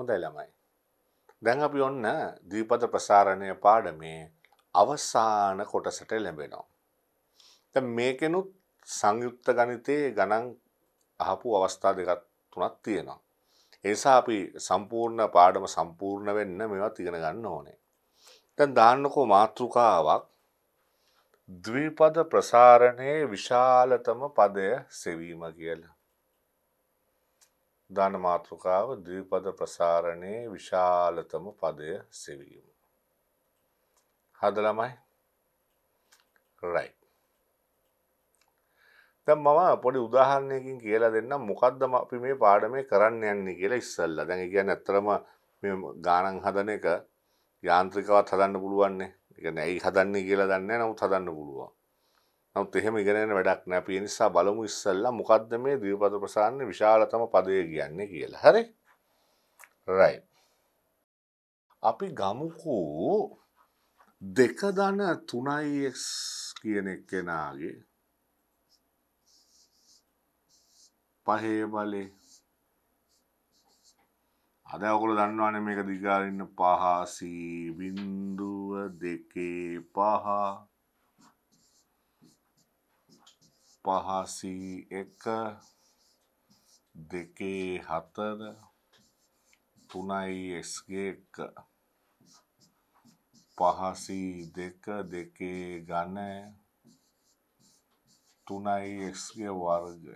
හොඳයි ළමයි. දැන් අපි ඔන්න දීපද ප්‍රසාරණය පාඩමේ අවසාන කොටසට ලැබෙනවා. ද මේකෙනුත් සංයුක්ත ගනිතයේ ගණන් අහපු අවස්ථා දෙකත් තුනක් තියෙනවා. ඒසා අපි සම්පූර්ණ පාඩම සම්පූර්ණ වෙන්න මෙවා තිගෙන ගන්න ඕනේ. තැන් දාන්නකෝ මාතෘකාවක් ද්වීපද ප්‍රසාරණයේ විශාලතම පදය සෙවීම කියලා. දාන මාතෘකාව ද්විපද ප්‍රසාරණයේ විශාලතම පදය සෙවීම. හද ළමයි රයි. දැන් මම පොඩි උදාහරණයකින් කියලා දෙන්නම් මොකද්ද අපි මේ පාඩමේ කරන්න යන්නේ කියලා ඉස්සෙල්ලා. දැන් ඒ කියන්නේ ඇත්තරම මේ ගානන් හදන එක යාන්ත්‍රිකවත් හදන්න පුළුවන් නේ. ඒ කියන්නේ ඇයි හදන්නේ කියලා දන්නේ නැහැ. නමුත් හදන්න පුළුවන්. නමුත් එහෙම ඉගෙන ගන්න වැඩක් නෑ. අපි ඒ නිසා බලමු ඉස්සෙල්ලා මොකද්ද මේ ද්විපද ප්‍රසාරණේ විශාලතම පදය කියන්නේ කියලා. හරි? right. අපි ගමුකෝ දෙක ධන 3x කියන එක්කෙනාගේ පහේ බලේ අද ඔකුල දන්නවානේ මේක දිගාරින්න පහසී බින්දුව දෙකේ පහ पहासी एक देखे हाथर तुनाई एसगे एक पहासी देख देखे गाने तुनाई एसगे वर्ग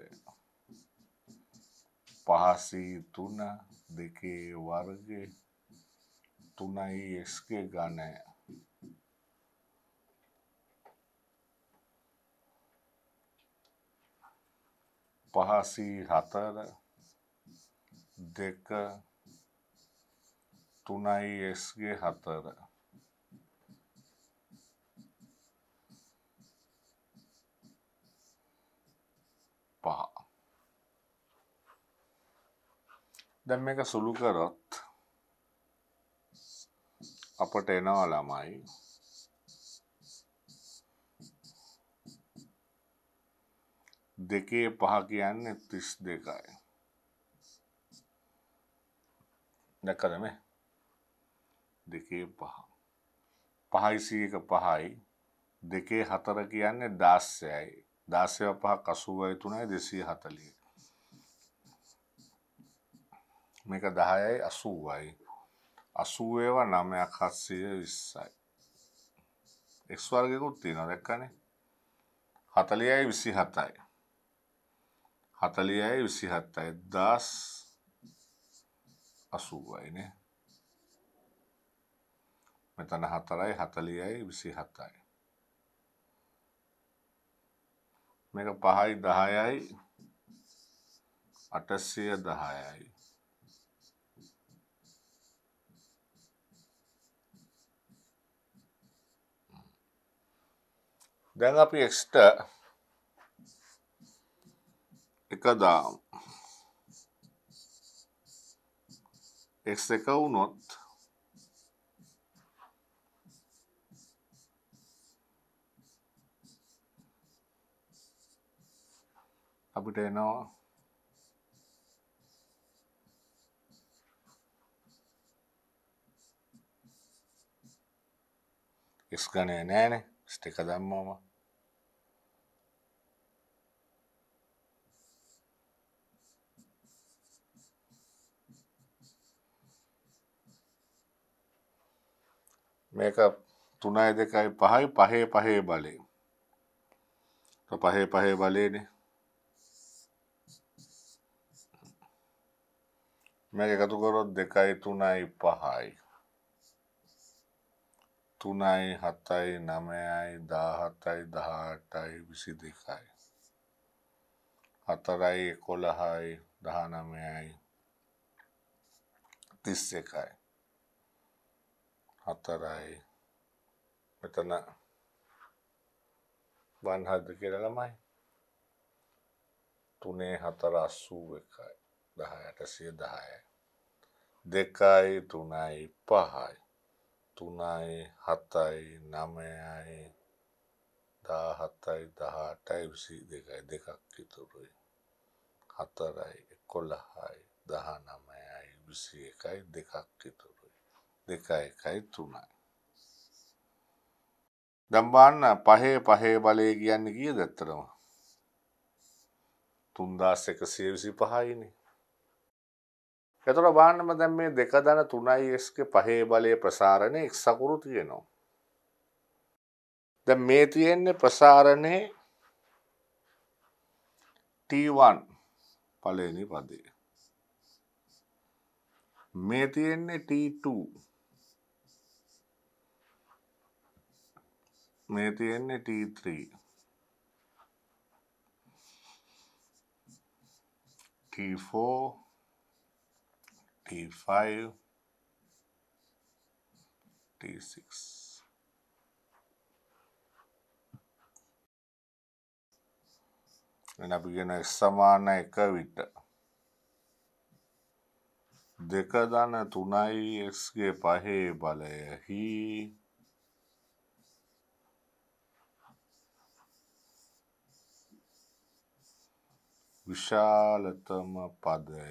पहासी तुना देखे वर्ग तुनाई एसके गाने පහසී හතර දෙක තුනයි එස්ගේ හතර පහ දැන් මේක සුළු කරොත් අපට එනවා ළමයි දෙකේ පහ කියන්නේ තිස් දෙකයි. දැක්කද මේ? දෙකේ පහ. පහයි සීක පහයි දෙකේ හතර කියන්නේ දාස්සයයි දාසය පහ කසුවයි තුනයි දෙසී හතලිය. මේක දහයයි අසුවයි අසුවේව නමයක් හත්සය විස්සයි. එක්ස්වර්ගෙකුත් තියෙන දැක්කනේ හතලියයි විසි හතයි හතලියයි විසිහත්තයි දස් අසුවයිනේ මෙතන හතරයි හතලියයි විසිහතයි මේක පහයි දහයයි අටසිය දහයයි දැන් අපි එක්ස්ට Kada XTK1 අපිට එනවා x ගණය නෑනේ ස්ටික දැම්මම මේක තුනයි දෙකයි පහයි පහේ පහේ බලේ පහේ පහේ බලේන මේක එකතු කොරොත් දෙකයි තුනයි පහයි තුනයි හතයි නමයයි දාහතයි දහටයි විසි දෙකයි හතරයි කොළහයි දහනමයයි තිස් එකයි හතරයි මෙතන වන්හද කියල ළමයි තුනේ හතර අස්සූ එකයි දහයට සිය දහය දෙකයි තුනයි පහයි තුනයි හතයි නමයයි දාහතයි දහටයි විසි දෙකයි දෙකක් ඉතුරුයි හතරයි කොළහයි දහ නමයයි විසි එකයි දෙකක් ඉතුරු දෙකයි එකයි තුනයි. දම්බාන්න පහේ පහේ බලය කියන්න ගිය දැත්තරම. තුන්දස් එක සේවිසි පහයිනේ. එතොට බාන්නම දැම් මේ දෙක දන තුනයි ස්ක පහේ බලය ප්‍රසාරණය එක් සකුරු තියෙනවා. ද මේ තියෙන්නේ ප්‍රසාරණය T1 පලනි පදේ. මේ තියෙන්නේ T2 මේ තියෙන්නේ T3 T4 T5 T6 එන අපි කියන x සමාන 1 විට 2 දන 3යි x ගේ පහේ බලය හි විශාලතම පදය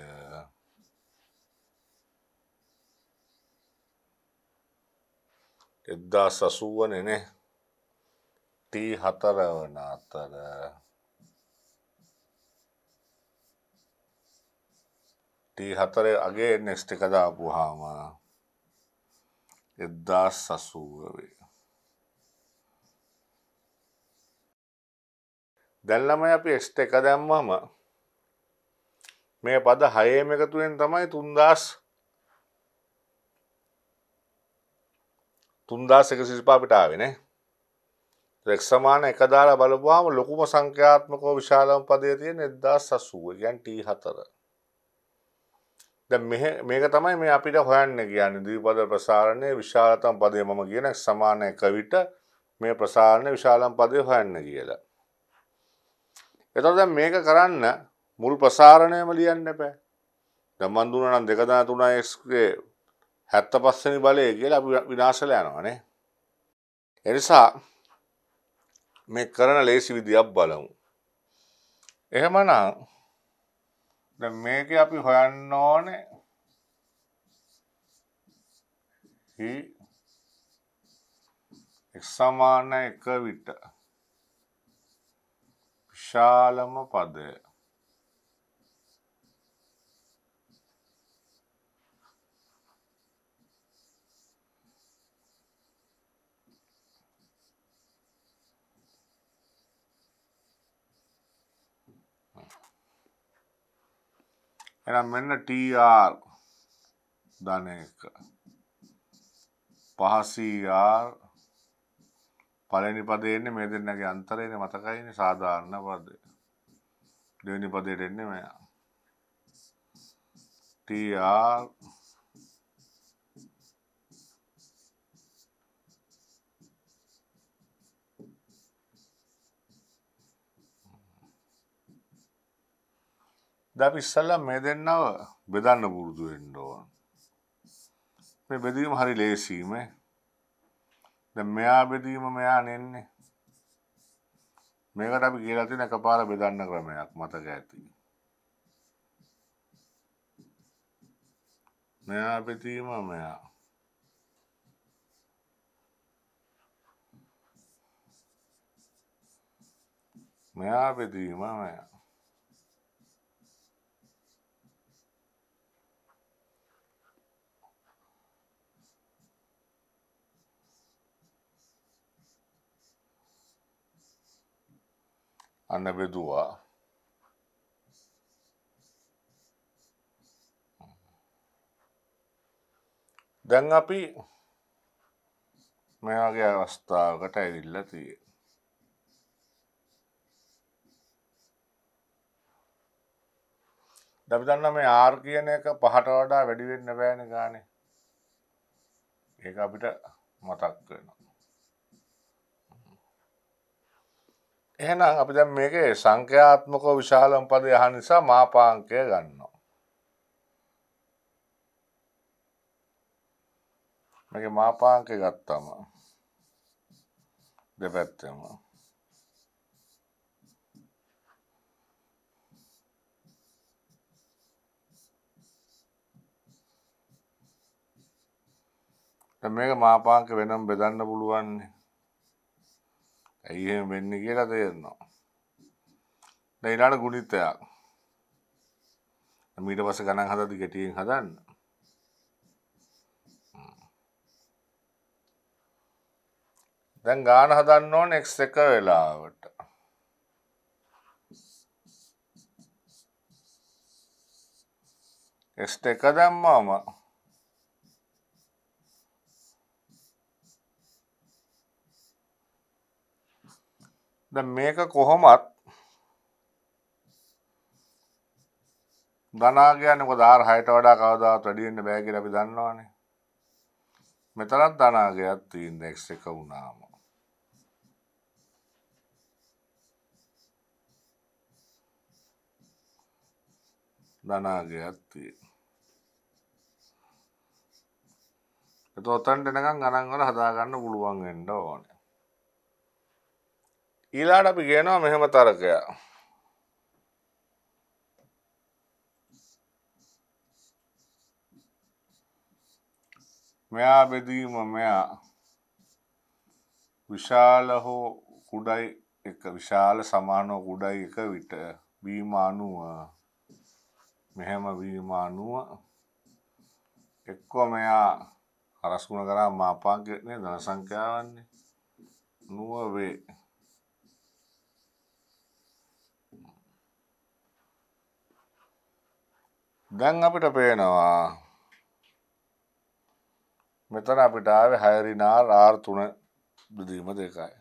එද්දා සසුවනනේ ටී හතරවන අතර ටී හතරේ අගේ නෙස්ටික දාපුහාම එද්දා සසුව වේ දැල්ලම අපි එස්ට එක දැම්මම මේ පද හයම එකතුවෙන් තමයි තුන්දස් තුන්දස් එක සිරිපා පිටාවනේ රෙක්සමාන එකදාලා බලපුවාම ලොකුම සංඛ්‍යාත්මකව විශාලම පදය තියෙන 1080 කියන්නේ t4. දැන් මෙහෙ මේක තමයි මේ අපිට හොයන්න කියන්නේ ද්විපද ප්‍රසාරණයේ විශාලතම පදය මම කියන සමාන එක විට මේ ප්‍රසාරණයේ විශාලම පදය හොයන්න කියලා. එතකොට දැන් මේක කරන්න මුල් ප්‍රසාරණයම ලියන්න එපෑ දම්බන්දුනනම් දෙකදා තුනා එක්ස්ගේ හැත්ත පස්සනි බලය කියලා අපි විනාශල යනවානේ එනිසා මේ කරන ලේසි විදියක් බලමු එහෙමනම් මේක අපි හොයන්න ඕනේ එක් සමාන එක විට විශාලම පදය එහෙනම් මෙන්න TR ධන 1 5CR පළවෙනි පදේ එන්නේ මේ දෙන්නගේ අන්තරයනේ මතකයිනේ සාධාරණ පදේ දෙවෙනි පදේට එන්නේ මෙයා TR දැපි ඉස්සල්ලා මේ දෙන්නව බෙදන්න පුරුදු වෙන්න ඕන. මේ බෙදීම හරි ලේසියි මේ. දැන් මෙයා බෙදීම මෙයා නෙන්නේ. මේකට අපි කියලා තියෙන එකපාර බෙදන්න ක්‍රමයක් මතක ඇති. මෙයා බෙදීම මෙයා මෙයා බෙදීම මෙයා anavvedua දැන් අපි මෙයාගේ අවස්ථාවකට ඇවිල්ල තිය දබිදන්න මේ ආර් කියන එක පහට වඩා වැඩිවෙන්න බෑන ගානේ ඒ අපිට මතක් වෙනවා එහෙනම් අපි දැන් මේකේ සංඛ්‍යාත්මකව විශාලම පදය අහන නිසා මාපාංකය ගන්නවා. මේක මාපාංකය ගත්තම දෙපැත්තම මේක මාපාංක වෙනම් බෙදන්න පුළුවන්නේ ඇයිහෙම වෙන්න කියලා තේරෙනවා. දැන් ඊළඟ ගුණිතයක්. ඊට පස්සේ ගණන් හදද්දි ගැටියෙන් හදන්න. දැන් ගාන හදන්න ඕනේ x එක වෙලාවට. x එක දැම්මම ද මේක කොහොමත් දනාගයනක දාර හයට වඩා කවදාවත් වැඩියෙන්න්න බෑගි ලබි දන්නවානේ මෙතරත් දනාගයක් තිීන් එක් එක වුණාම දනාගයක් තිය එත ඔතන්ට එනකම් ගණන්වල හදාගන්න පුළුවන් එන්ඩ ඕන ඊලාට අපි ගේනවා මෙහෙම තරකයා. මෙයා බෙදීම මෙයා විශාල හෝ කුඩයි එක විශාල සමානෝ කුඩයි එක විට බීම අනුව මෙහෙම බීම අනුව එක්කො මෙයා හරස්ගුණ කරා මාපාගනේ ධන සංඛ්‍යාවන්නේ නුව වේ දැන් අපිට පේනවා මෙතන අපිට ආවේ හැරිනාර් ආර්තුන බෙදීම දෙකයි.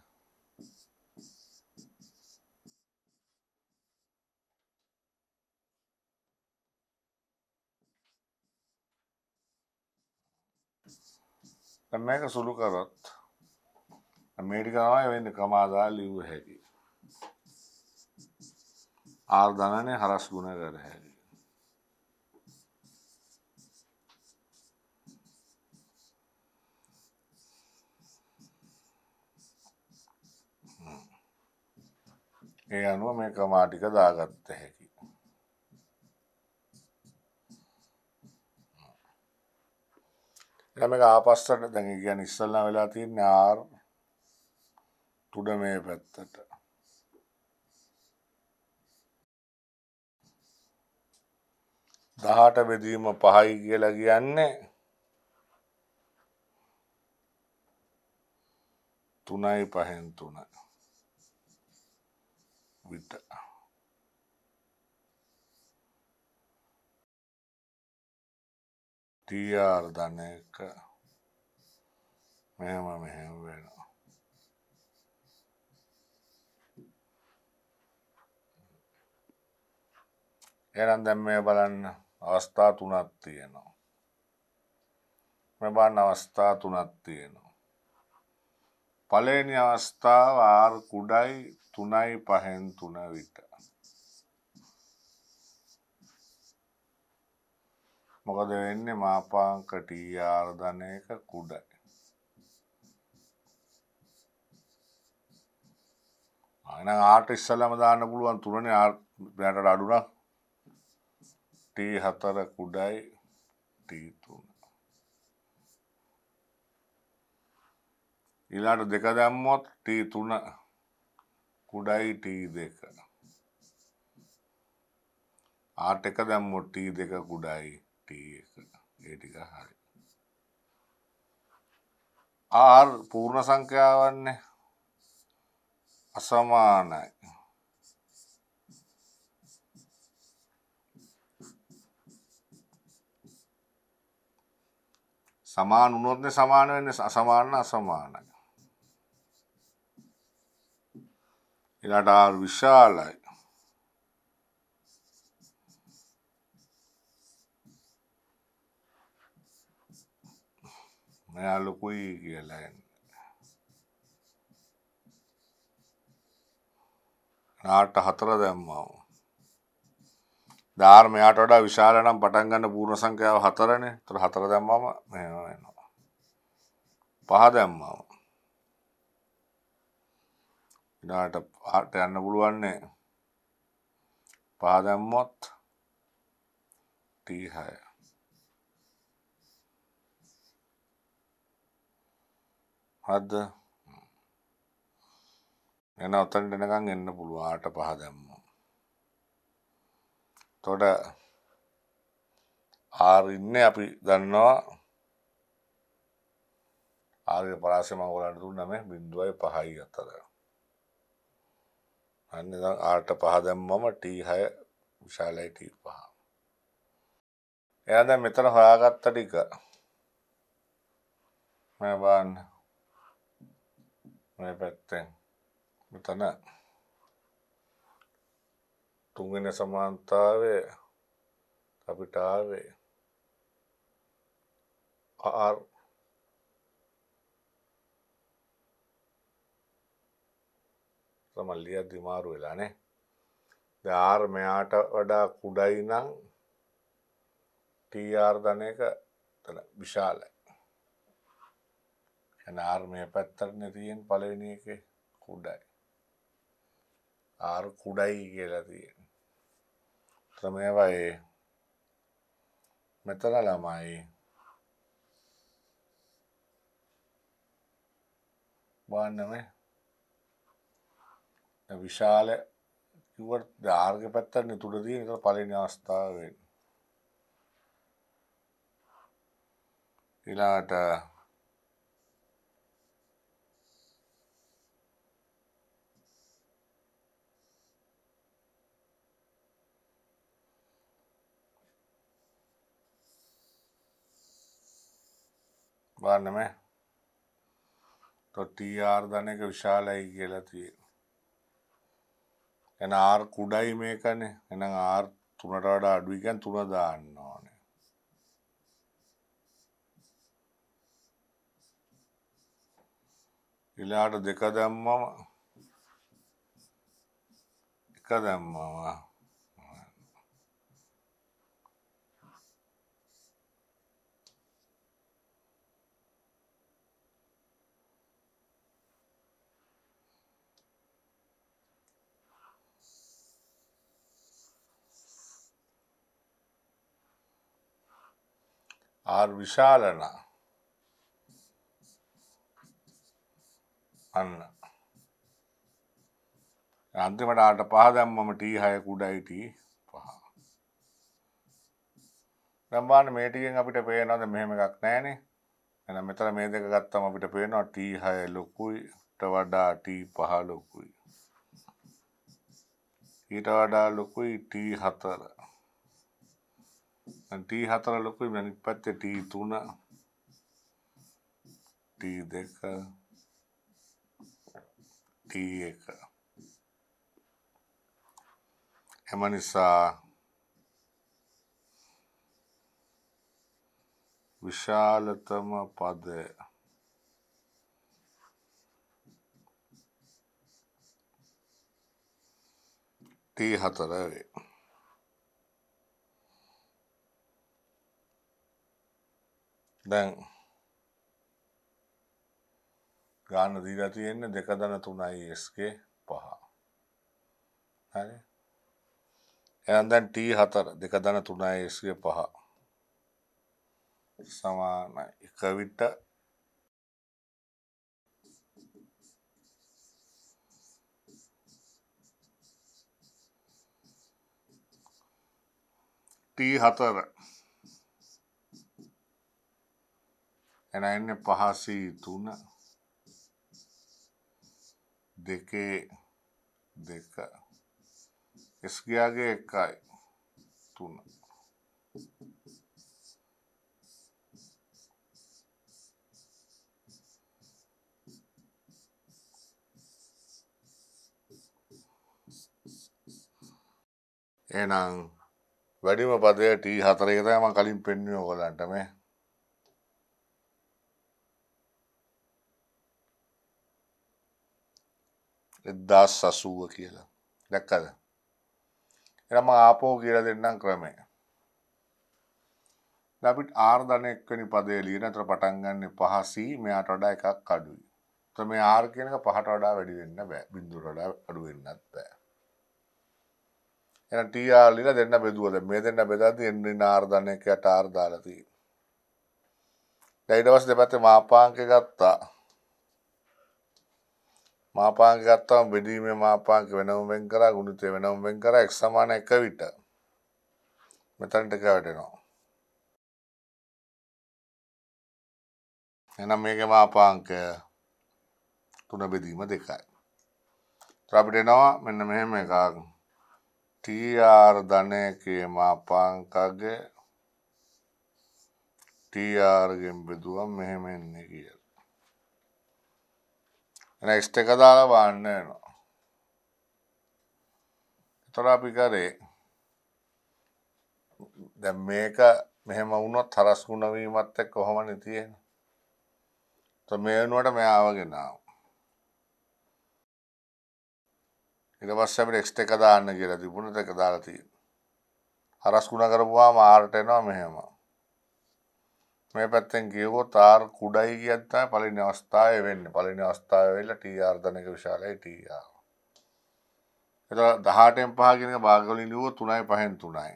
මේක සුළු කරොත් මේටිකාමයි වෙන්න කමාදා ලිව් හැකි. ආර්ධනනය හරස් ගුණ කර හැකි. ඒ අනුව මේ කමාටික දාගත්ත හැකි. එළම ආපස්සට දැඟ කියන්න ඉස්සල්ලා වෙලා තියන්න ආර් තුඩ මේ පැත්තට දහට බෙදීම පහයි කියලා කියන්නේ තුනයි පහෙන් තුනයි ಬಿದ್ದ தீயாறுத நேக்க மேம மேம் வேணும் එහෙනම් දැන් මේ බලන්න අවස්ථා තුනක් තියෙනවා. මේ බලන්න අවස්ථා තුනක් තියෙනවා. පළවෙනි අවස්ථාව R කුඩයි තුනයි පහෙන් තුන විට. මොකද වෙන්නේ මාපාංක ටී ආර්ධනයක කුඩයි. අන ආට ඉස්සලම දාන්න පුළුවන් තුරනේ බෑටට අඩුනක් ටී හතර කුඩයි ටී තුන ඊළාට දෙක දැම්මොත් ටී තුන කුඩයි ටී දෙක. ආට එක දැම්මොත් ටී දෙක කුඩයි ටී එක. ඒ ටික හරි. R පූර්ණ සංඛ්‍යාවන්නේ අසමානයි. සමාන වුණොත්නේ සමාන වෙන්නේ අසමාන අසමානයි. ඉලාට ආර් විශාලයි මෙයා ලොකුයි කියලා නාට හතර දැම්මා ධාර් මෙයාට වඩා විශාල නම් පටන් ගන්න පූර්ණ සංඛ්‍යාව හතරනේ. ඒතර හතර දැම්මම මෙහෙම වෙනවා. පහ දැම්මම. ඊළාට පාට යන්න පුළුවන්නේ පාදැම්මොත් ටීහය හද එන ඔතන් දෙනකං එන්න පුළුව ආට පහ දැම්ම තොට ආරඉන්න අපි දන්නවා ආර්ය පරාසම ගොලන්න දුන්නම බින්දුවයි පහයි අත්තදර අන්න දම් ආට පහ දැම්මම ටීහය විශාලයි ටී පහ එයා දැ මෙතන හොයාගත්ත ටික මේ බාන්න මේ පැත්තෙන් මෙතන තුන්ගෙන සමාන්තාවේ අපිටාවේ ආර් සමල්ලිය දිමාරු වෙලා නෑ ආර් මෙයාට වඩා කුඩයි නම් ටර් ධන එක තන විශාලයි ආර්මය පැත්තරන තියෙන් පලවෙනි එක කුඩයි ආර් කුඩයි කියලා තියෙන් ක්‍රමයවයේ මෙතන ළමයි බන්නම විශාල කිවට ධාර්ග පැත්තන්න තුළදී නිත පලනි අවස්ථාවෙන් ඉලාට බාන්නම තොට්ටී ආර්ධනයක විශාලයි කියලා තිය එන ආර් කුඩයි මේකනේ එනම් ආර් තුනට වඩා අඩුයි කියන්නේ තුන දාන්න ඕනේ ඊළාට දෙක දැම්මම එක දැම්මම ආර් විශාලන අන්න අන්තිමට ආට පහ දැම්මම ටී හය කුඩයි ටී පහ දම්බාන මේටියෙන් අපිට පේනොද මෙහෙම එකක් නෑනේ එන මෙතර මේ දෙක ගත්තම අපිට පේනවා ටී හය ලොකුයිට වඩා ටී පහ ලොකුයි ඊට වඩා ලොකුයි ටී හතර ටී හතර ලොකුයි මැනික් පැත්තේ ටී තුන ටී දෙක ටී එක එම නිසා විශාලතම පදය ටී හතර වේ දැන් ගාන දීලා තියෙන්නේ දෙක දන 3යි SK 5. හරි. එහෙනම් දැන් T4 දෙක දන 3යි SK 5 සමානයි. එක විට T4 එනයින්නේ පහසී තුන දෙකේ දෙක එස්ගයාගේ එකයි තුන එනම් වැඩිම පදය ටී හතරේතම කලින් පෙන්වෝ කොලන්ට මේ එදදාස් සසුව කියලා දැක්කද එරම ආපෝ කියලා දෙන්නම් ක්‍රමය අපිට ආර්ධන එක්වනි පදේ ලියනතර පටන්ගන්න පහසී මෙයාට වඩා එකක් අඩුයි තම ආර් කියනක පහට වඩා වැඩිවෙන්න බෑ බිඳුරඩා අඩුවෙන්න්නත් බෑ එන ටීආලිල දෙන්න බෙදුවද මේ දෙන්න බෙදද එන්නේ නාර්ධනයකට ආර්ධාලතිී ඩයිඩවස් දෙපැත්තේ මාපාංක ගත්තා මාපාංග ගත්තාම බෙදීමේ මාපාංග වෙනම වෙන් කරා ගුණිතය වෙනම වෙන් කරා x සමාන 1 විට මෙතනට කැවටෙනවා එනම් මේකේ මාපාංකය තුන බෙදීම දෙකයි තොර අපිට එනවා මෙන්න මෙහෙම එකක් TR ධනයකේ මාපාංකගේ TR ගෙන් බෙදුවම මෙහෙම එන්නේ කියලා නෙක්ස්ට් එක දාලා වාන්න යනවා. එතකොට අපි කරේ දැන් මේක මෙහෙම වුණොත් හරස් ගුණ වීමත් එක්ක කොහොමනේ තියෙන්නේ. તો මේ වෙනුවට මෙයා ආවගෙන ආවා. ඊට පස්සේ අපි නෙක්ස්ට් එක දාන්න කියලා තිබුණා. ඒක දාලා තියෙනවා. හරස් ගුණ කරපුවාම ආරට එනවා මෙහෙම. මේ පැත්තෙන් කියවොත් ආර් කුඩයි කියත්ත පලිනි අවස්ථාය වෙන්න පලිනි අවස්ථාව වෙල්ල ටආර්ධනක විශාලයි ටයා එත දහටෙන් පහගෙන භාගලින් වුව තුනයි පහෙන් තුනයි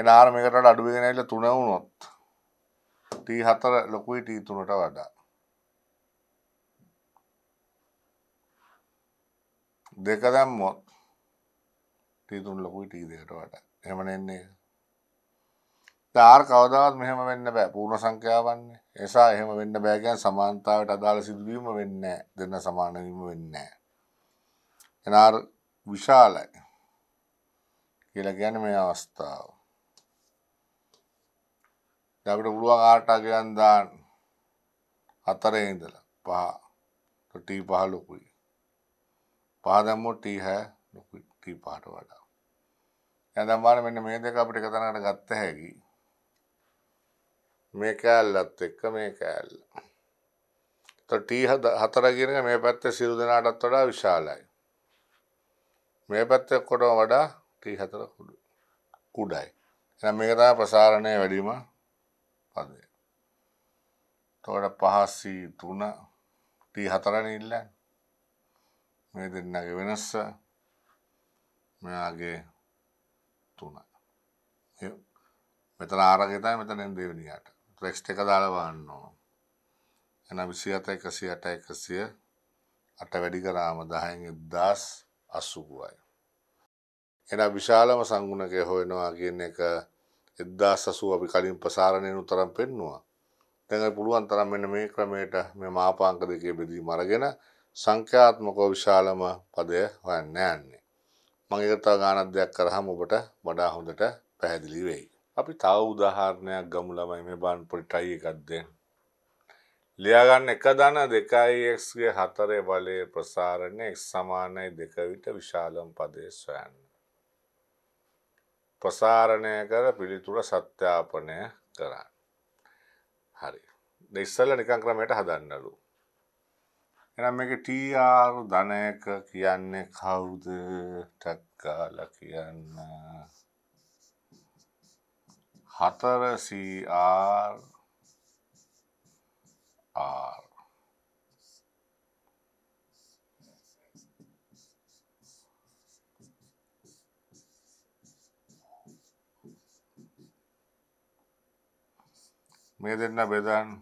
එන ආර්මකට අඩුවගෙන ඇල්ල තුන වුණොත් ටී හතර ලොකුයි ටී තුනට වඩා දෙක දැම්මොත් ටී තුන් ලොකුයි ටී දෙකට වඩා එහමන එන්නේ ආර කවදාවත් මෙහෙම වෙන්න බෑ පූර්ණ සංඛ්‍යාවන්නේ. එසා එහෙම වෙන්න බෑ කියන්නේ සමානතාවයට අදාළ සිදුවීම වෙන්නේ දෙන්න සමාන වීම වෙන්නේ නැහැ. විශාලයි. කියලා කියන්නේ මේ අවස්ථාව. දැන් අපිට පුළුවන් ආටා ගියන් දාන්න හතරේ ඉඳලා පහ ටී පහ ලොකුයි. පහ දැම්මොත් ටී හැ ලොකුයි ටී පහට වඩා. දැන් දැන් බලන්න මෙන්න මේ දෙක අපිට එක තැනකට ගත්ත හැකියි. මේ කෑල්ලත් එක්ක මේ කෑල්ල. ටී හතරගෙන මේ පැත්තේ සිරු දෙනාටත් වඩා විශාලයි. මේ පැත්තේ කොට වඩා ටී හතර කුඩයි. එ මේ කතා ප්‍රසාරණය වැඩීම පදය. තෝට පහස්සී තුන ටී හතරන ඉල්ලන් මේ දෙන්නගේ වෙනස්ස මෙයාගේ තුනයි. මෙතන ආරගෙතයි මෙතන එන්දේවනියට ට්‍රෙක්ස්ට එක දාලා බලන්න ඕන. එහෙනම් 27 108 100 අට වැඩි කරාම 10න් 1089යි. එහෙනම් විශාලම සංගුණකය හොයනවා කියන එක 1080 අපි කලින් ප්‍රසාරණයෙන් උතරම් පෙන්නවා. දැන් පුළුවන් තරම් මෙන්න මේ ක්‍රමයට මේ මාපාංක දෙකේ බෙදීම අරගෙන සංඛ්‍යාත්මකව විශාලම පදය හොයන්න යන්නේ. මම ඒක තව ගානක් දෙයක් කරාම ඔබට වඩා හොඳට පැහැදිලි වෙයි. අපි තව උදාහරණයක් ගමු ළමයි මේ බාන්පොටයි එකක්ද. ලියාගන්න එක දන දෙකයික්ගේ හතරේ බලය ප්‍රසාරණය එක් සමානයි දෙකවිට විශාලම් පදේ සොයන්න. ප්‍රසාරණය කර පිළිතුර සත්‍යාපනය කරන්න. හරි දෙස්සල්ල නිකං ක්‍රමයට හදන්නලු. එනම් එක ටීආරු ධනයක කියන්නේ කවුද ටක්කාල කියන්න. हतर सी आर आर मेदन न बेदन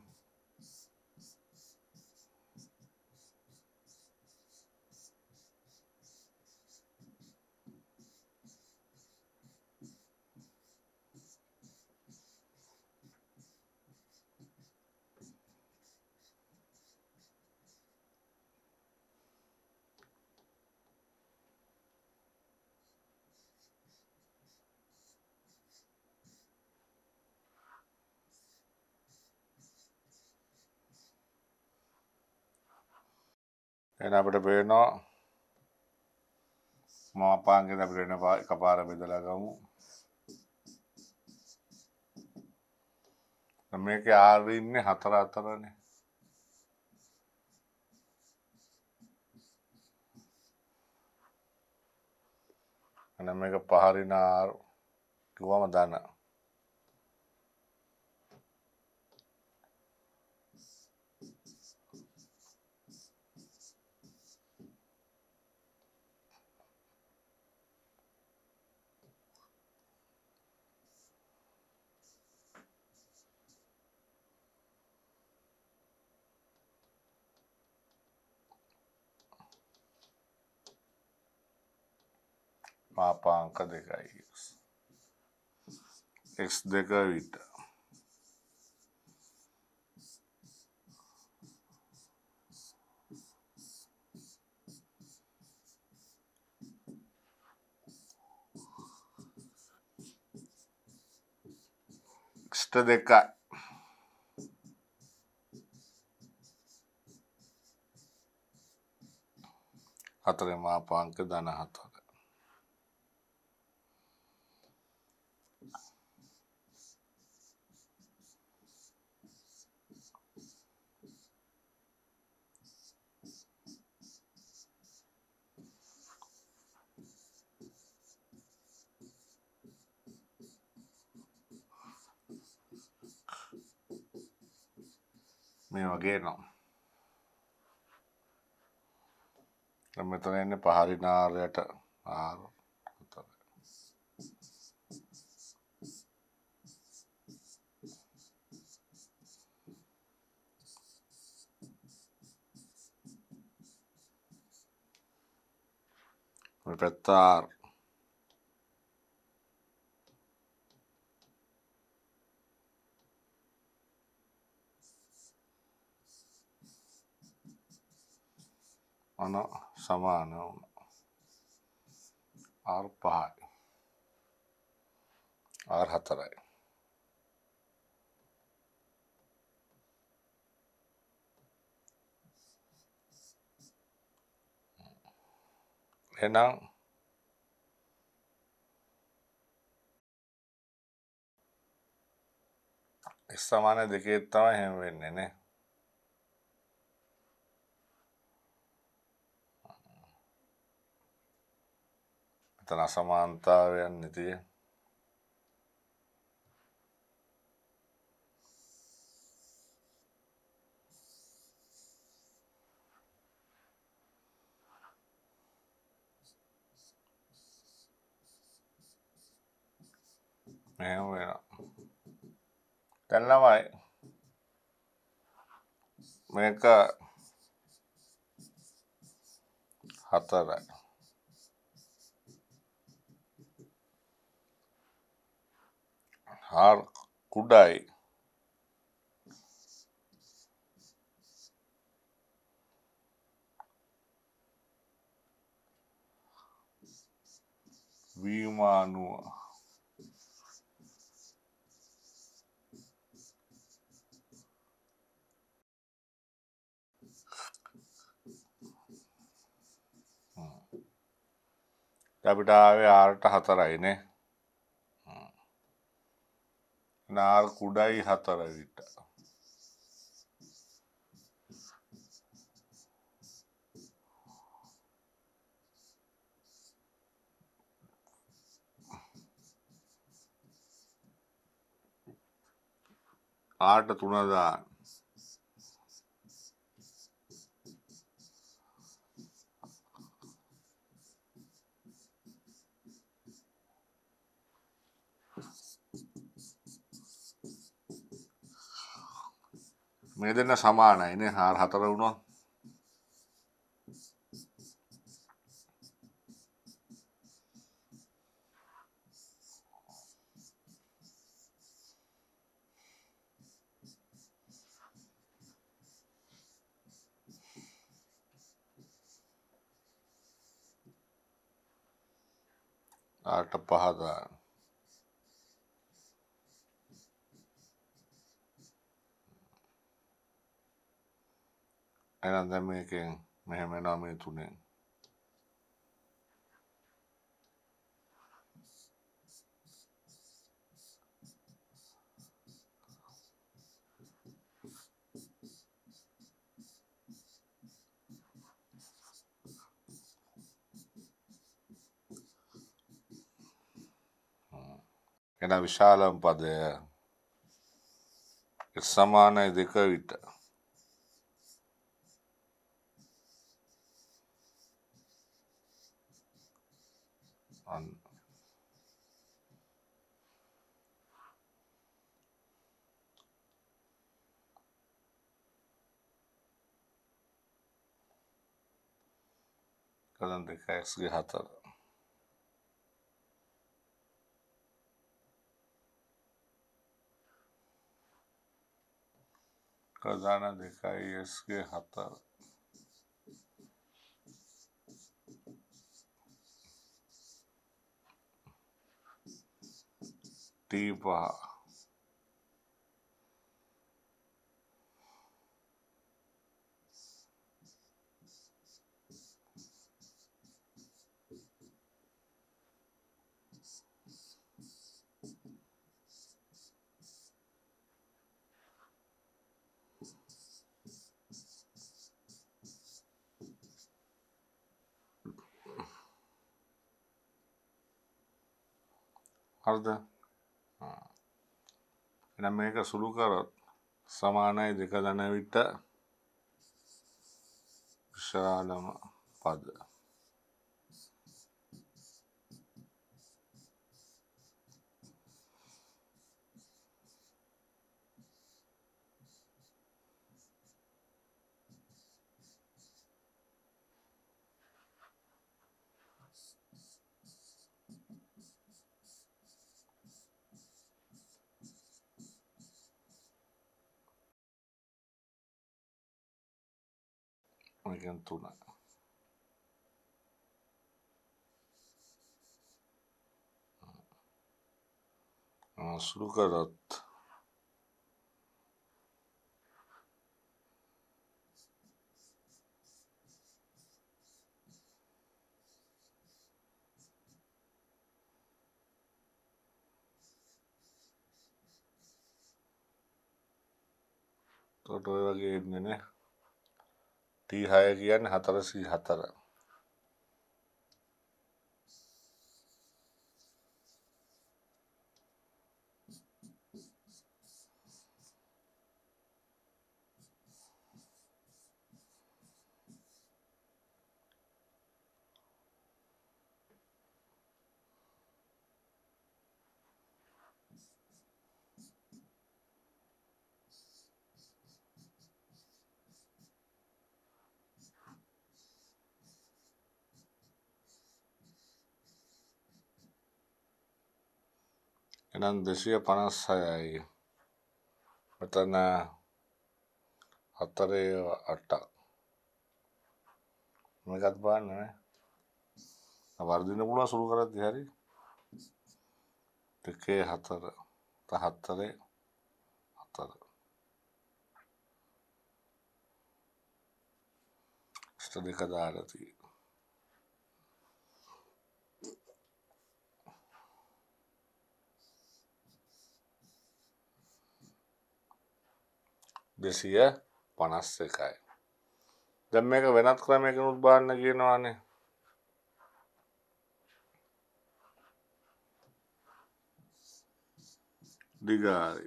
එහෙනම් අපිට පේනවා මාපාංගෙන් අපිට වෙන එකපාර බෙදලා ගමු. මේකේ R ඉන්නේ හතර හතරනේ. එනම් මේක පහරින R කිව්වම දන්නවා. අපාංක දෙකයි එක් දෙක විට ක්ෂ්ට දෙකයි හතරම අපාංක දනහතර මේ වගේ නම් මෙතන එන්නේ පහරිනාරයට ආර මේ පැත්ත ආර අන සමාන වුණ ආර් පහයි ආර් හතරයි එහෙනම් x සමාන දෙකේ තමයි හැම වෙන්නේ නේ එතන අසමානතාවයන් නැතිය මෙහෙම වෙනවා දැන් ළමයි මේක හතරයි හාර් කුඩයි වීමානුව අපිට ආවේ ආරට හතරයිනේ ನಾಲ್ ಕುಡಾಯಿ ಹತ್ತರ ಇಟ್ಟ ಆಟ ತುಣದ මේ දෙන්න සමානයිනේ හාර හතර වුණොත් ආට පහ දාන්න ไอรอนใช้มือเก่ง ไม่เห็นไม่นอนมือทุนเอง එන විශාලම් පදය සමානයි දෙක විට Kalender Krijs gehad खजाना दिखाई इसके हतर टीपा හරිද එනම් මේක සුළු කරොත් සමානයි දෙක දන විට විශාලම පද Me g a n t o n a Masrugarat. Todo era game, né? තිහාය කියන්න හතරසී හතර ಇನ್ನೊಂದು ಬಿಸಿಯ ಪನಸ್ ಮತ್ತನ್ನ ಹತ್ತರಿ ಅಟ್ಟ ನಮಗತ್ ಬಾ ಬರ್ದಿನ ಕೂಡ ಸುರು करत घ्या ರೀ ಟಿಕೆ ಹತ್ತರ ತ ಹತ್ತರೆ ಹತ್ತರ දෙසිය පනස් එකයි. දැම් මේක වෙනත් ක්‍රමයකනුත් බාන්න කියනවානේ දිගාරි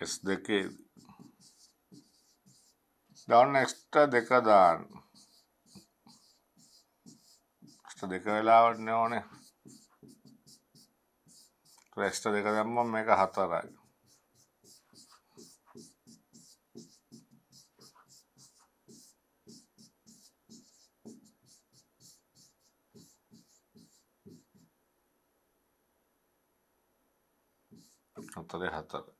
es de que da esta década, esta década la avenione, तो एक्स्ट्रा देखा था अम्मा मैं कहा था राय तो देखा था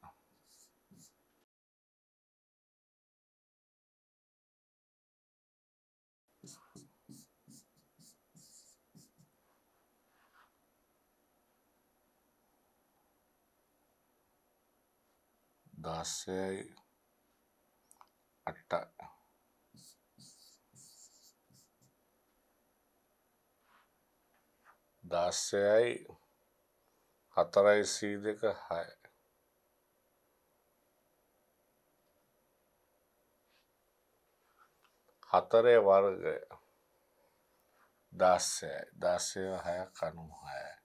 දාස්සයයි අට්ටයි දාස්සයයි හතරයි සී දෙක හය හතරේ වර්ගය දාස්සයයි දාස්සය හය කනු හයයි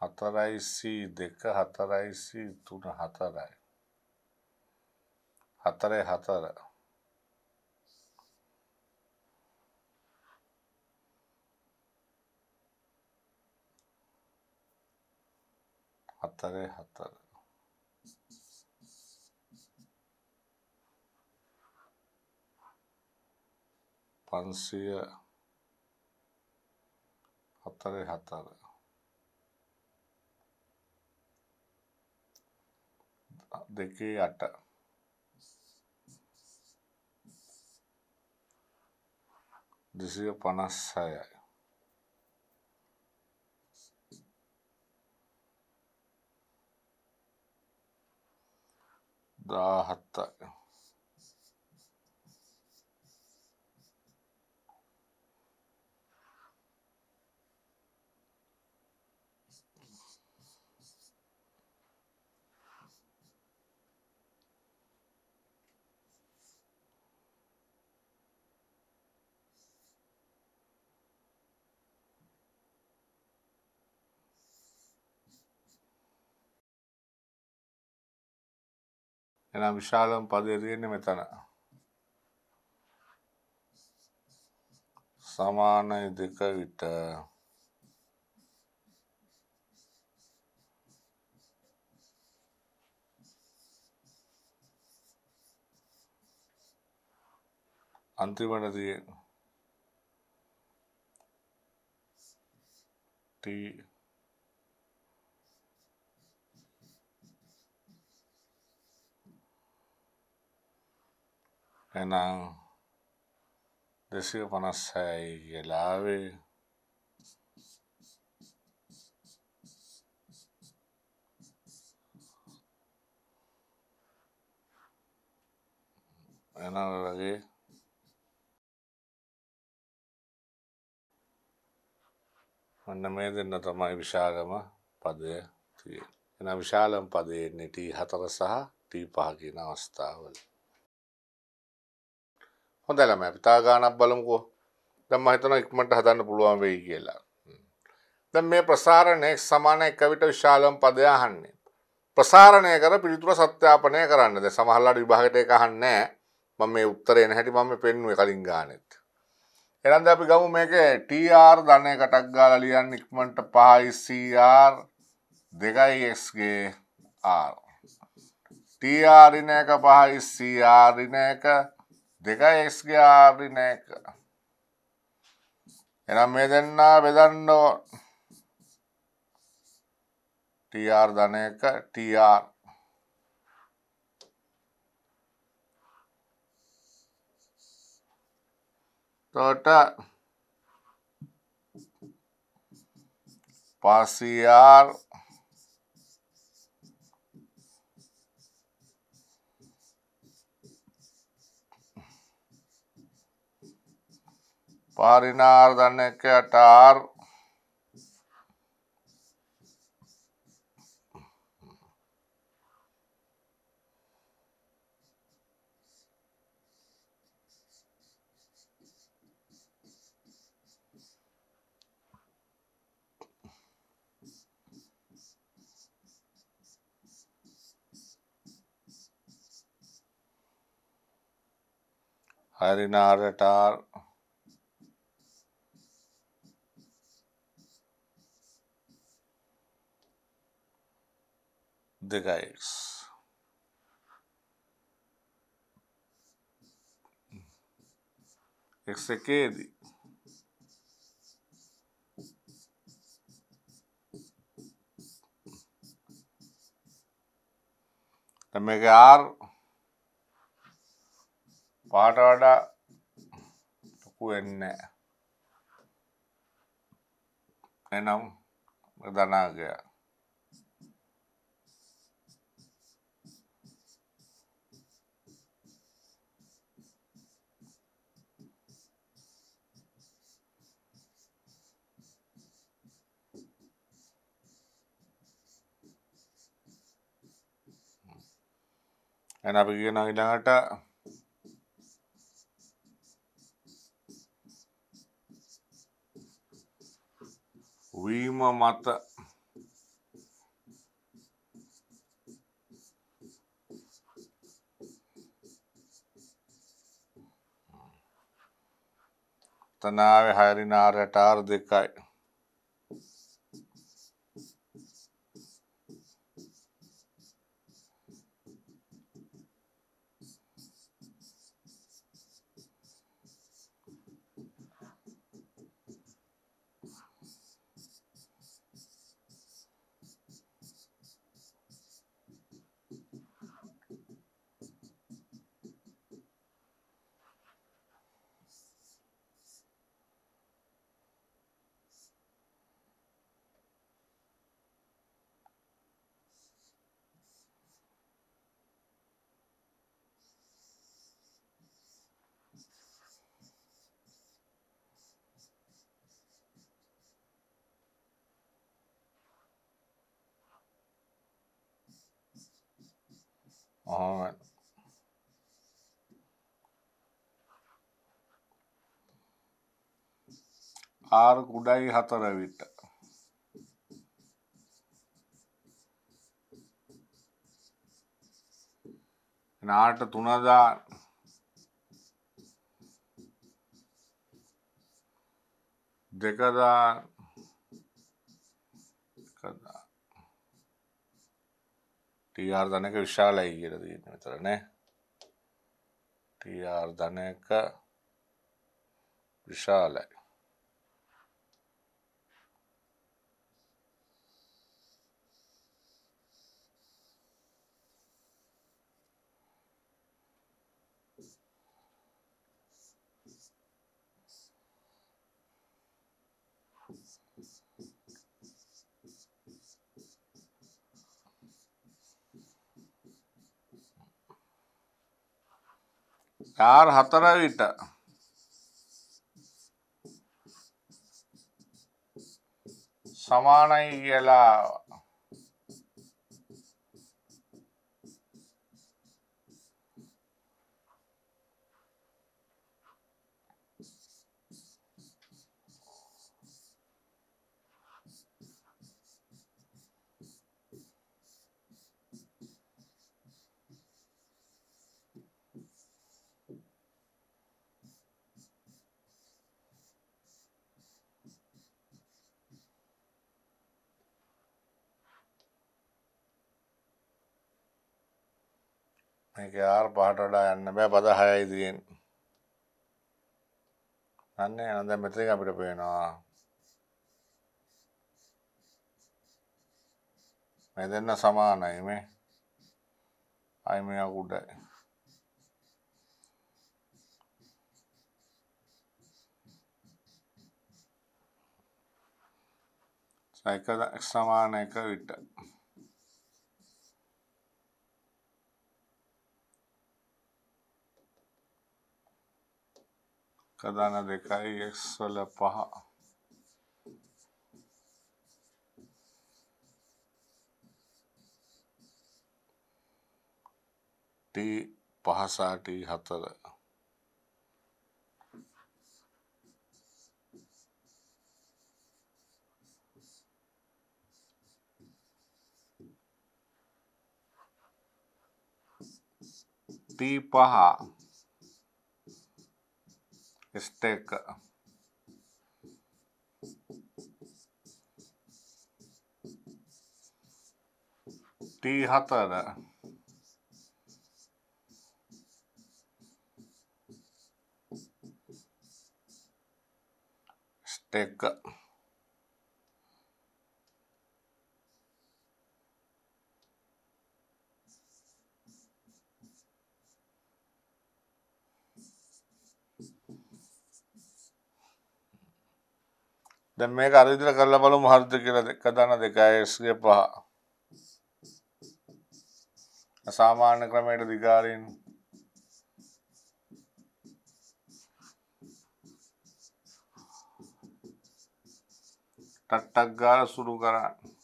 හතරයි සී දෙක හතරයි සී තුන හතරයි හතරයි හතර හතරේ හතර පන්සිය හතරේ හතර देखिए आटा जिससे पना साया है එනම් විශාලම පදේ තියෙන්නේ මෙතන. සමානයි දෙක විට අන්තිමට තියෙන T එනම් දෙසිය පනස්සයි ගලාවේ එනම් වගේ ඔන්න මේ දෙන්න තමයි විශාලම පදය තියෙන එනම් විශාලම පදයෙන් ටී හතර සහ ටී පහ කියන අවස්ථාවල හොඳලම අපිතා ගානක් බලමුකෝ දම්ම හිතන ඉක්මට හදන්න පුළුවන් වෙයි කියලා. ද මේ ප්‍රසාරණයෙක් සමාන එකවිට විශාලම් පදයාහන්නේ. ප්‍රසාරණය කර පිළිතුර සත්‍යාපනය කරන්න ද සමහල්ලාට විභාගට එකහන්නෑ මම මේ උත්තර එන හැටි මම පෙන්ුව කලින් ගානෙත්. එරන්ද අපි ගමු මේක TR ධනය කටක් ගාල ලියන්න ඉක්මට පහයිCR දෙකයිXගේ R. TR රිනයක පහයිCR රිනයක දෙකයිස්ගේ ආරි නෑක එනම් මේ දෙන්නා බෙදන්න ඕන් ටර් ධන එක ටර් තොට පසිර් பாரினார் தன்னை கேட்டார் हरिनारटार the guides. Exequere. The megar පාට වඩා ලොකු වෙන්නේ එනම් දනාගයා දැන් අපි කියන ඊළඟට වීම මත තනාවේ හයරිනාරට ආර් දෙකයි All right. ಆರು ಗುಡಾಯಿ ಹತ್ತರ ವಿಟ್ಟ நாட்டு துணதார் ஜெகதார் கதா ටR ධනක විශාලයි කියර දන්න විතරනෑ ටR ධනක විශාලයි යාර් හතර විට සමානයි කියලා මේක ආර පහට වඩා යන්න බෑ පද හයයි දිගෙන්. අන්න එන දැන් මෙතන අපිට පේනවා. මේ දෙන්න සමානයි මේ. අයි මේ අකුඩයි. එක සමාන එක විට ఖజానా దికాయి ఎక్స్వలపహ ಟಿ ಪಹಸಾಟಿ ಹತ್ತರ टी पहा Esteca. T a 働 s t e カー දැන් මේක අර විදිහට කරලා බලමු හරිද කියලා කදාන දෙකයි x ගේ පහ. සාමාන්‍ය ක්‍රමයට දිගාරින් ටට්ටක් ගාලා සුරු කරන්නේ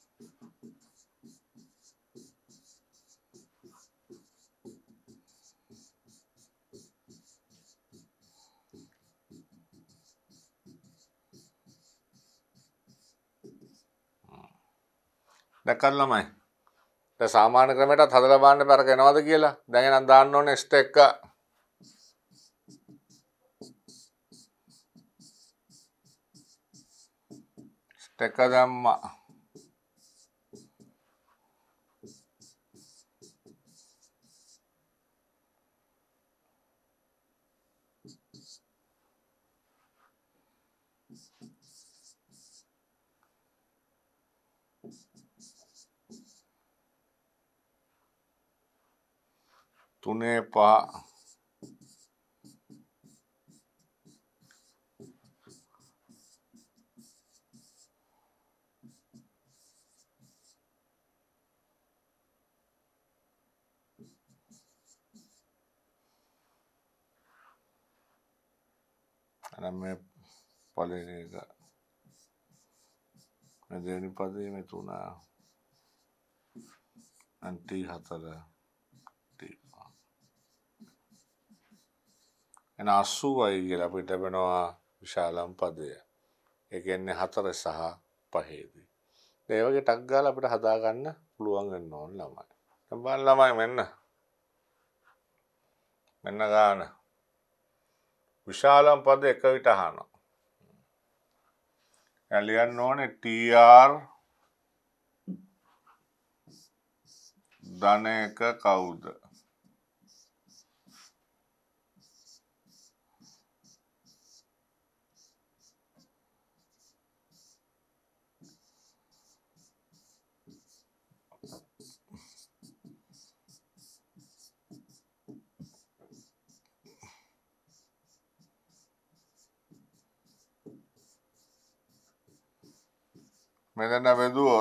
දැකල් ළමයි සාමාන ක්‍රමයටත් හදලා බලන්න පෙරක එනවද කියලා. දැන් එනම් දාන්න ඕනේ ස්ට් එක. ස්ට් එක දැම්මා. तुने पा मैं पले रहेगा मैं तू ना अंटी हाथ එන අස්සුවයි කියලා අපිට වෙනවා විශාලම් පදය. එක එන්නේ හතර සහ පහේදී. ඒවගේ ටක්ගාල අපිට හදාගන්න පුළුවන්ගන්න ඕන් ළමයි. තබන් ළමයි මෙන්න මෙන්න ගාන විශාලම් පද එක විට හනෝ. ඇලියන්න ඕන ටර් ධන එක කවුද me Medina Bedúo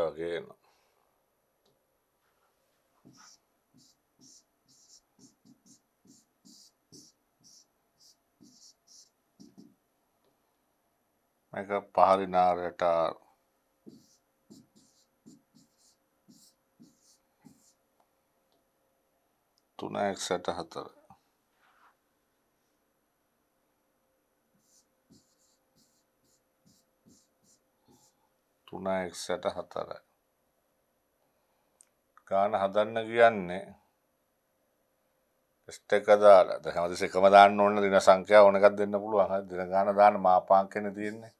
again. Make a Paharina retar. Tuna, etc. තුනක් සැට හතර ගාන හදන්න කියන්නේ ස්ට එක දාලා දැන් හැමදෙස්සේ එකම දාන්න ඕන දින සංඛ්‍යාව ඕනකක් දෙන්න පුළුවන් දින ගාන දාන්න මාපාංකනේ තියෙන්නේ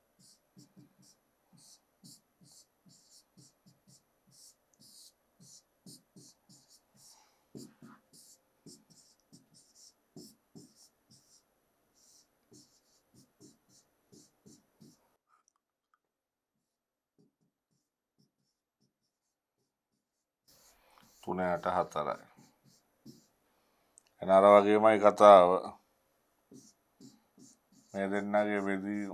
තුනයට හතරයි. එන අර වගේමයි කතාව. මේ දෙන්නගේ බෙදීම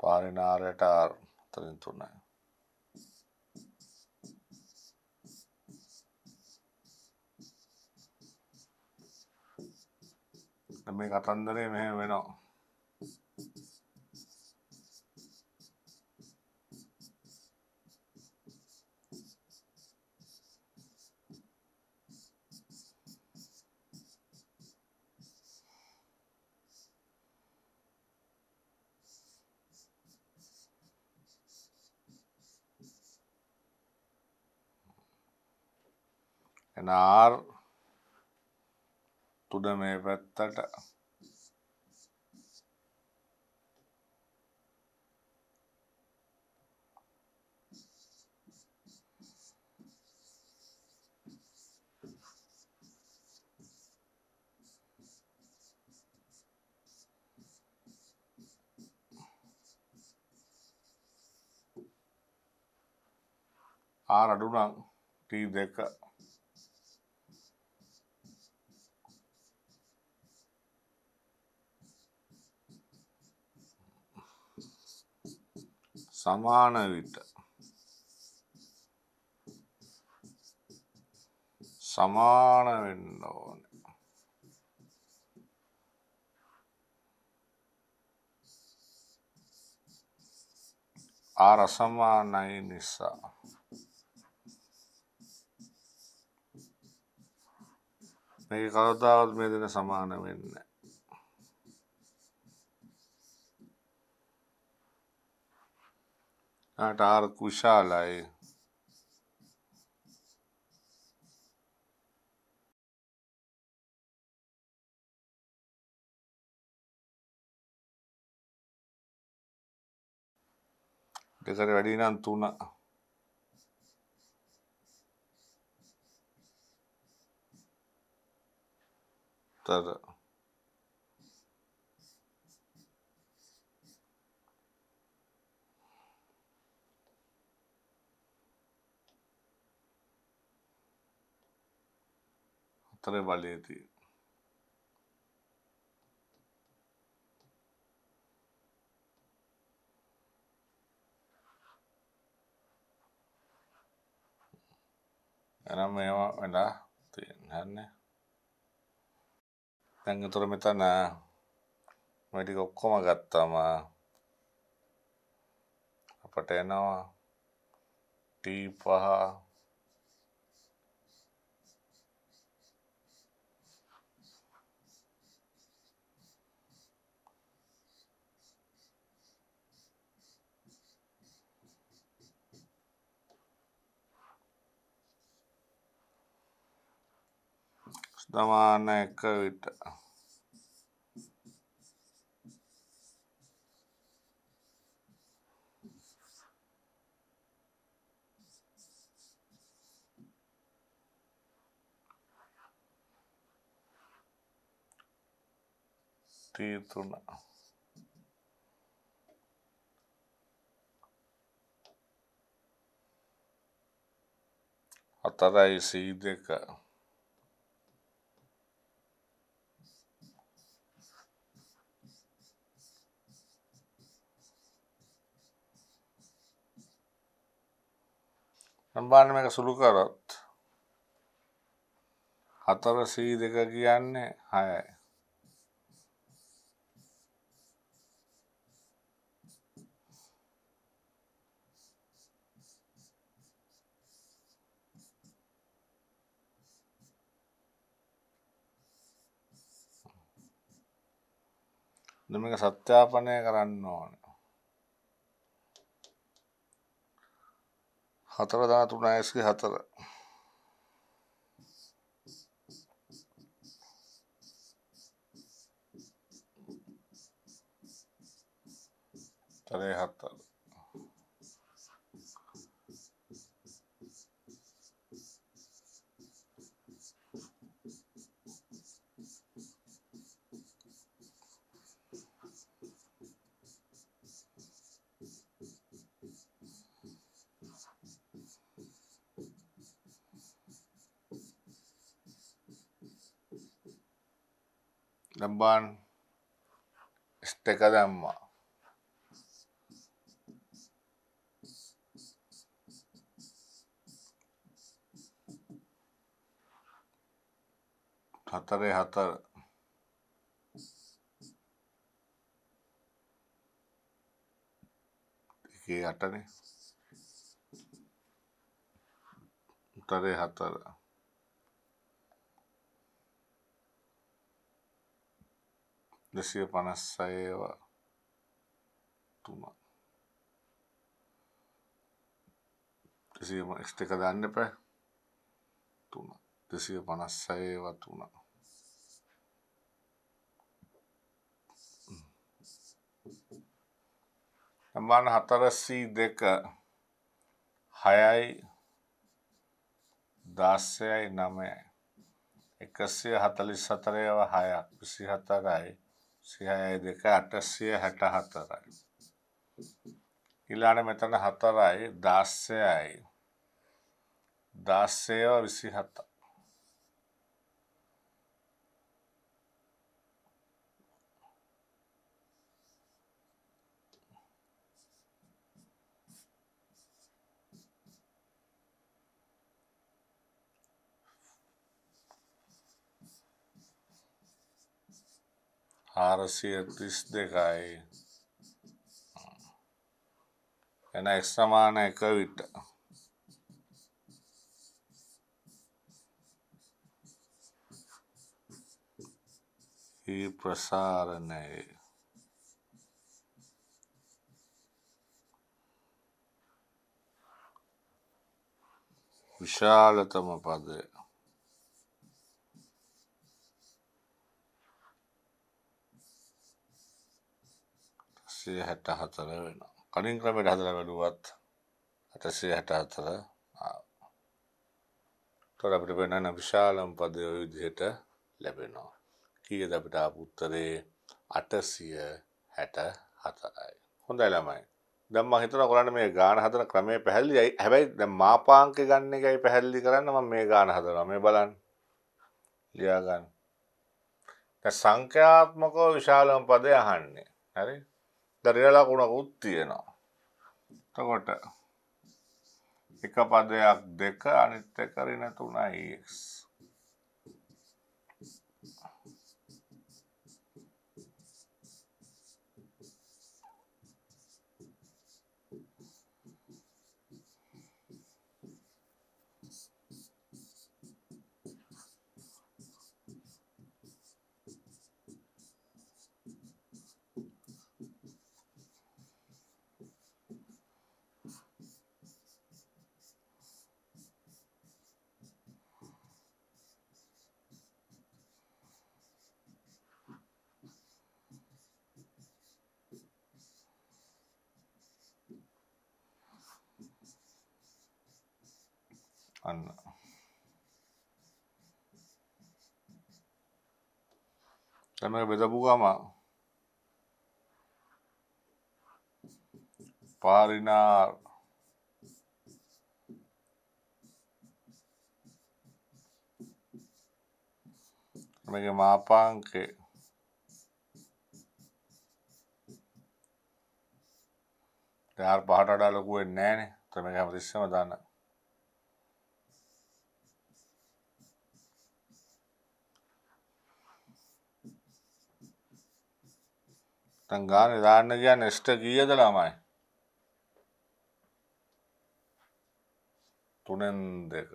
පාරිනාරයට ආර් අතරින් තුනයි. මේ කතන්දරේ මෙහෙම වෙනවා. එන R තුඩ මේ පැත්තට R අඩු නම් T2 සමාන විට සමාන වෙන්න ඕන ආර සමානයි නිසා මේක කවදාවත් මේ දෙන සමාන වෙන්නේ at R. Kushalai. Desare Radina Antuna. Tada. උත්තරේ බලයේදී එනම් මේවා වෙලා තියෙන හරිනේ දැන් ඒතර මෙතන මේ ටික ඔක්කොම ගත්තාම අපට එනවා t5 දමාන එක විට තීතුන හතරයි සී දෙක සම්බාන මේක සුළු කරොත් හතර සී දෙක කියන්නේ හයයි. මේක සත්‍යාපනය කරන්න ඕන. හතර ධාතු නයස්ගේ හතර තරේ හත්තර Ramban Stekadamma. हतरे हतर देखिए अटरे हतर දෙසිය පනස්සයව තුම දෙසියම එක්ට එක දන්න පැ තුන දෙසිය පනස්සයව තුන තමාන හතරස්සී දෙක හයයි දාස්සයයි නමයයි එකසිය හතලිස් සතරයව හයක් විසි හතරයි සියය දෙක අටස්සිය හැට හතරයි. ඉලාට මෙතන හතරයි දස්සයයි දස්සයව විසි හතා. හාරසිය ත්‍රිස් දෙකයි එන එක්සමාන එක විට ඒ ප්‍රසාරණය විශාලතම පදය හැටසිය හැට හතර වෙන කලින් ක්‍රමයට හදල වැඩුවත් හැටසිය හැට හතර තොර අපිට පෙනන විශාලම් පදය විදිහට ලැබෙනවා කියද අපිට අපපුත්තරේ අටසිය හැට හතරයි හොඳයි ළමයි දම්ම හිතන කොලන්න මේ ගාන හතන ක්‍රමය පැහැල්ලි හැබැයි මාපාංක ගන්න එකයි පැහැල්ලි කරන්න ම මේ ගාන හතරවා මේ බලන් ලියාගන්න සංඛ්‍යාත්මකෝ විශාලම පදය අහන්නේ හරි දරිය ලකුණකුත් තියෙනවා. එතකොට එක පදයක් දෙක අනිත් එක ඍණ 3x අන්න දැන් මේක බෙදපු ගම පාරිනාර් මේක මාපාංකේ යාර් පහට වඩා ලොකු වෙන්නේ නැහැ නේ. තමයි හැමතිස්සම දාන්න. දැන් ගානේ දාන්න කියන්නේ ඉෂ්ට කීයද ළමයි? තුනෙන් දෙක.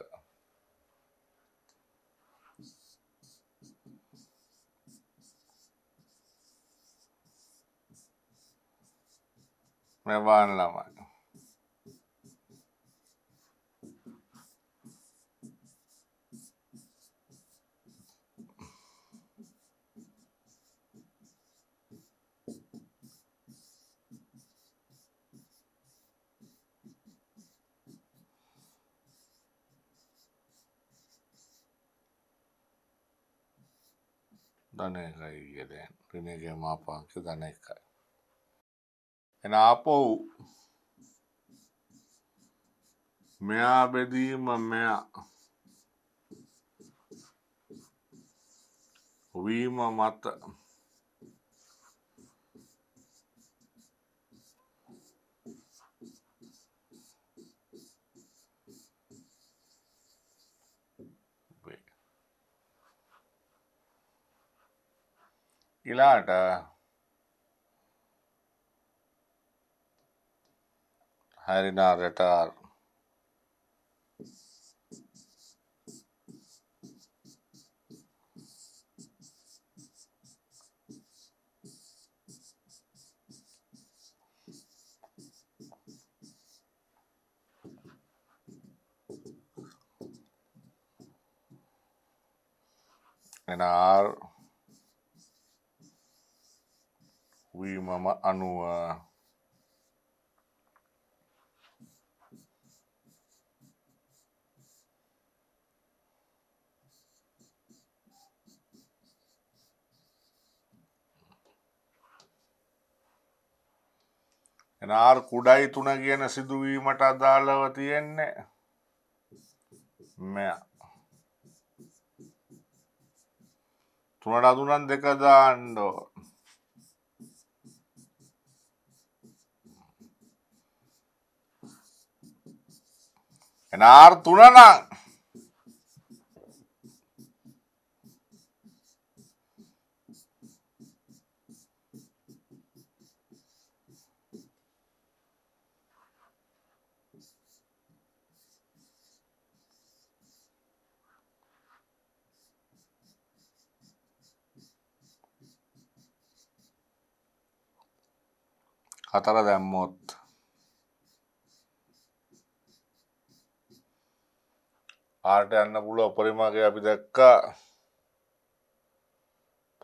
මේ වාන ළමයි. දන එකයි විය දැන් වෙනගේ මාපාංක දන එකයි. එන ආපව් මෙයා බෙදීම මෙයා වීම මත ఇలాట హరినారటార్ and R වීමම අනුව එනාර් කුඩයි තුන කියන සිදුවීමට අදාළව තියෙන්නේ මෙය තුනට අදුනන් දෙක දාන්න ඕන Enar tú na na, ha traído ආට යන්න පුළුව උපරිමගේ අපි දැක්කා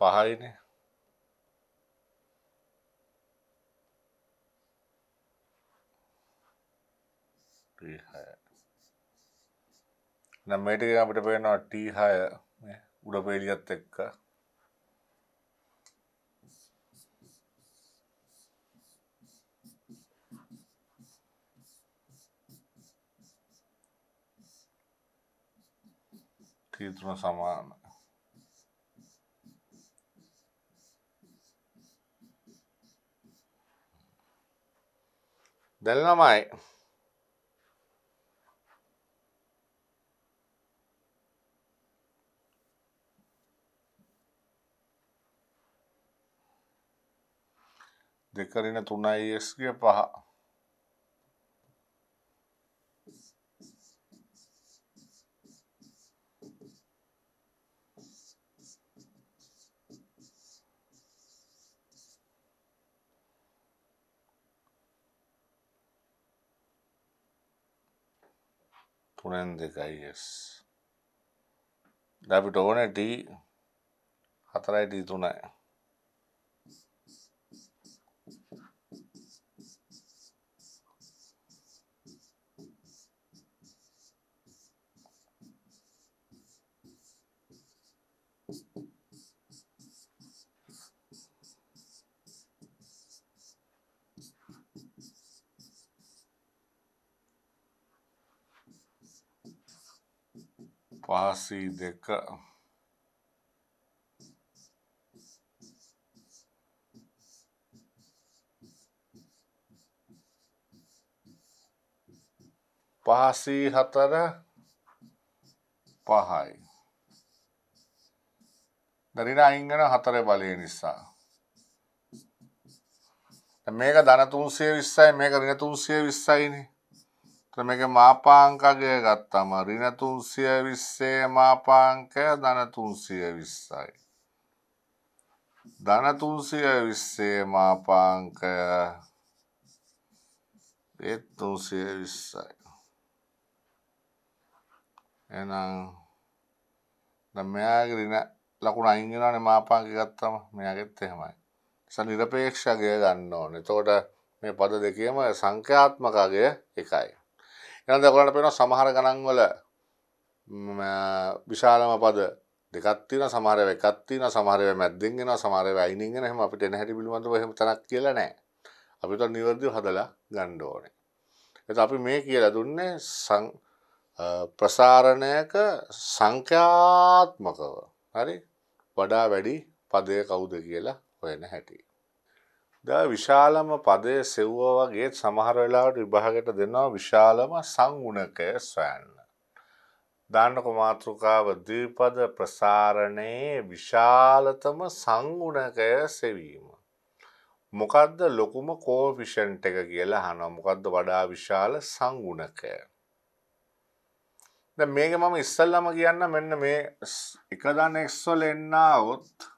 පහයිනේ නම් මේටික අපිට පේනවා ටී හය උඩ පේලියත් එක්ක ක්ෂේත්‍රම සමාන දැන් ළමයි දෙකරින තුනයි ස්ගේ පහ තුනෙන්දිකයිස් දැපිට ඕන ටී හතරයි ටී තුනයි පාසි දෙක පාසී හතර පහයි. දරින අංගන හතර බලය නිසා. මේක ධනතුන්සේ විස්සයි මේක රිනතුන්සේ විස්සයිනේ මේක මාපාංකගේ ගත්තම රින තුන්සිය විස්සේ මාපාංකය ධන තුන්සිය විස්සයි. ධන තුන්සිය විස්සේ මාපාංකය ඒත් තුන්සිය විස්සයි. එනම් මෙයාගේ රින ලකුණ අංගෙනනේ මාපාංකි ගත්තම මෙයාගෙත් එහෙමයි. ස නිරපේක්ෂගය ගන්න ඕන එතකොට මේ පද දෙකේම සංඛ්‍යාත්මකගේ එකයි. එන දගලට පෙන සමහර ගණන්වල විශාලම පද දෙකත්තින සමහර එකත්තින සමහරය මැද්දෙන්ගෙන සමහරය වයිනිගෙන හම අපිට එන හැටි පිළිබඳව හෙම තනක් කියලා නෑ අපිට නිවර්දි හදලා ගණ්ඩ ඕනේ. එත අපි මේ කියලා දුන්නේ ප්‍රසාරණයක සංඛ්‍යාත්මකව හරි වඩා වැඩි පදය කවුද කියලා හොයන හැටි. ද විශාලම පදය සෙව්ව වගේ සමහර වෙලාවට විභාගයට දෙනවා විශාලම සංගුණකය සොයන්න. දාන්නක මාතෘකාව දීපද ප්‍රසාරණයේ විශාලතම සංගුණකය සෙවීම. මොකදද ලොකුම කෝෆිෂන්ට් එක කියලා හන මොකක්ද වඩා විශාල සංගුණකය. මේක මම ඉස්සල්ලම කියන්න මෙන්න මේ එකදන එක්සොල් එන්නාවොත්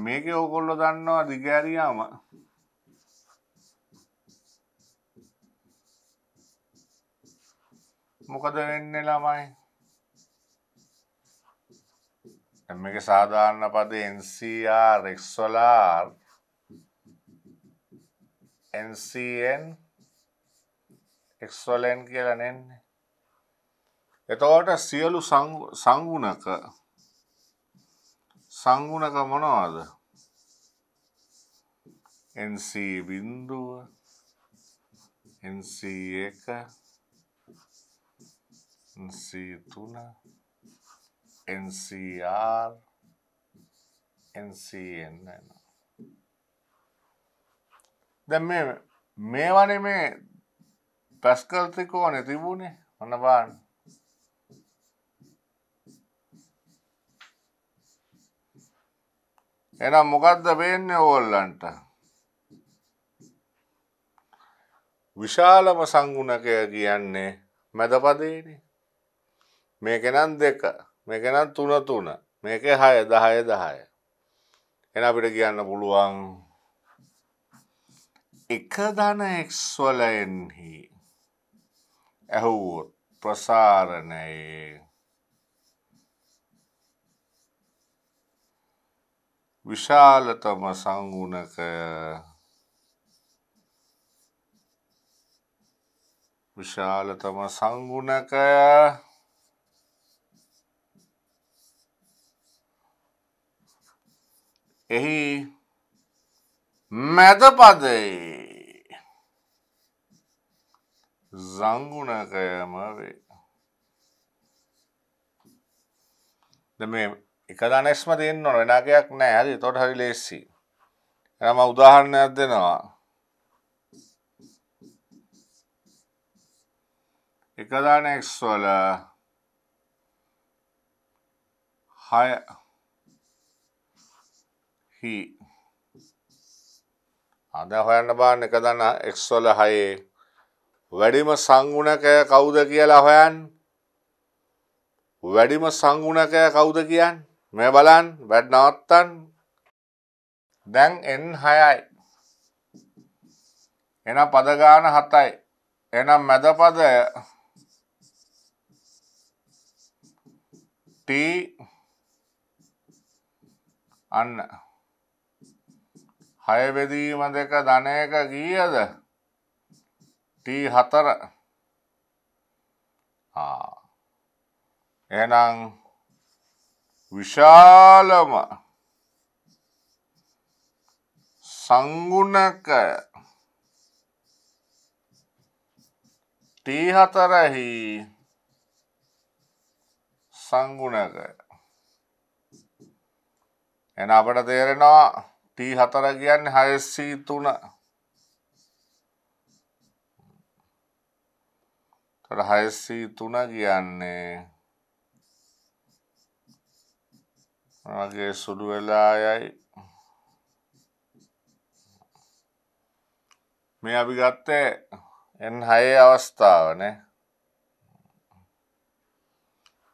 මේක ඕකොල්ලො දන්නවා දිගෑරයාම මොකද වෙන්න ළමයි මේක සාධාරණ පද NCR XLR NCN XLN කියලා නෙන්නේ එතකොට සියලු සංගුණක සංගුණක මොනවාද NC බින්දුව NC එක NC තුන NCR NCN දැන් මේ මේවනේ මේ පැස්කල් ත්‍රිකෝණේ තිබුණේ මොන බලන්න එනම් මොකක්ද වෙන්නේ ඕල්ලන්ට විශාලම සංගුණකය කියන්නේ මැදපදේනේ මේකනම් දෙක මේකනම් තුන තුන මේක හය දහය දහය එන අපිට කියන්න පුළුවන් එක ධන එක්ස්වලයෙන්හි ඇහුවොත් ප්‍රසාරණයේ විශාලතම සංගුණකය විශාලතම සංගුණකය එහි මැදපදයි සංගුණකයම වේ. මේ එක දනෙස්ම තියෙන් නො වෙනගයක් නෑ ඇරි තොට හරි ලේස්සි එනම උදාහරණයක් දෙනවා එක දානෙක්ස් වල හය හි අද හොයන්න බාන්න එක දන්න එක්ස් වල හයේ වැඩිම සංගුණකය කවුද කියලා හොයන් වැඩිම සංගුණකය කවුද කියන්න මේ බලන් වැඩ නවත්තන් දැන් එන් හයයි එන පදගාන හතයි එනම් මැද පදය T අන්න හයබෙදීම දෙක ධනයක ගීයද T හතර ආ එනම් විශාලම සංගුණකය ටීහතරහි සංගුණකය එන අපට තේරෙනවා ටී හතර කියන්න හයස්සී තුන හයස්සී තුන කියන්නේ මගේ සුළු වෙලා යයි මේ අපි ගත්තේ එන් හයේ අවස්ථාවනේ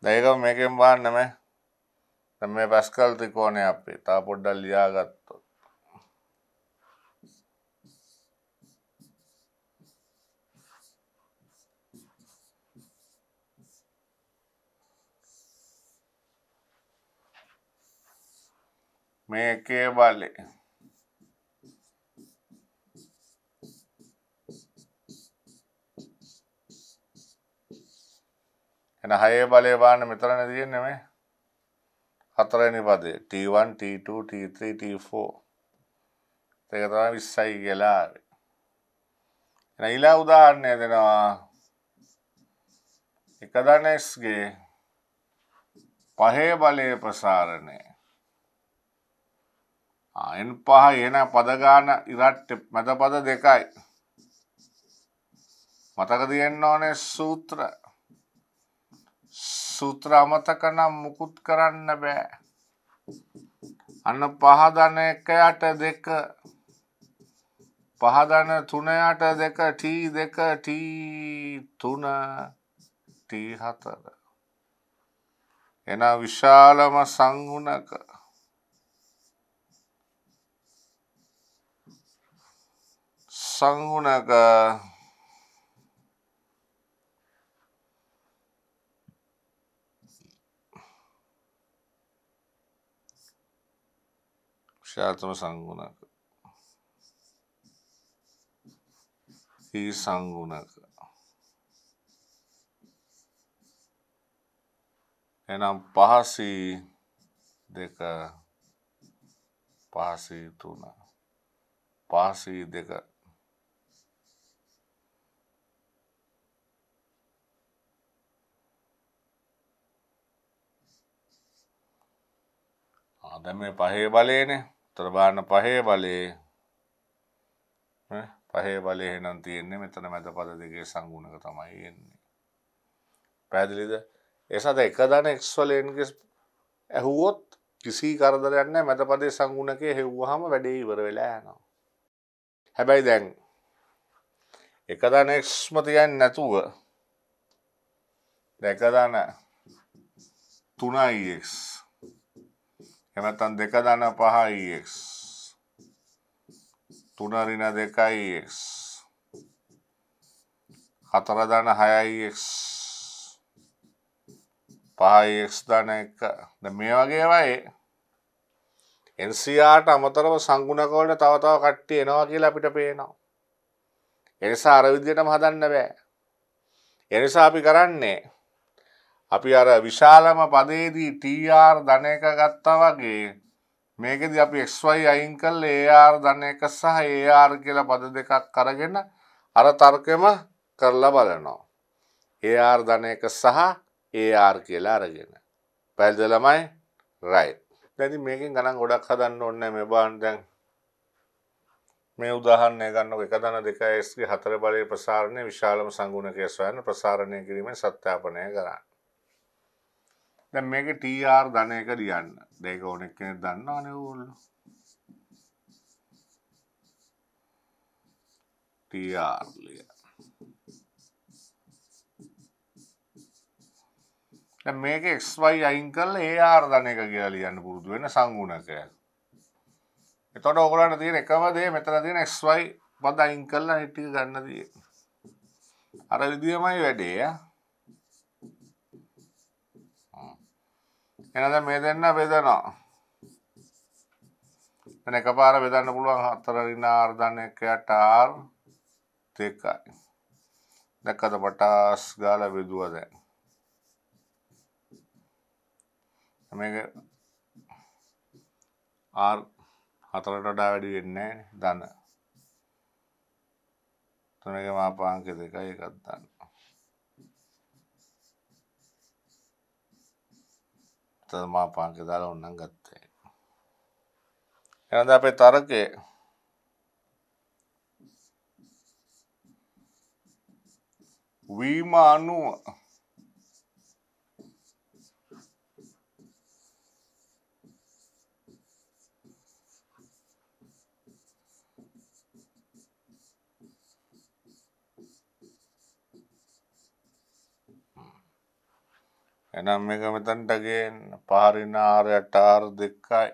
දැයක මේකෙන් බාන්නම මේ පැස්කල් ත්‍රිකෝණය අපේ තා පොඩ්ඩල් ලියාගත්තු මේකේ බලේ එන හයේ බලය බාන්න මෙතරන තියෙන්නේ මේ හතරවෙනි පදේ T1 T2 T3 T4 ඒක තමයි 20යි කියලා ආවේ එන ඊළා උදාහරණය දෙනවා එක ධනෙස්ගේ පහේ බලයේ ප්‍රසාරණය අයින් පහ එන පදගාන ඉරට්ට මැතපද දෙකයි. මතක තියෙන්න ඕනේ සූත්‍ර සූත්‍ර අමතකනම් මුකුත් කරන්න බෑ. අන්න පහදන එකයට දෙක පහදන තුනයට දෙක ටී දෙක ටී තුන ටී හතර එන විශාලම සංගුණක සංගුණක ක්ෂාතම සංගුණක ඒ සංගුණක එනම් පහසී දෙක පහසී තුන පහසී දෙක අද මේ පහේ බලයනේ තරබාන පහේ බලයේ පහේ බලය නම් තියෙන්නේ මෙතන මැද පද දෙකේ සංගුණක තමයි එන්නේ. පැදිලිද එසත එක දන එක්ස්වලයන්ගේ ඇහුවොත් කිසි කරදරන්න මැතපදේ සංගුණකය හෙව්වහම වැඩේ ඉවර වෙලා යනවා. හැබැයි දැන් එක දන එක්ස්මතියන් නැතුව දැකදන තුනයික් නැත්නම් දෙක ධන පහ ex තුන ඍණ 2 ex හතර ධන 6 ex පහ ex ධන 1 දැන් මේ වගේ වයි NCR ට අමතරව සංගුණක වලට තව තව කට්ටිය එනවා කියලා අපිට පේනවා ඒ නිසා අර විදිහටම හදන්න බෑ ඒ නිසා අපි කරන්නේ අපි අර විශාලම පදේදී TR ධන එක ගත්තා වගේ මේකෙද අපි XY අයින් කල් AR ධන එක සහ AR කියලා පද දෙකක් කරගෙන අර තර්කම කරලා බලනවා. AR ධන එක සහ AR කියලා අරගෙන. පැල්ද ළමයි රයිට්. දැති මේකින් ගණන් ගොඩක් හදන්න ඔන්න මේ බාන් දැන් මේ උදාහරණය ගන්නක එක දන දෙක ස්ගේ හතර බලය ප්‍රසාරණය විශාලම සංගුණකය සොයන්න ප්‍රසාරණය කිරීම සත්‍යාපනය කරන්න. දැ මේක ටර් ධනයක දියන්න දෙක ඕනෙක් කෙන දන්න අනවුල්ල ටර්ලිය මේක එක්වයි අයින් කල් ඒ ආර්ධනයක කියලා ලියන්න පුරුදු වෙන සංගුණකය එතොට ඔගලන්න තියෙන එකමදේ මෙතන තියෙන එක්වයි පද අයින් කල්ලා හිට්ටි ගන්න තිය අර විදිියමයි වැඩේ එහෙනම් දැන් මේ දෙන්න බෙදනවා. දැන් එකපාර බෙදන්න පුළුවන් 4 ඍණ r ධන 1ට r දෙකයි. දැක්කද පටාස් ගාලා බෙදුවා දැන්. මේක r හතරට වඩා වැඩි වෙන්නේ නැහැ ධන. තුනකම අපාංක දෙකයි එකක් ගන්න. තමා පාන්ක දාලා ඔන්නම් ගත්තේ. එනද අපේ තරකය වීම අනුව එනම් එක මෙතැන්ට ගේන්න පාරිනාරයට ආර් දෙක්කයි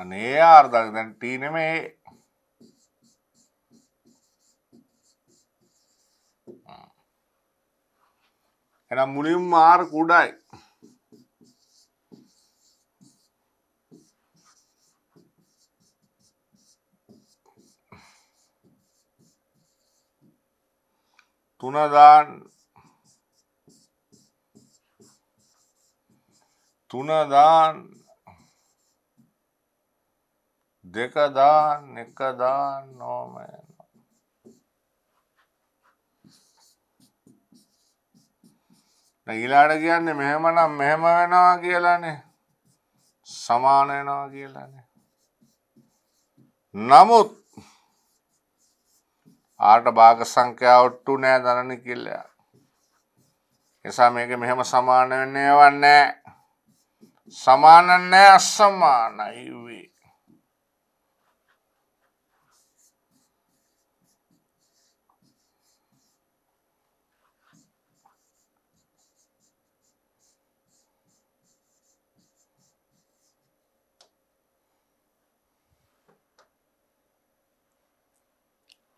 අනේ ආර්ධක දැන් ටී නෙමේ එනම් මුලින්ම ආර් කුඩයි තුනදාන් තුනදාන් දෙකදා නිකදා නොමයන නගිලාට කියන්නේ මෙහෙමනම් මෙහෙම වෙනවා කියලානේ සමාන වෙනවා කියලානේ නමුත් ආට භාග සංඛ්‍යාව ඔට්ටු නෑ දරණ කිල්ලයා එසා මේක මෙහෙම සමාන වෙන්නේ නැහැ සමාන නෑ අසමානයි වේ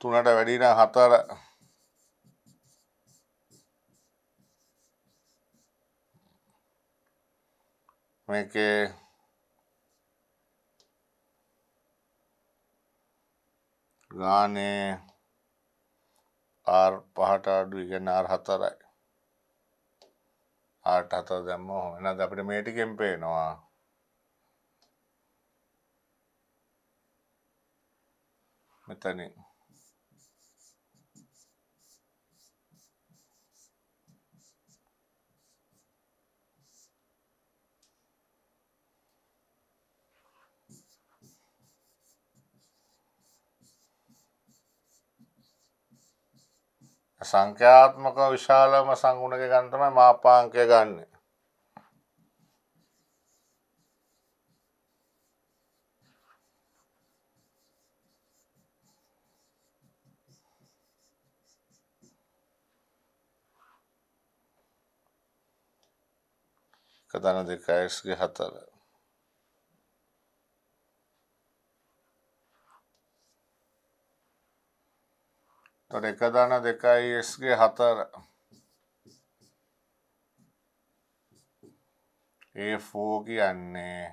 තුනට වැඩින හතර මේකේ ගානේ ආර් පහට අඩු ඉගෙන ආර් හතරයි ආට හතර දැම්ම හොම එනද අපිට මේ ටිකෙන් පේනවා මෙතනින් සංඛ්‍යාත්මක විශාලම සංගුණක ගන්තම මාපාංකය ගන්න. කතන දෙකයිස්ගේ හතර තොර එක දන දෙකයි එස්ගේ හතර ඒ ෆෝ කියන්නේ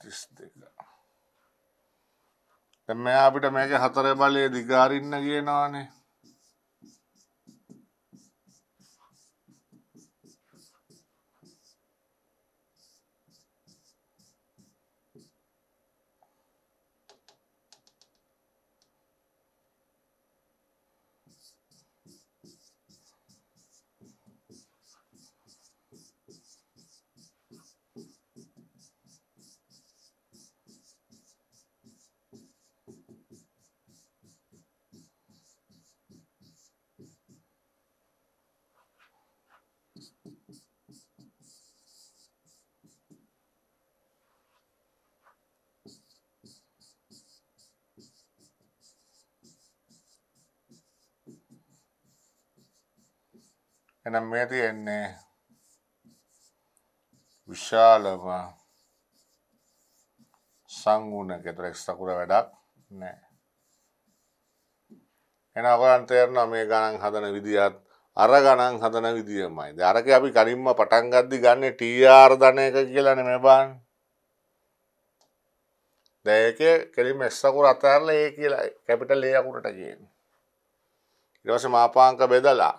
තිස් දෙක මෙයා අපිට මේක හතර බලය දිගාරින්න කියනවානේ එහෙනම් මේ තියෙන්නේ විශාලම සංගුණක ඒතර එක්ස්ට්‍රා වැඩක් නෑ එහෙනම් ඔයයන් තේරෙනවා මේ ගණන් හදන විදියත් අර ගණන් හදන විදියමයි. දැන් අරකේ අපි කලින්ම පටන් ගද්දි ගන්න TR ධන එක කියලානේ මේ බලන්න. දැන් ඒකේ කලින්ම S අකුර අතහැරලා A කියලා කැපිටල් A අකුරට කියන්නේ. ඊට පස්සේ මාපාංක බෙදලා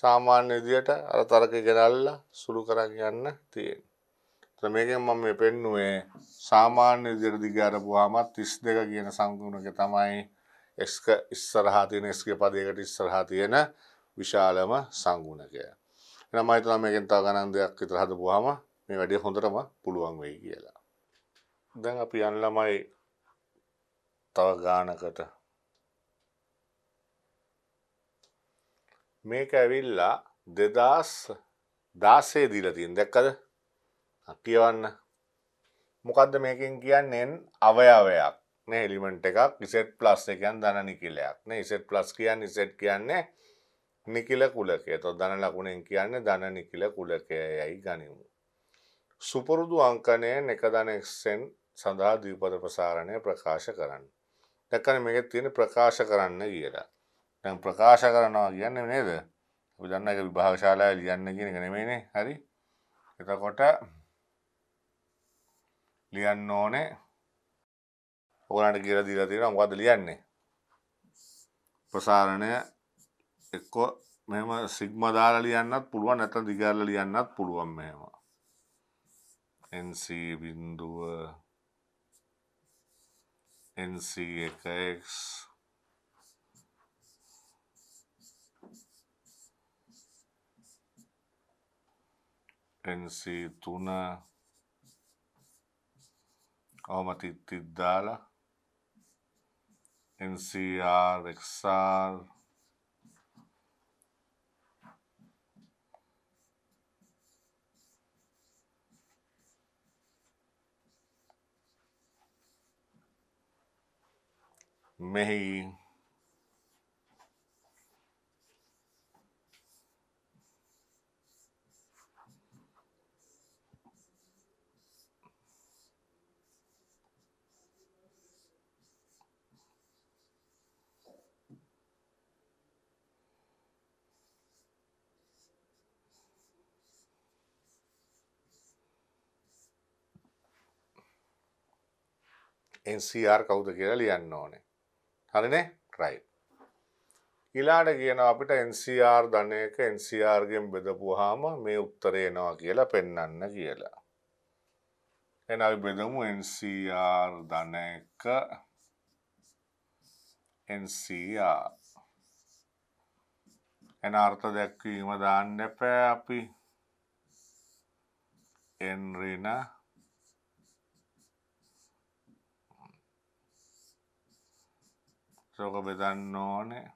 සාමාන්‍ය විදියට අර තරක ගෙනල්ලා සුළු කරන් යන්න තියෙන. මේකෙන් මම මේ පෙන්නුවේ සාමාන්‍ය විදියට දිග අරපුවාම 32 කියන සංගුණක තමයි x ඉස්සරහා තියෙන x ගේ පදයකට ඉස්සරහා තියෙන විශාලම සංගුණකය. එහෙනම් මම හිතනවා මේකෙන් තව ගණන් දෙකක් විතර හදපුවාම මේ වැඩේ හොඳටම පුළුවන් වෙයි කියලා. දැන් අපි යන්න ළමයි තව ගානකට මේක ඇවිල්ලා දෙදස් දාස්සේ දීලතින් දැක්කද කියවන්න මොකක්ද මේකින් කියන්නෙන් අවයවයක් හෙලිමෙන්ට් එකක් ඉසෙට් ප්ලස් එකයන් දන නිකිලයක් න ඉසෙට් ප්ලස් කියන් ඉසෙට් කියන්නේ නිකිල කුලකය තො දන ලකුණෙන් කියන්නේ දන නිකිල කුලකය යැයි ගනිමු. සුපුරුදු අංකනය එක දනක්සෙන් සඳහා දීපද ප්‍රසාරණය ප්‍රකාශ කරන්න. දැකන මේක තියෙන ප්‍රකාශ කරන්න කියලා. දැන් ප්‍රකාශ කරනවා කියන්නේ නේද? අපි දන්න එක විභාග ශාලාවේ ලියන්න කියන එක නෙමෙයිනේ. හරි? එතකොට ලියන්න ඕනේ ඕගලන්ට කියලා දීලා තියෙනවා මොකද්ද ලියන්නේ? ප්‍රසාරණය එක්ක මෙහෙම සිග්මා දාලා ලියන්නත් පුළුවන් නැත්නම් දිගාරලා ලියන්නත් පුළුවන් මෙහෙම. NC බිඳුව NC 1x en si tuna oma ti ti dala en si arexar Mexico. NCR කවුද කියලා ලියන්න ඕනේ. හරිනේ? right. ඊළාට කියනවා අපිට NCR ධන එක NCR ගෙන් බෙදපුවාම මේ උත්තරේ එනවා කියලා පෙන්වන්න කියලා. එහෙනම් අපි බෙදමු NCR ධන එක NCR එන අර්ථ දැක්වීම දාන්න එපා අපි එන් රිනා ඕක බෙදන්න ඕනේ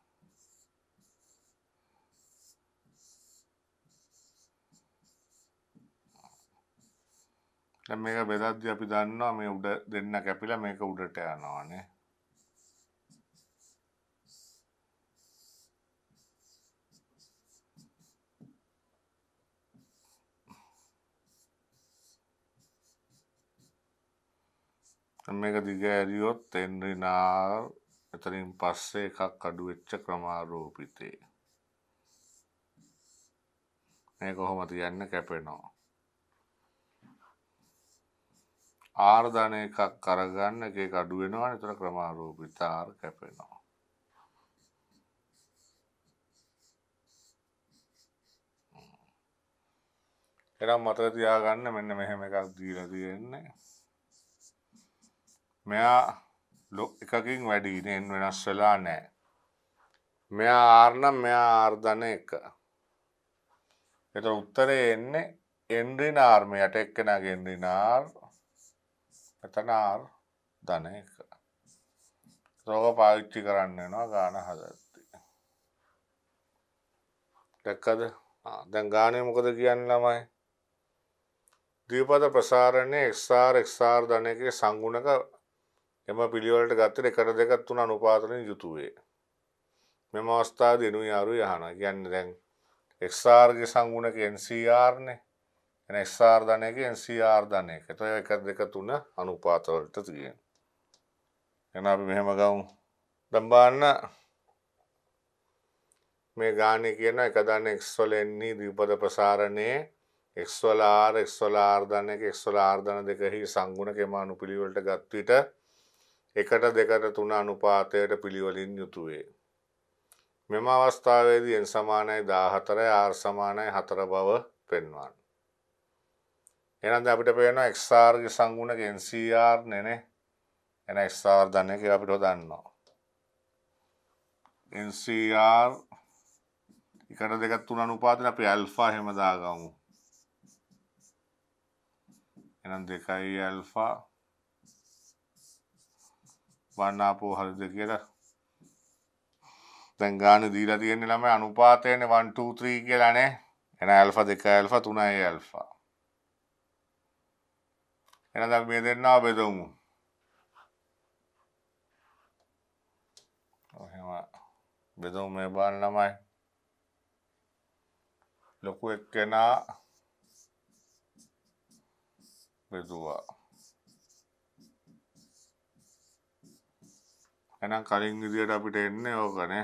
දැන් මේක බෙදද්දි අපි දන්නවා මේ උඩ දෙන්න කැපිලා මේක උඩට යනවානේ මේක දිග ඇරියොත් එන්රිනාර් එතනින් පස්සේ එකක් අඩුවෙච්ච ක්‍රමාරෝපිතේ. මේ කොහොම තියන්න කැපෙනවා. ආර්ධන එකක් කරගන්න එක අඩුවෙනවා නිතර ක්‍රමාරෝපිතාර කැපෙනවා. එනම් මතක තියාගන්න මෙන්න මෙහෙම එකක් දීලා තියෙන්නේ. මෙයා ලො එකකින් වැඩීනෙන් වෙනස් වෙලා නෑ. මෙයා ආර්නම් මෙයා ආර්ධන එක. එත උත්තරේ එන්නේ එන්ඩ්‍රිනාර්මයට එක්කෙනගේ එන්ඩ්‍රිනාර් එතනාර් ධන එක. රෝග පාවිච්චි කරන්න නවා ගාන හදත්ති. දැක්කද දැන් ගානය මොකද කියන්න ළමයි. දීපද ප්‍රසාරණය එක්සාර් එක්සාර් ධනයක සංගුණක එම පිළිවලට ගත්තන එකට දෙකත් තුන අනුපාතනින් යුතුවේ. මෙම අවස්ථාද එනු අරු යහන ගැන්න දැන් එක්සාර්ග සංගුණක එන්සිආර්නේ එන එක්සාර් ධනයක එන්සිආර් ධනය එක තොය එක දෙක තුන අනුපාතවලට තියෙන්. එන අපි මෙහෙම ගවුම් දම්බාන්න මේ ගානය කියන එකදන්න එක්ස්වල එන්නේ දීපද ප්‍රසාරණයේ එක්ස්වලාර් එක්ස්වලාර්ධනය එක්ස්වලාර්ධන දෙකෙහි සංගුණකෙම අනුපිළිවෙලට ගත්විට එකට දෙකට තුන අනුපාතයට පිළිවලින් යුතුවේ. මෙම අවස්ථාවේදී එන් සමානයි දාහතර ආර් සමානයි හතර බව පෙන්වන්. එනද අපිට පේන එක්සාර්ග සංගුණක එන්සිර් නෙනේ එන එක්සාර් දන්න එක අපිට දන්නවා. එන්සිර් එකට දෙකත් තුන අනුපාතන අපි ඇල්ෆා හෙම දාගමු. එනම් දෙකයි ඇල්ෆා වන්නාපෝ හරිද කියලා දැන් ගාන දීලා තියෙන්නේ ළමයි අනුපාතයනේ 1 2 3 කියලා නේ එන ඇල්ෆා 2 ඇල්ෆා 3යි ඇල්ෆා එහෙනම් දැන් මේ දෙන්නා බෙදමු ඔහෙම බෙදමු මේ බාන ළමයි ලොකු එක්කෙනා බෙදුවා එනම් කලින් විදියට අපිට එන්නේ ඕකනේ.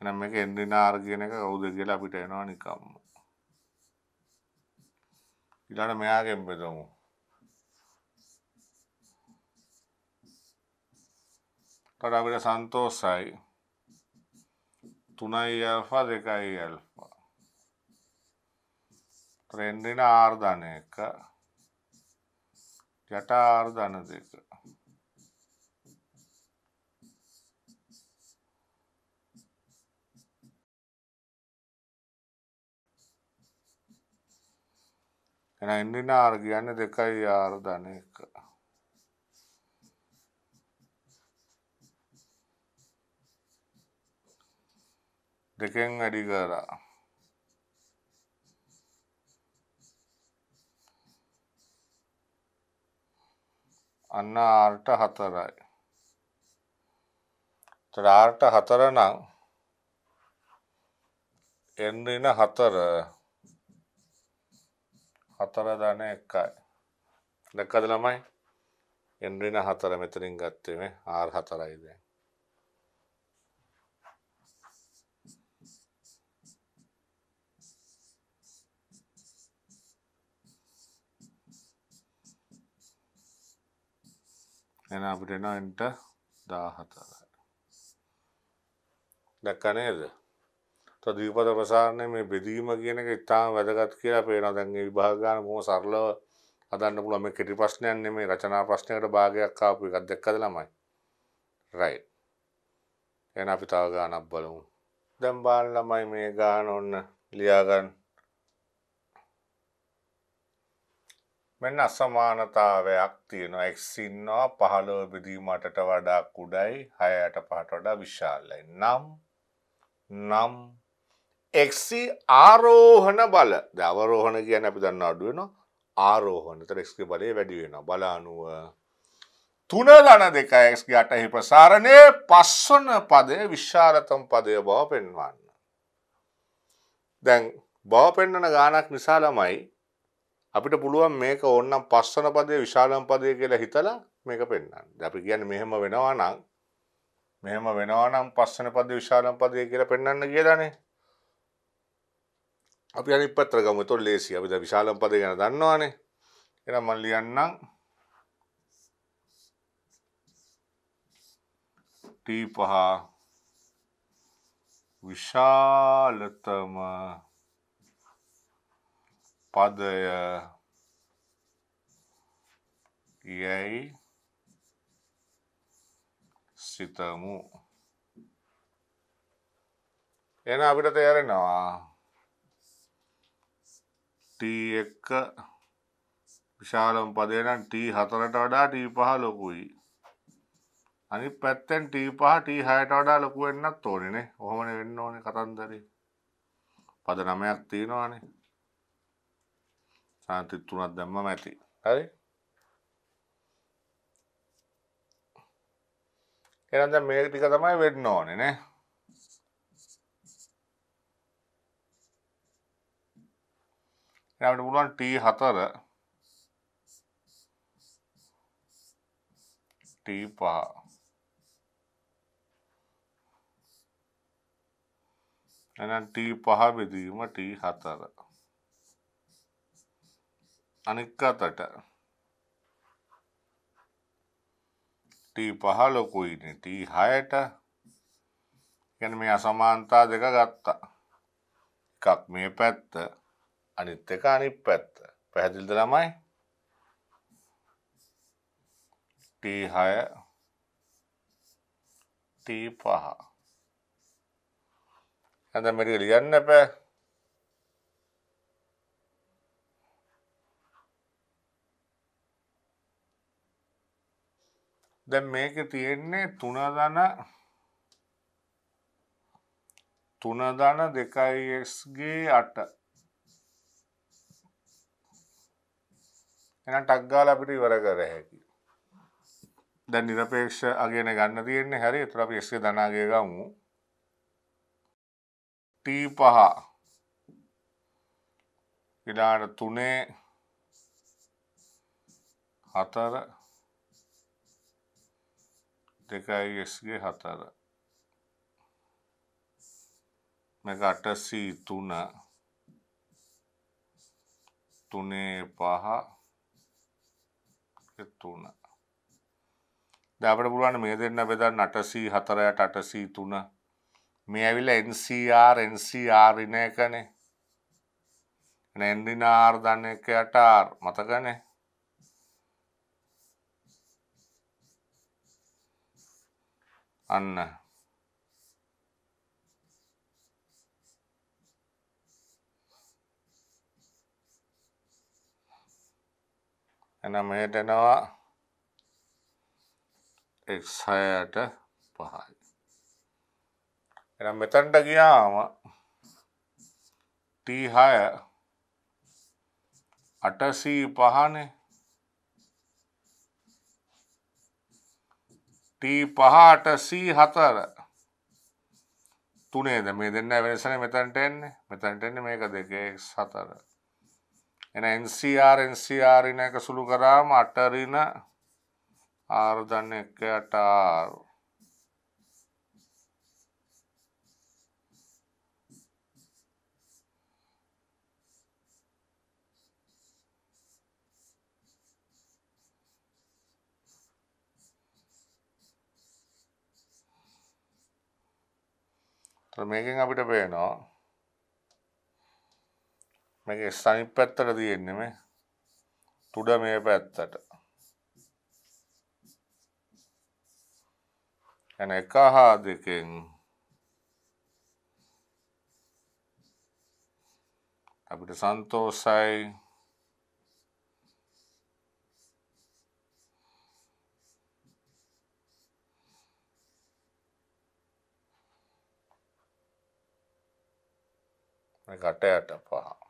එනම් මේක එන්ඩිනාර් කියන එක කවුද කියලා අපිට එනවා නිකම්ම. ඊළඟ මෙයාගෙන් බෙදමු. තොට අපිට සන්තෝසයි. තුනයි ඇල්ෆා දෙකයි ඇල්ෆා. ත්‍රෙන්ඩින ආර්ධන එක. යට ආර්ධන දෙක. එන ඉන්දින ආර කියන්න දෙකයි ආර ධන එක දෙකෙන් අඩි කරා අන්න ආර්ට හතරයි තරාර්ට හතර නම් එන්දින හතර හතරදාන එකයි. දැක්කද ළමයි එන්ඩ්‍රින හතර මෙතරින් ගත්තේ මේ ආර් හතරයි දැන්. එන අපිට එනවා එන්ට 14යි. දැක්ක නේද? තදීපද ප්‍රසාරණය මේ බෙදීම කියන එක ඉතාම වැදගත් කියලා පේනවා දැන් ඒ විභාගාන බොහොම සරලව හදන්න පුළුවන් මේ කෙටි ප්‍රශ්නයක් නෙමෙයි රචනා ප්‍රශ්නයකට භාගයක් ආපු එකක් දැක්කද ළමයි රයිට් එහෙනම් අපි තව ගානක් බලමු දැන් බලන්න ළමයි මේ ගාන ඔන්න ලියා ගන්න මෙන්න අසමානතාවයක් තියෙනවා x ඉන්නවා 15 බෙදීමටට වඩා කුඩයි 6ට 5ට වඩා විශාලයි නම් නම් එක්සි ආරෝහණ බල දවරෝහණ කියන අපි දන්න අඩුවනවා ආරෝහණ තර එක්ක බලය වැඩිවෙන බල අනුව තුන දන දෙක එක්ගේ අටහි ප්‍රසාරණය පස්වන පදය විශ්ාරතම් පදය බව පෙන්වන්න. දැන් බව පෙන්න්නන ගානක් නිසාලමයි අපිට පුළුවන් මේක ඔන්නම් පස්වන පදය විශාලම් පදය කියලා හිතලා මේක පෙන්න්න අපි කියන්න මෙහෙම වෙනවා නම් මෙහෙම වෙනවානම් පස්සන පද විශාලම් පදය කියලා පෙන්න්න කියලානේ අපි අනිත් පැත්තට ගමු. එතකොට ලේසි. අපි දැන් විශාලම පද ගැන දන්නවානේ. එහෙනම් මම ලියන්නම් T5 විශාලතම පදය යයි සිතමු. එහෙනම් අපිට තේරෙනවා T1 විශාලම පදේ නම් T4ට වඩා T5 ලොකුයි. අනිත් පැත්තෙන් T5 T6ට වඩා ලොකු වෙන්නත් ඕනේ නේ. ඔහොමනේ වෙන්න ඕනේ කතන්දරේ. පද 9ක් තියෙනවානේ. සාන්ති 3ක් දැම්මම ඇති. හරි. එහෙනම් දැන් මේක ටික තමයි වෙන්න ඕනේ නේ. එයා අපිට පුළුවන් t4 t5 එහෙනම් t5 බෙදීම t4 අනික් අතට t5 ලොකුයිනේ t6ට කියන්නේ මේ අසමානතා දෙක ගත්තා එකක් මේ පැත්ත අනිත් එක අනිත් පැත්ත පැහැදිලිද ළමයි T6 T5 නැත්නම් මේක ලියන්න බෑ දැන් මේක තියෙන්නේ තුන දන තුන දන දෙකයි x ගේ 8 එහෙනම් ටක් ගාලා අපිට ඉවර කර හැකියි. දැන් නිරපේක්ෂ අගයන ගන්න තියෙන්නේ හරි ඒතර අපි S ධනාගය ගමු T5 ඊළාට 3 4 දෙකයි S ගේ 4 මේක 8C 3 3 5 තුන. දැපට පුළුවන් මේ දෙන්න බෙදන්න අටසී හතරයට අටසී තුන මේ ඇවිල එන්සිR එන්සිR ඉන එකනේ නැන්ඩිනාර් දන්න එක යටාර් මතකනේ අන්න එන මෙයට එනවා x 6ට 5යි එහෙනම් මෙතනට ගියාම t6 805 නේ T5ට C4 තුනේද මේ දෙන්න වෙනසනේ මෙතනට එන්නේ මෙතනට එන්නේ මේක 2x4 එන එන්සිR එන්සිRන එක සුළු කරාම අටරින ආර් දන්න එක අටාර් මේකෙන් අපිට පේනවා මේක සනි පැත්තට තියෙන්නේ මේ තුඩ මේ පැත්තට එන එක හා දෙකෙන් අපිට සන්තෝසයි මේ කට යට පහ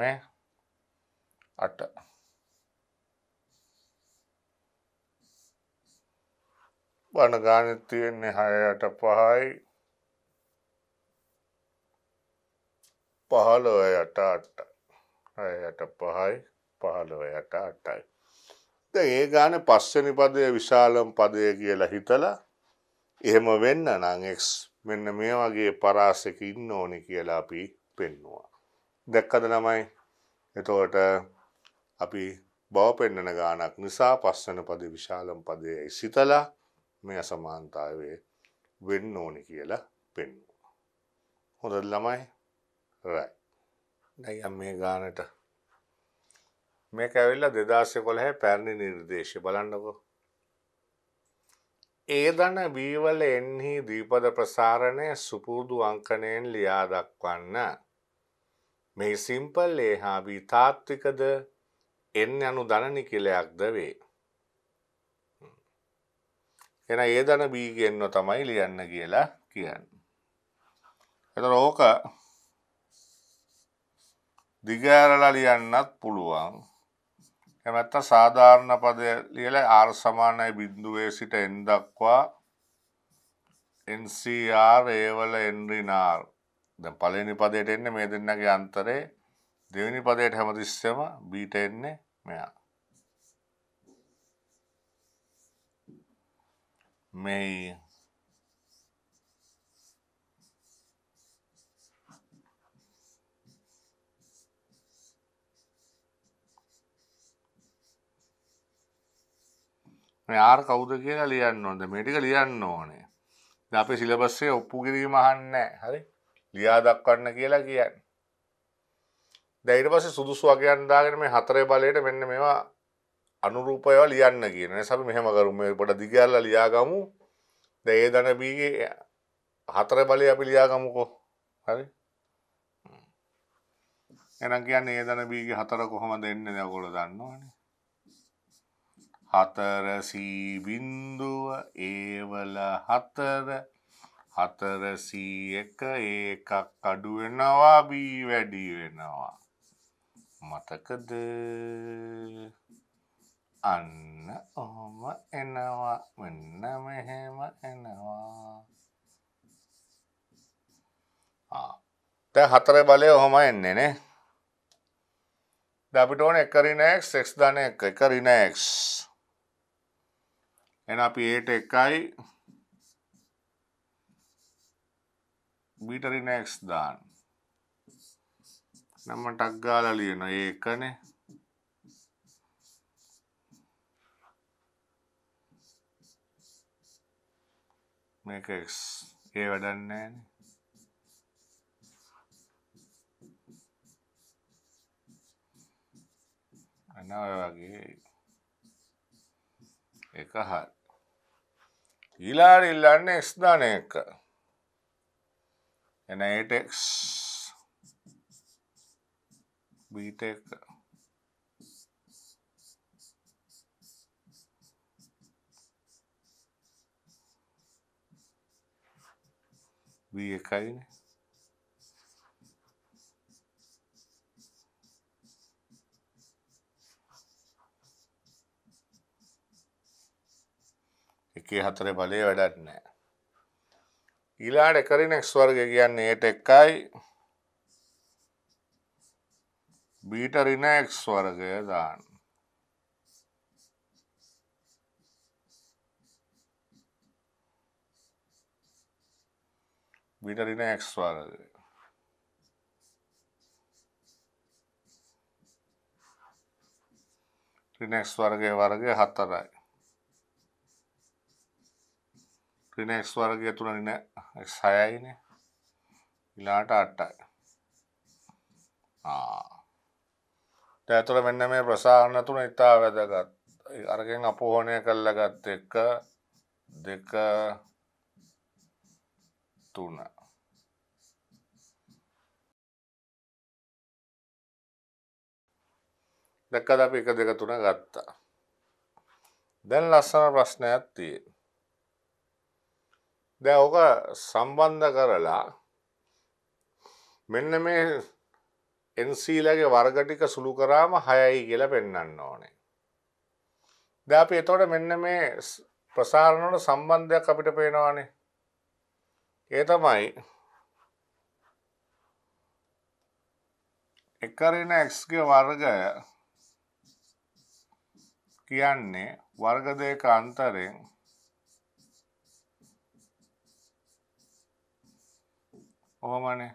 මේ අට බණ ගානත් තියෙන්නේ හයට පහයි පහළොවයට අට හයට පහයි පහළොවයට අටයි ද ඒ ගාන පස්සනි පදය විශාලම් පදය කියලා හිතලා එහෙම වෙන්න නං එක්ස් මෙන්න මේ වගේ පරාසක ඉන්න ඕනි කියලා අපි පෙන්නවා දැක්කද ළමයි එතෝට අපි බව පෙන්නන ගානක් නිසා පස්සන පද විශාලම් පදය සිතලා මේ අසමාන්තාවේ වෙන්න ඕනි කියලා පෙන්වා. හොඳද ළමයි රයි. දැන් මේ ගානට මේක ඇවිල්ලා 2011 පැරණි නිර්දේශය බලන්නකෝ. ඒදන බීවල එන්හි දීපද ප්‍රසාරණය සුපුරුදු අංකණයෙන් ලියා දක්වන්න. මේ සිම්පල් ඒ හා වී තාත්විකද එන් යනු දනනිකිලයක්ද වේ. එන ඒ දන බීගෙන්ව තමයි ලියන්න කියලා කියන්න. එත රෝක දිගෑරලා ලියන්නත් පුළුවන් එමැත්ත සාධාරණ පදය ලියල ආර් සමානයි බිින්දුවේ සිට එන්දක්වා NCR ඒවල එන්රිනාර් දැන් පලනි පදයට එන්න මේ දෙන්නගේ අන්තරේ දෙවිනි පදයට හැමතිස්සම බීට එන්නේ මෙයා. මේ යාර කවුද කියලා ලියන්න ඕොද මේටික ලියන්න ඕනේ අපේ සිලබස්සේ ඔප්පු කිරීම හන්න හරි ලියා දක්වන්න කියලා කියන්න. දැයිට පස සුදුසු වගයන්දාගෙන මේ හතරය බලයට මෙන්න මේවා අනුරූපයව ලියන්න කියන සබ මෙහම කරුම පට දිගල්ල ලියාගමු දැඒ දන බීගේ හතර බලය අපි ලියාගමුකෝ හරි එනම් කියන්න ඒ දන බීගේ හතර කොහොම දෙන්න දැකොල දන්නවානේ හතර සී බින්දුව ඒවල හතර හතරසී එක ඒකක් අඩුවෙනවා බී වැඩි වෙනවා. මතකද අන්න ඔහොම එනවා වෙන්න මෙහෙම එනවා. තැ හතර බලය ඔහොම එන්නේ නේ දැපිට ඕන එක රිනක් සෙක්ස් දන එක එක රිනක්ස් එන අපි ඒට එකයි බීටරිනැක්ස් දාන්න නම ටක් ගාලා ලියන ඒකනේ මේක x ඒ වැඩක් නැහැනේ අන්න ඔය වගේ එක හරි ඊළාට ඉල්ලන්නේ x දාන එක and 8x we take v इकाई එකේ හතර බලය වැඩක් නෑ ඉලාට එකරින එක්ස් වර්ග කියන්නේ ඒට එකයි බීටරින එක්ස් වර්ගය දාන්න බීටරින එක්ස් වර්ගය රිනක්ස් වර්ගය වර්ගය හතරයි ඍණ x වර්ගය තුන ඍණ x6යි නේ. ඊළාට 8යි. ආ. ඒතර මෙන්න මේ ප්‍රසාරණ තුන ඉතා වැදගත්. අරගෙන් අපෝහණය කරලා ගත්ත 1 2 3 දැක්කද අපි එක දෙක තුන ගත්තා. දැන් ලස්සන ප්‍රශ්නයක් තියෙනවා. දැන් ඕක සම්බන්ධ කරලා මෙන්න මේ එන්සීලගේ වර්ග ටික සුළු කරාම 6යි කියලා පෙන්වන්න ඕනේ. දැන් අපි එතකොට මෙන්න මේ ප්‍රසාරණ වල සම්බන්ධයක් අපිට පේනවානේ. ඒ තමයි එකරින x ගේ වර්ගය කියන්නේ වර්ග දෙක අතරෙන් ඔහමනේ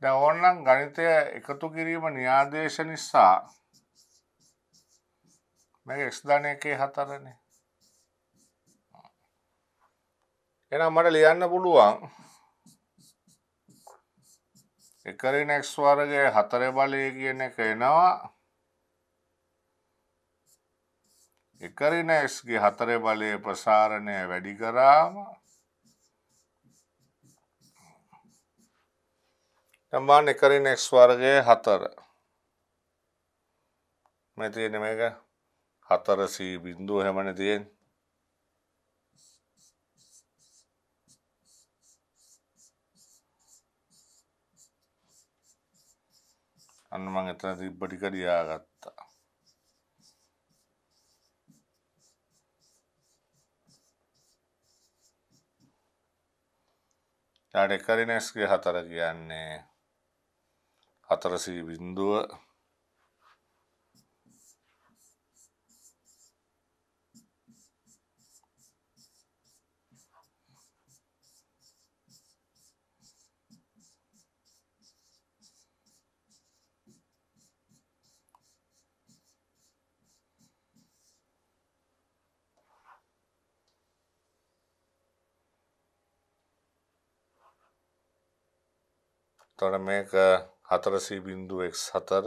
ද ඕන්නම් ගනිතය එකතු කිරීම න්‍යාදේශ නිසා මේ එක්ස්ධන එකේ හතරනේ එනම් මට ලියන්න පුළුවන් එකරින් එක්ස් වර්ගය හතර බලය කියන එක එනවා එකරිනැක්ස්ගේ හතර බලය ප්‍රසාරණය වැඩි කරාම තම්බාන් එකරිනෙක්ස් වර්ගය හතර මේ තියෙන මේක හතර සී බින්දුව හැමන තියෙන් අන්න මං එතන තිබ්බටික ලියාගත්තා තාට එකරිනැස්ගේ හතර කියන්නේ හතරසී බින්දුව තොට මේක හතරසී බිින්දුව එක් හතර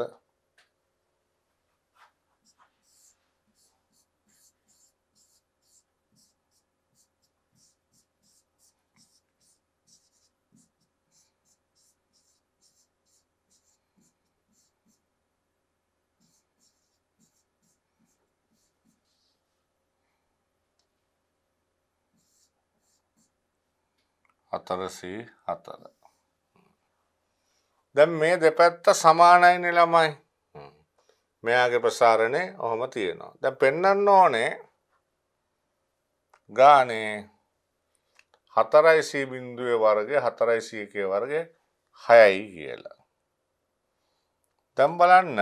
හතරසී හතර දැන් මේ දෙපැත්ත සමානයින ළමයි මෙයාගේ ප්‍රසාරණය ඔහොම තියෙනවා. දැ පෙන්නන්න ඕනේ ගානේ හතරයිසී බින්දුව වර්ගේ හතරයිසියකය වර්ගේ හයයි කියලා. දැම් බලන්න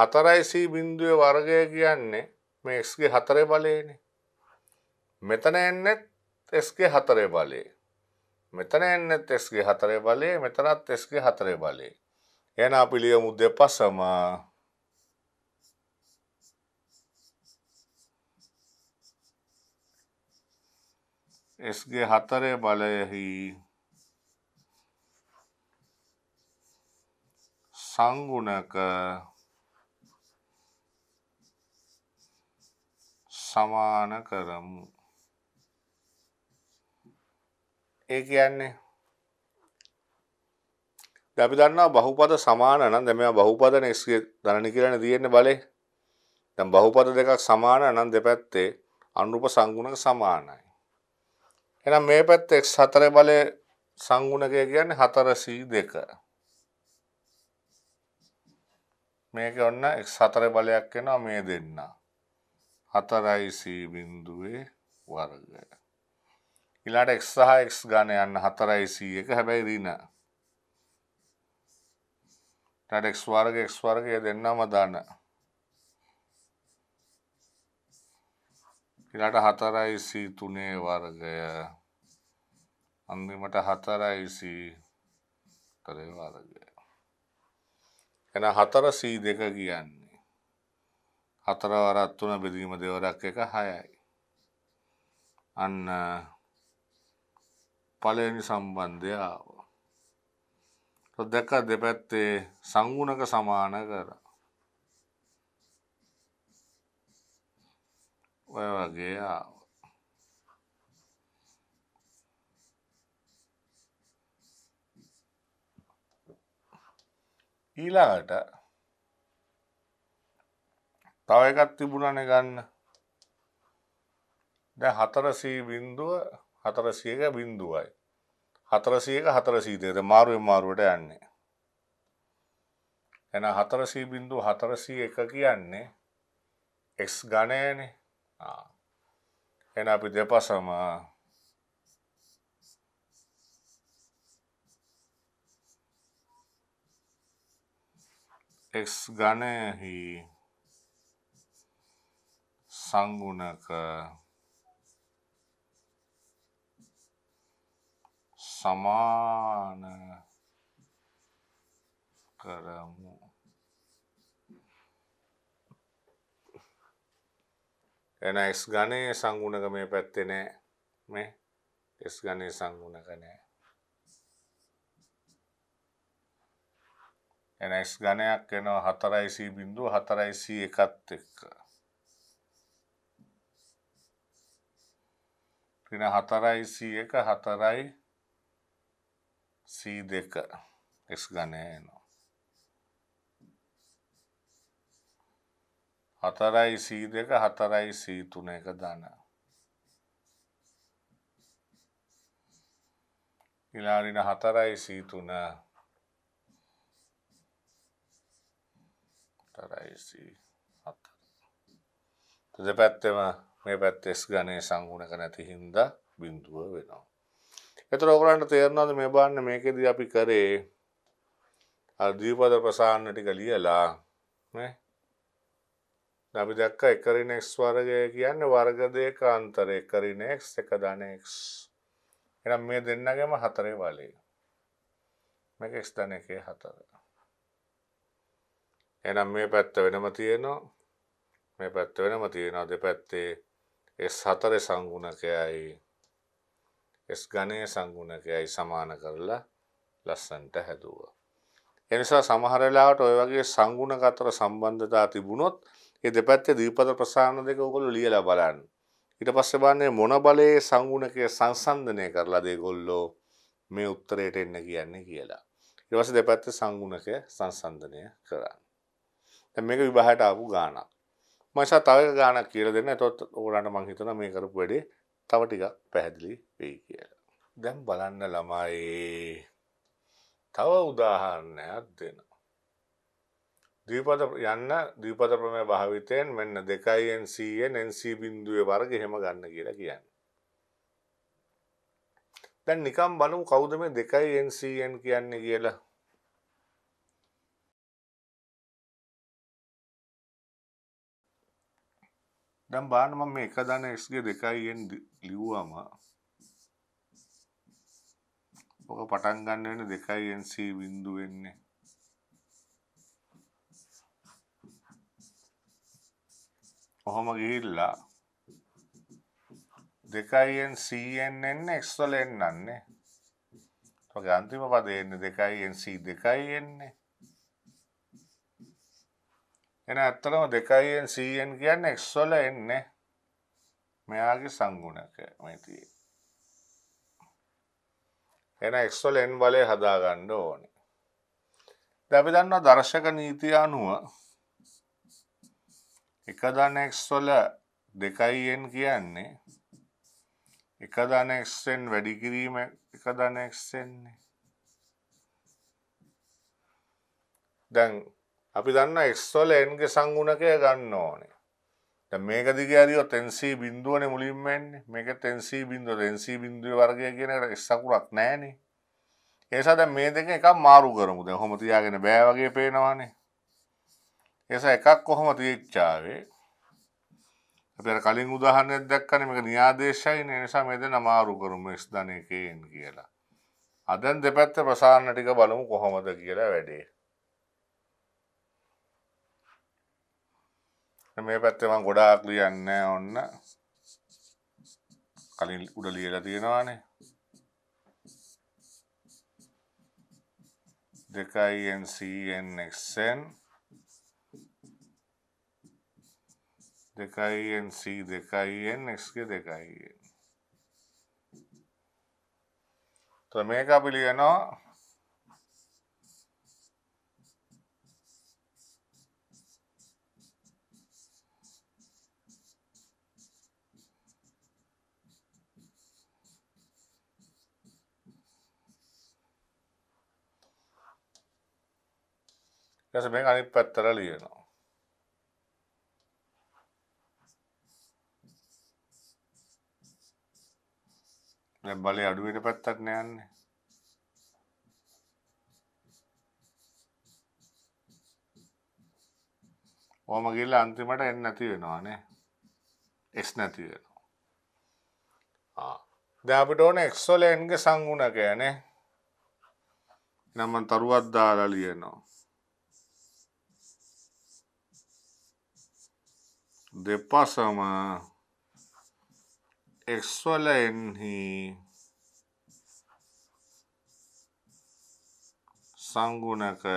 හතරයිසී බින්දුව වර්ගය කියන්නේ මේ එක්ගේ හතරය බලයනේ. මෙතන එන්නෙත් එස්ගේ හතරය බලේ. මෙතන එන්න තෙස්ගේ හතරේ බලේ මෙතනත් තෙස්ගේ හතරේ බලේ. එන අපි ලියමු දෙපසම එස්ගේ හතරේ බලයෙහි සංගුණක සමාන කරමු ඒ කියන්නේ අපි දන්නවා බහුපද සමාන නම් දැන් මේවා බහුපද නෙක්ස් ගණන කියලානේ තියෙන්නේ බලේ. දැන් බහුපද දෙකක් සමාන නම් දෙපැත්තේ අනුරූප සංගුණක සමානයි. එහෙනම් මේ පැත්තේ x4 බලයේ සංගුණකය කියන්නේ 4c2. මේක ඔන්න x4 බලයක් වෙනවා මේ දෙන්න. 4c බිඳුවේ වර්ගය. ඉලාට එක් සහ එක් ගාන යන්න හතරයි සී එක හැබැයි රීන ටඩෙක් වර්ග එක් වර්ගය දෙන්නම දාන ඉලාට හතරයි සී තුනේ වර්ගය අන්දිමට හතරයි සී කරේ වර්ගය එන හතර සී දෙක කියන්නේ හතර වරත් තුන බෙදීම දෙවරක් එක හයයි අන්න පලනි සම්බන්ධය ආව. දැක දෙපැත්තේ සංගුණක සමාන කර. ඔය වගේ ආව. ඊළඟට තව එකක් තිබුණනේ ගන්න. දැන් 4 සී බිඳුව හතරසියක බින්දුවයි. හතරසියක හතරසීදේද මාරුවෙන් මාරුවට යන්නේ. එන හතරසී බින්දු හතරසී එක කියන්නේ එක් ගණයනේ එන අපි දෙපසම එක් ගණයහි සංගුණක සමාන කරමු එන x ගණයේ සංගුණක මේ පැත්තේ නෑ මේ x ගණයේ සංගුණක නෑ එන x ගණයක් එනවා 4c බිඳුව 4c එකත් එක්ක ඊන 4c එක 4 සී දෙක එස් ගණය එනවා. හතරයි සී දෙක හතරයි සී තුන එක දන. ඉලාරින හතරයි සී තුන හතරයි සී හතර. දෙපැත්තෙම මේ පැත්තෙස් ගණය සංගුණක නැති හින්දා බින්දුව වෙනවා. එතර ඔගලන්ට තේරනද මේ බාන්න මේකෙද අපි කරේ අදීපද ප්‍රසාන්න ටික ලියලා අපි දක්ක එකරිනෙක්ස් වර්ගය කියන්න වර්ගදයක අන්තර එකරිනෙක්ස් එක ධනෙක්ස් එනම් මේ දෙන්නගම හතරේ වලේ මේක එක්ස් ධන එකේ හතර එනම් මේ පැත්ත වෙනම තියෙනවා මේ පැත්ත වෙනම තියෙනවා දෙ පැත්තේ එස් හතර සංගුණකයයි එස් ගණය සංගුණකයයි සමාන කරලා ලස්සන්ට හැදුව. එනිසා සමහරලාට ඔය වගේ සංගුණක අතර සම්බන්ධතා තිබුණොත් ඒ දෙපැත්තේ දීපද ප්‍රසාරණ දෙක ඔයගොල්ලෝ ලියලා බලන්න. ඊට පස්සේ බලන්නේ මොන බලයේ සංගුණකය සංසන්දනය කරලාද ඒගොල්ලෝ මේ උත්තරයට එන්න කියන්නේ කියලා. ඊට පස්සේ දෙපැත්තේ සංගුණකය සංසන්දනය කරන්න. දැන් මේක විභාගයට ආපු ගාණක්. මම තව එක ගාණක් කියලා දෙන්න. එතකොට ඔයාලට මම හිතනවා මේ කරපු වැඩේ තව ටිකක් පැහැදිලි වෙයි කියලා. දැන් බලන්න ළමයි තව උදාහරණයක් දෙනවා. දීපද යන්න දීපද ප්‍රමය භාවිතයෙන් මෙන්න දෙකයි NCයෙන් NC බින්දුවේ වර්ග එහෙම ගන්න කියලා කියන්නේ. දැන් නිකම් බලමු කවුද මේ දෙකයි NCයෙන් කියන්නේ කියලා. දැම් බාන මම එක දන එක්ගේ දෙකයිෙන් ලිව්වාම ඔක පටන් ගන්න වෙන දෙකයින්C බින්දු වෙන්නේ ඔහොම ගිහිල්ලා දෙකයින්CN එන්න එක්ස්වල එන්නන්නේ ගන්තිම පදයන්නේ දෙකයින්C දෙකයි එන්නේ එන ඇත්තටම දෙකයිෙන් සීයෙන් කියන්න එක්ස්වල එන්නේ මෙයාගේ සංගුණක මෙතිය එන එක්ස්වල එන් බලය හදාගණ්ඩ ඕනි දැබි දන්න දර්ශක නීති අනුව එක දන එක්ස්වල දෙකයිෙන් කියන්නේ එක දනෙක්ෙන් වැඩි කිරීම එක දනෙක්ෙන්නේ දැන් අපි දන්න එක්ස්වල එන්ගේ සංගුණකය ගන්න ඕනේ මේක දිගෑරියොත් තැන්සී බින්දුවන මුලින්මෙන් මේක තැන්සී බින්දුව තැන්සී බින්දුව වර්ගය කියන එක්සකුරක් නෑනෙ ඒසාද මේ දෙක එකක් මාරු කරමුද හොම තියාගෙන බෑවගේ පේනවානේ එස එකක් කොහොම තියෙච්චාවේ අපර කලින් උදාහරණයක් දැක්කන මේක න්‍යාදේශයි නිසා මෙද නමාරු කරුම ස්ධනයකයෙන් කියලා අදැන් දෙපැත්ත ප්‍රසාරණ ටික බලමු කොහොමද කියලා වැඩේ මේ පැත්තම ගොඩාක් ලියන්න ඔන්න කලින් උඩ ලියලා තියෙනවානේ දෙකයි NCNXN දෙකයි NC දෙකයි NX ගේ දෙකයි තමයි අපි ලියනවා ඊට මේක අනිත් පැත්තට ලියනවා. දැන් බලේ අඩු වෙන පැත්තට නෑ යන්නේ. ඔහම ගිල්ල අන්තිමට එන්න නැති වෙනවානේ එස් නැති වෙනවා දැපිට ඕන එක්සොල එන්ගේ සංගුණකයනේ නම්මන් තරුවත් දාලා ලියනවා de Passama excellenhi සංගුණකය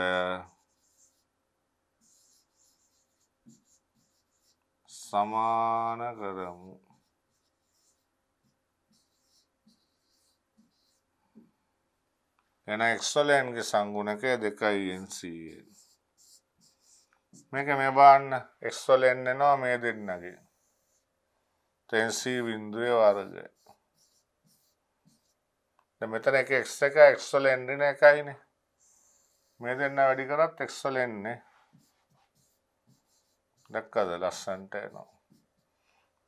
සමාන කරමු එන එක්ස්වලයන්ගේ සංගුණකය දෙකයි එන්සීෙන් මේක මේ බාන්න එක්ස්වල එන්නෙනවා මේ දෙන්නගේ තැන්සී විින්දුවය වර්ග මෙතන එක එක් එක එක්ස්වල එන්ඩින එකයින මේ දෙන්න වැඩි කරත් එක්ස්වල එන්නේ දැක්කද ලස්සන්ට එනවා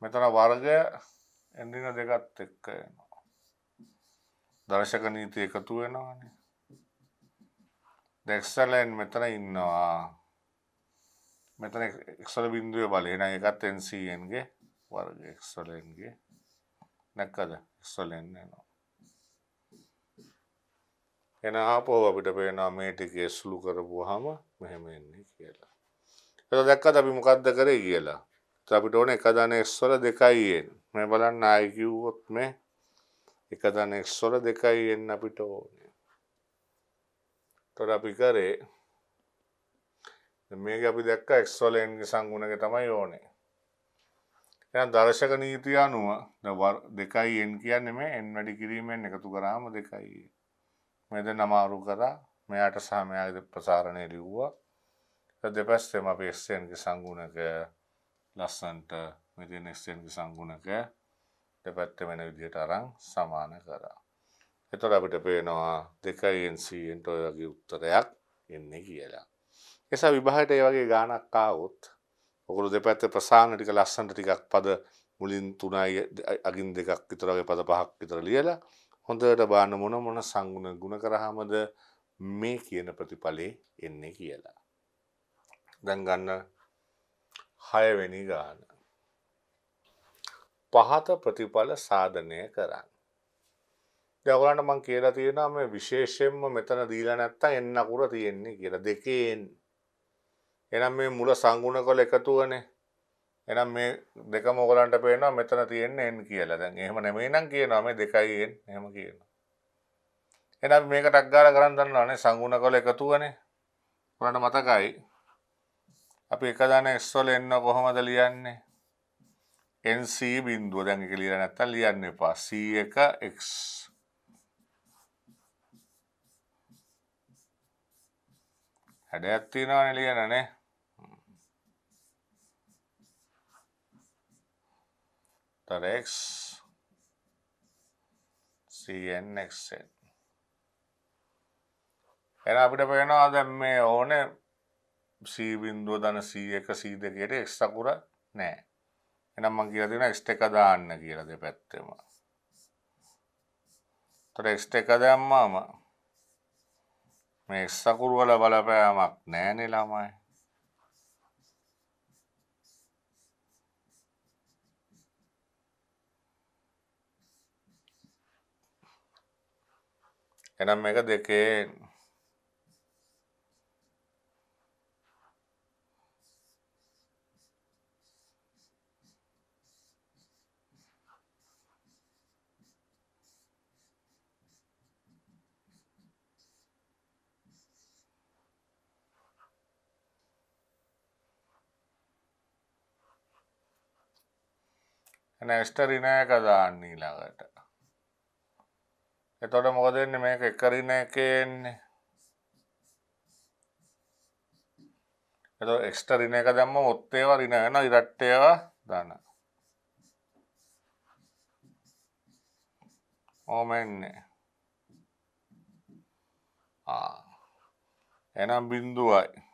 මෙතන වර්ගය එඩින දෙකත් එක්ක එනවා දර්ශක නීති එකතු වෙනවානේ දෙක්සලෙන් මෙතන ඉන්නවා මෙතන එක්සල බින්දුව බලන එකත් එන්සන්ගේ වර්ග එක්සලන්ගේ නැක්කද එක්සලෙන් නවා එන ආපෝ අපිට පේනවා මේ ටිකේ සුළු කරපුවාම මෙහෙම එන්නේ කියලා. ඒක දැක්කද අපි මොකද්ද කරේ කියලා. ඒත් අපිට ඕනේ එක දණ x වල 2යි එන්න. මේ බලන්න ආයි කිව්වොත් මේ එක දණ x වල 2යි එන්න අපිට ඕනේ. ඒතර අපි කරේ මේක අපි දැක්ක එක්ස්වලන්ගේ සංගුණක තමයි ඕනේ එ දර්ශක නීතිය අනුව දෙකයි එන් කියන්න මේ එන් වැඩි කිරීමෙන් එකතු කරාම දෙකයි මෙද නමාරු කරා මෙයාට සාමයාද ප්‍රසාරණය ලිව්වා දෙපැස්තෙම අප එක්ෂයන්ගේ සංගුණක ලස්සන්ට මෙතින් එක්ෂයන්ගේ සංගුණක දෙපැත්ත වෙන විදිහට අරං සමාන කරා එතොට අපිට පේනවා දෙකයින්සීෙන්ට ඔයගේ උත්තරයක් එන්නේ කියලා නිසා විභාගට ඒ වගේ ගානක් ආවොත් ඔකුළු දෙපැත්ත ප්‍රසාන ටික ලස්සන්ට ටිකක් පද මුලින් තුනයි අගින් දෙකක් විතර වගේ පද පහක් විතර ලියලා හොඳට බාන මොන මොන සංගුණ ගුණ කරාමද මේ කියන ප්‍රතිඵලේ එන්නේ කියලා. දැන් ගන්න හයවෙනි ගාන. පහත ප්‍රතිඵල සාධනය කරන්න. දැන් මං කියලා තියෙනවා මේ විශේෂයෙන්ම මෙතන දීලා නැත්තම් එන්න අකුර තියෙන්නේ කියලා. දෙකෙන් එනම් මේ මුල සංගුණ කොල එකතුවනේ එනම් මේ දෙක මොගලන්ට පේනවා මෙතන තියෙන්නේ එන් කියලා. දැන් එහෙම නෙමෙයි නම් කියනවා මේ දෙකයි එන් එහෙම කියනවා. එහෙනම් මේකට අග්ගාර කරන් දන්නවනේ සංගුණ කොල එකතුවනේ. උනට මතකයි. අපි එක දාන x වල එන්න කොහොමද ලියන්නේ? NC බිඳුව දැන් එක ලියලා නැත්තම් ලියන්න එපා. C1 x හැඩයක් තියෙනවනේ ලියනනේ. vector x cn xn එන අපිට පේනවා දැන් මේ ඕනේ c බිඳුව ධන c1 c2 කියට x අකුර නැහැ එහෙනම් මම කියලා දෙනවා x1 දාන්න කියලා දෙපැත්තෙම ඒතර x1 දැම්මාම මේ x අකුර වල බලපෑමක් නැහැ නේ ළමයි එනම් මේක දෙකේ නැස්ටරිනය කදාන්න ඊළඟට එතොට මොකද වෙන්නේ මේක එකරින එකේ එන්නේ එතකොට එක්ස්ට්‍රා රින එක දැම්ම ඔත් ඒවා රින වෙනවා ඉරට්ට ඒවා දාන ඕම එන්නේ ආ එහෙනම් බිඳුවයි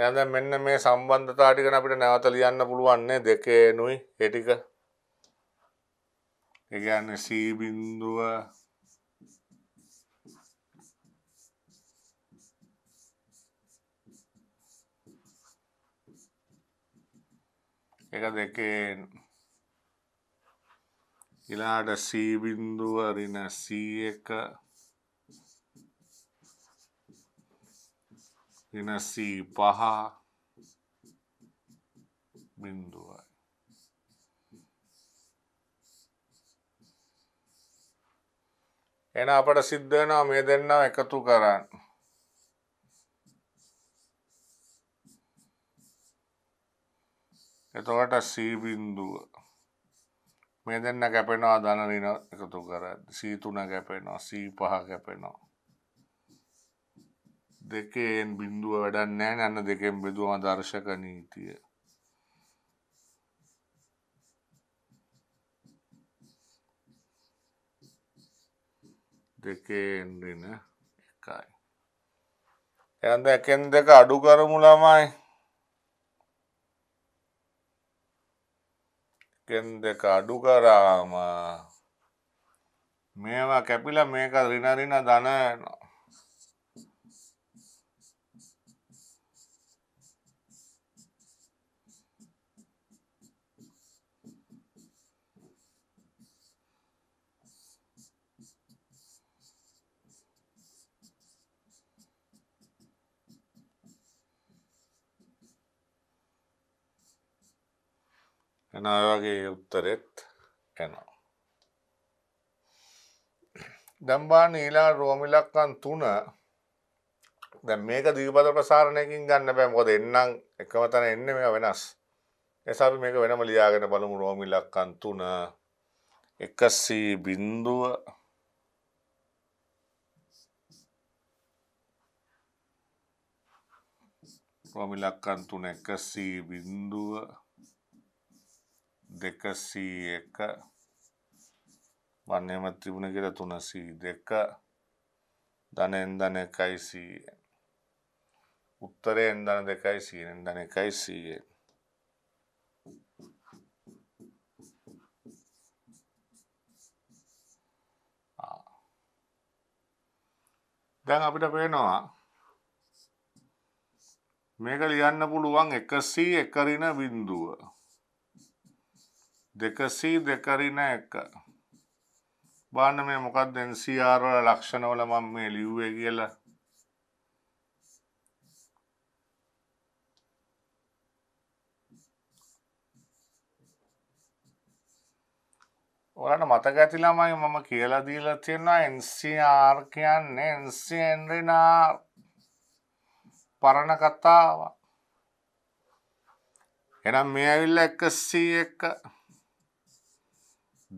එයද මෙන්න මේ සම්බන්ධතාටිකන අපිට නැවත ලියන්න පුළුවන්නේ දෙකේනුයි එටික එකන්න සීබින්දුව එක දෙකෙන් ඉලාට සීබින්දුව රින සී එක විනසී පහ බින්දුවයි. එන අපට සිද්ධ වෙනවා මේ දෙන්නව එකතු කරන්න. එතකොට C බින්දුව මේ දෙන්න කැපෙනවා ධන ඍණ එකතු කර C3 කැපෙනවා C5 කැපෙනවා දෙකෙන් බිින්දුව වැඩන්නෑ නැන්න දෙකෙන් බෙදුවම දර්ශක නීතිය දෙකෙන්ඩින එකයි ඇද එකෙන් දෙක අඩු කරමු ළමයි එකෙන් දෙක අඩු කරාම මේවා කැපිල මේක රිනරින දනනවා එන වගේ උත්තරෙත් එනවා. දම්බාන ඊලා රෝමිලක්කන් තුන දැ මේක දීපද ප්‍රසාරණයකින් ගන්න බෑ මොද එන්නම් එකම තන එන්න මේ වෙනස් එසාපි මේක වෙනම ලියාගෙන බලමු රෝමිලක්කන් තුන එකස්සී බින්දුව රෝමිලක්කන් තුන එකස්සී බින්දුව දෙකසී එක වන්නේම තිබුණ කියලා තුනසී දෙක ධනෙන් දන එකයි සීය උත්තරයෙන් දන දෙකයි සීයෙන් දන එකයි සීයෙන් දැන් අපිට පේනවා මේක ලියන්න පුළුවන් එකසී එකරින බින්දුව දෙකසී දෙකරින එක බාන්න මේ මොකක් දෙන්සිආරවල ලක්ෂණවල මම මේ ලිව්වේ කියලා ඔලට මතක ඇති ළමයි මම කියලා දීලා තියෙනවා NCR කියන්නේ NC හෙන්රිනාර් පරණ කතාවක් එනම් මේ ඇවිල්ලා 101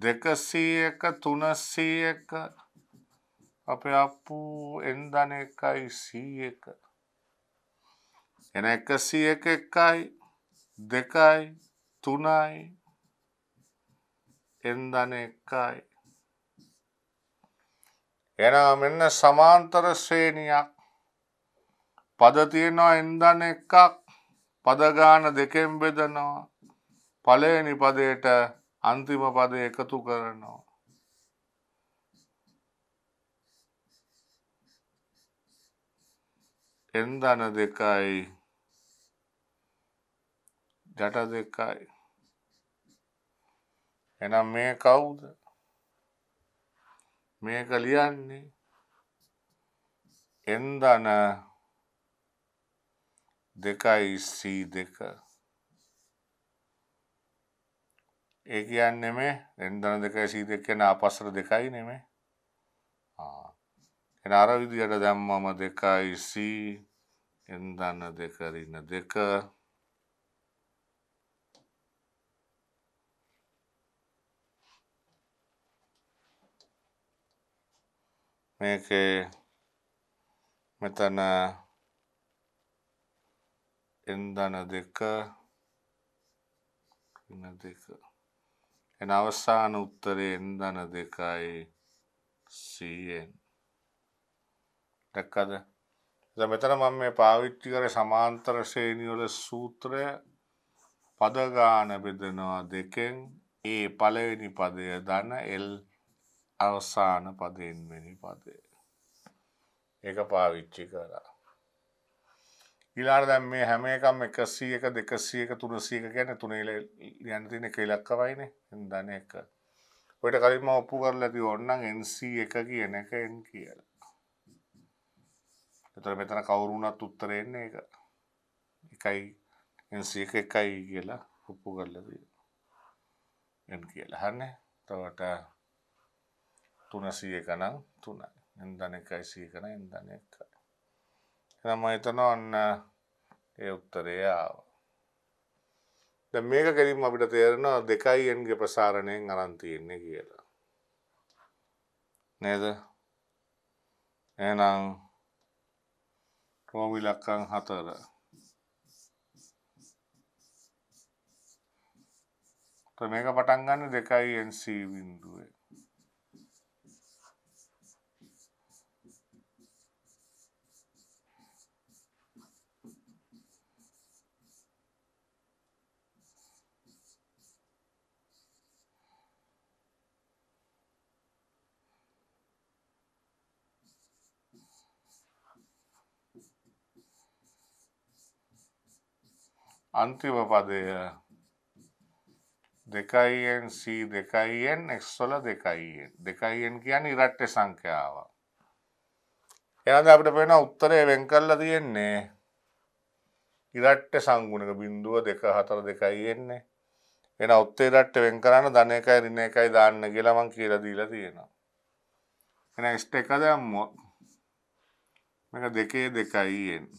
දෙකසීයක තුනසීයක අපේ අපපු එන්දන එකයි සී එක එන එකසිය එක එකයි දෙකයි තුනයි එන්දන එකයි එනවා මෙන්න සමාන්තර ශ්‍රේණියක් පද තියෙනවා එන්දන එකක් පදගාන දෙකෙන් බෙදනවා පලේනි පදයට අන්තිම පද එකතු කරනවා. එන්දන දෙකයි ජට දෙකයි එනම් මේ කවුද මේක ලියන්නේ එන්දන දෙකයි සී දෙක ඒ කියන්න නෙමේ දෙන්දන දෙකයි සීතෙක් කෙන අපස්සර දෙකයි නෙමේ එන අර විදියට දැම්මම දෙකයි සී එන්දන්න දෙකරන්න දෙක මේක මෙතන එන්දන දෙක ඉන්න දෙක එන අවසාන උත්තරයෙන් දන දෙකයි සීයෙන් දැක්කද මෙතන මම මේ පාවිච්චි කර සමාන්තර ශ්‍රේණියවල සූත්‍රය පදගාන බෙදනවා දෙකෙන් ඒ පළවෙනි පදය දන එල් අවසාන පදයෙන්වෙනි පදය ඒක පාවිච්චි කරා ඊලාට දැම් මේ හැම එකම් එකසියක දෙකසියක තුනසියක ගැන තුනේල යන්න තින එක ඉලක්කවයිනේ දන එක ඔට කලින්ම ඔප්පු කරලා ඇති ඔන්නන් එන්සි එක කියන එක එන් කියලා එතර මෙතන කවුරුුණත් උත්තරෙන්නේ එක එකයි එන්සි එක එකයි කියලා ඔප්පු කරලද එන් කියලා හන්නේ තවට තුනසිය එක නම් තුනයි එන්දන එකයි සිය කන එන්දන එකයි මම හිතන ඔන්න ඒ උත්තරය ආව. දැන් මේක කලින් අපිට තේරෙනවා දෙකයි n ගේ ප්‍රසාරණයෙන් අරන් තියෙන්නේ කියලා. නේද? එහෙනම් රෝමි ලක්කම් 4 මේක පටන් ගන්න දෙකයි NC බිඳුවේ අන්තිම පදය දෙකයින් C දෙකයින් එක්ස්වල දෙකයින් දෙකයින් කියන්න ඉරට්ට සංඛ්‍යාව එනද අපට පෙන උත්තරය වෙන් කල්ල තියෙන්නේ ඉරට්ට සංගුණක බින්දුව දෙක හතර දෙකයියෙන්නේ එන ඔත්තේ රට්ට වෙන් කරන්න ධන එකයි රින එකයි දාන්න කියලමං කියලදීලා තියෙනවා එන ස්ට එක දැම්මොත් මේක දෙකේ දෙකයියෙන්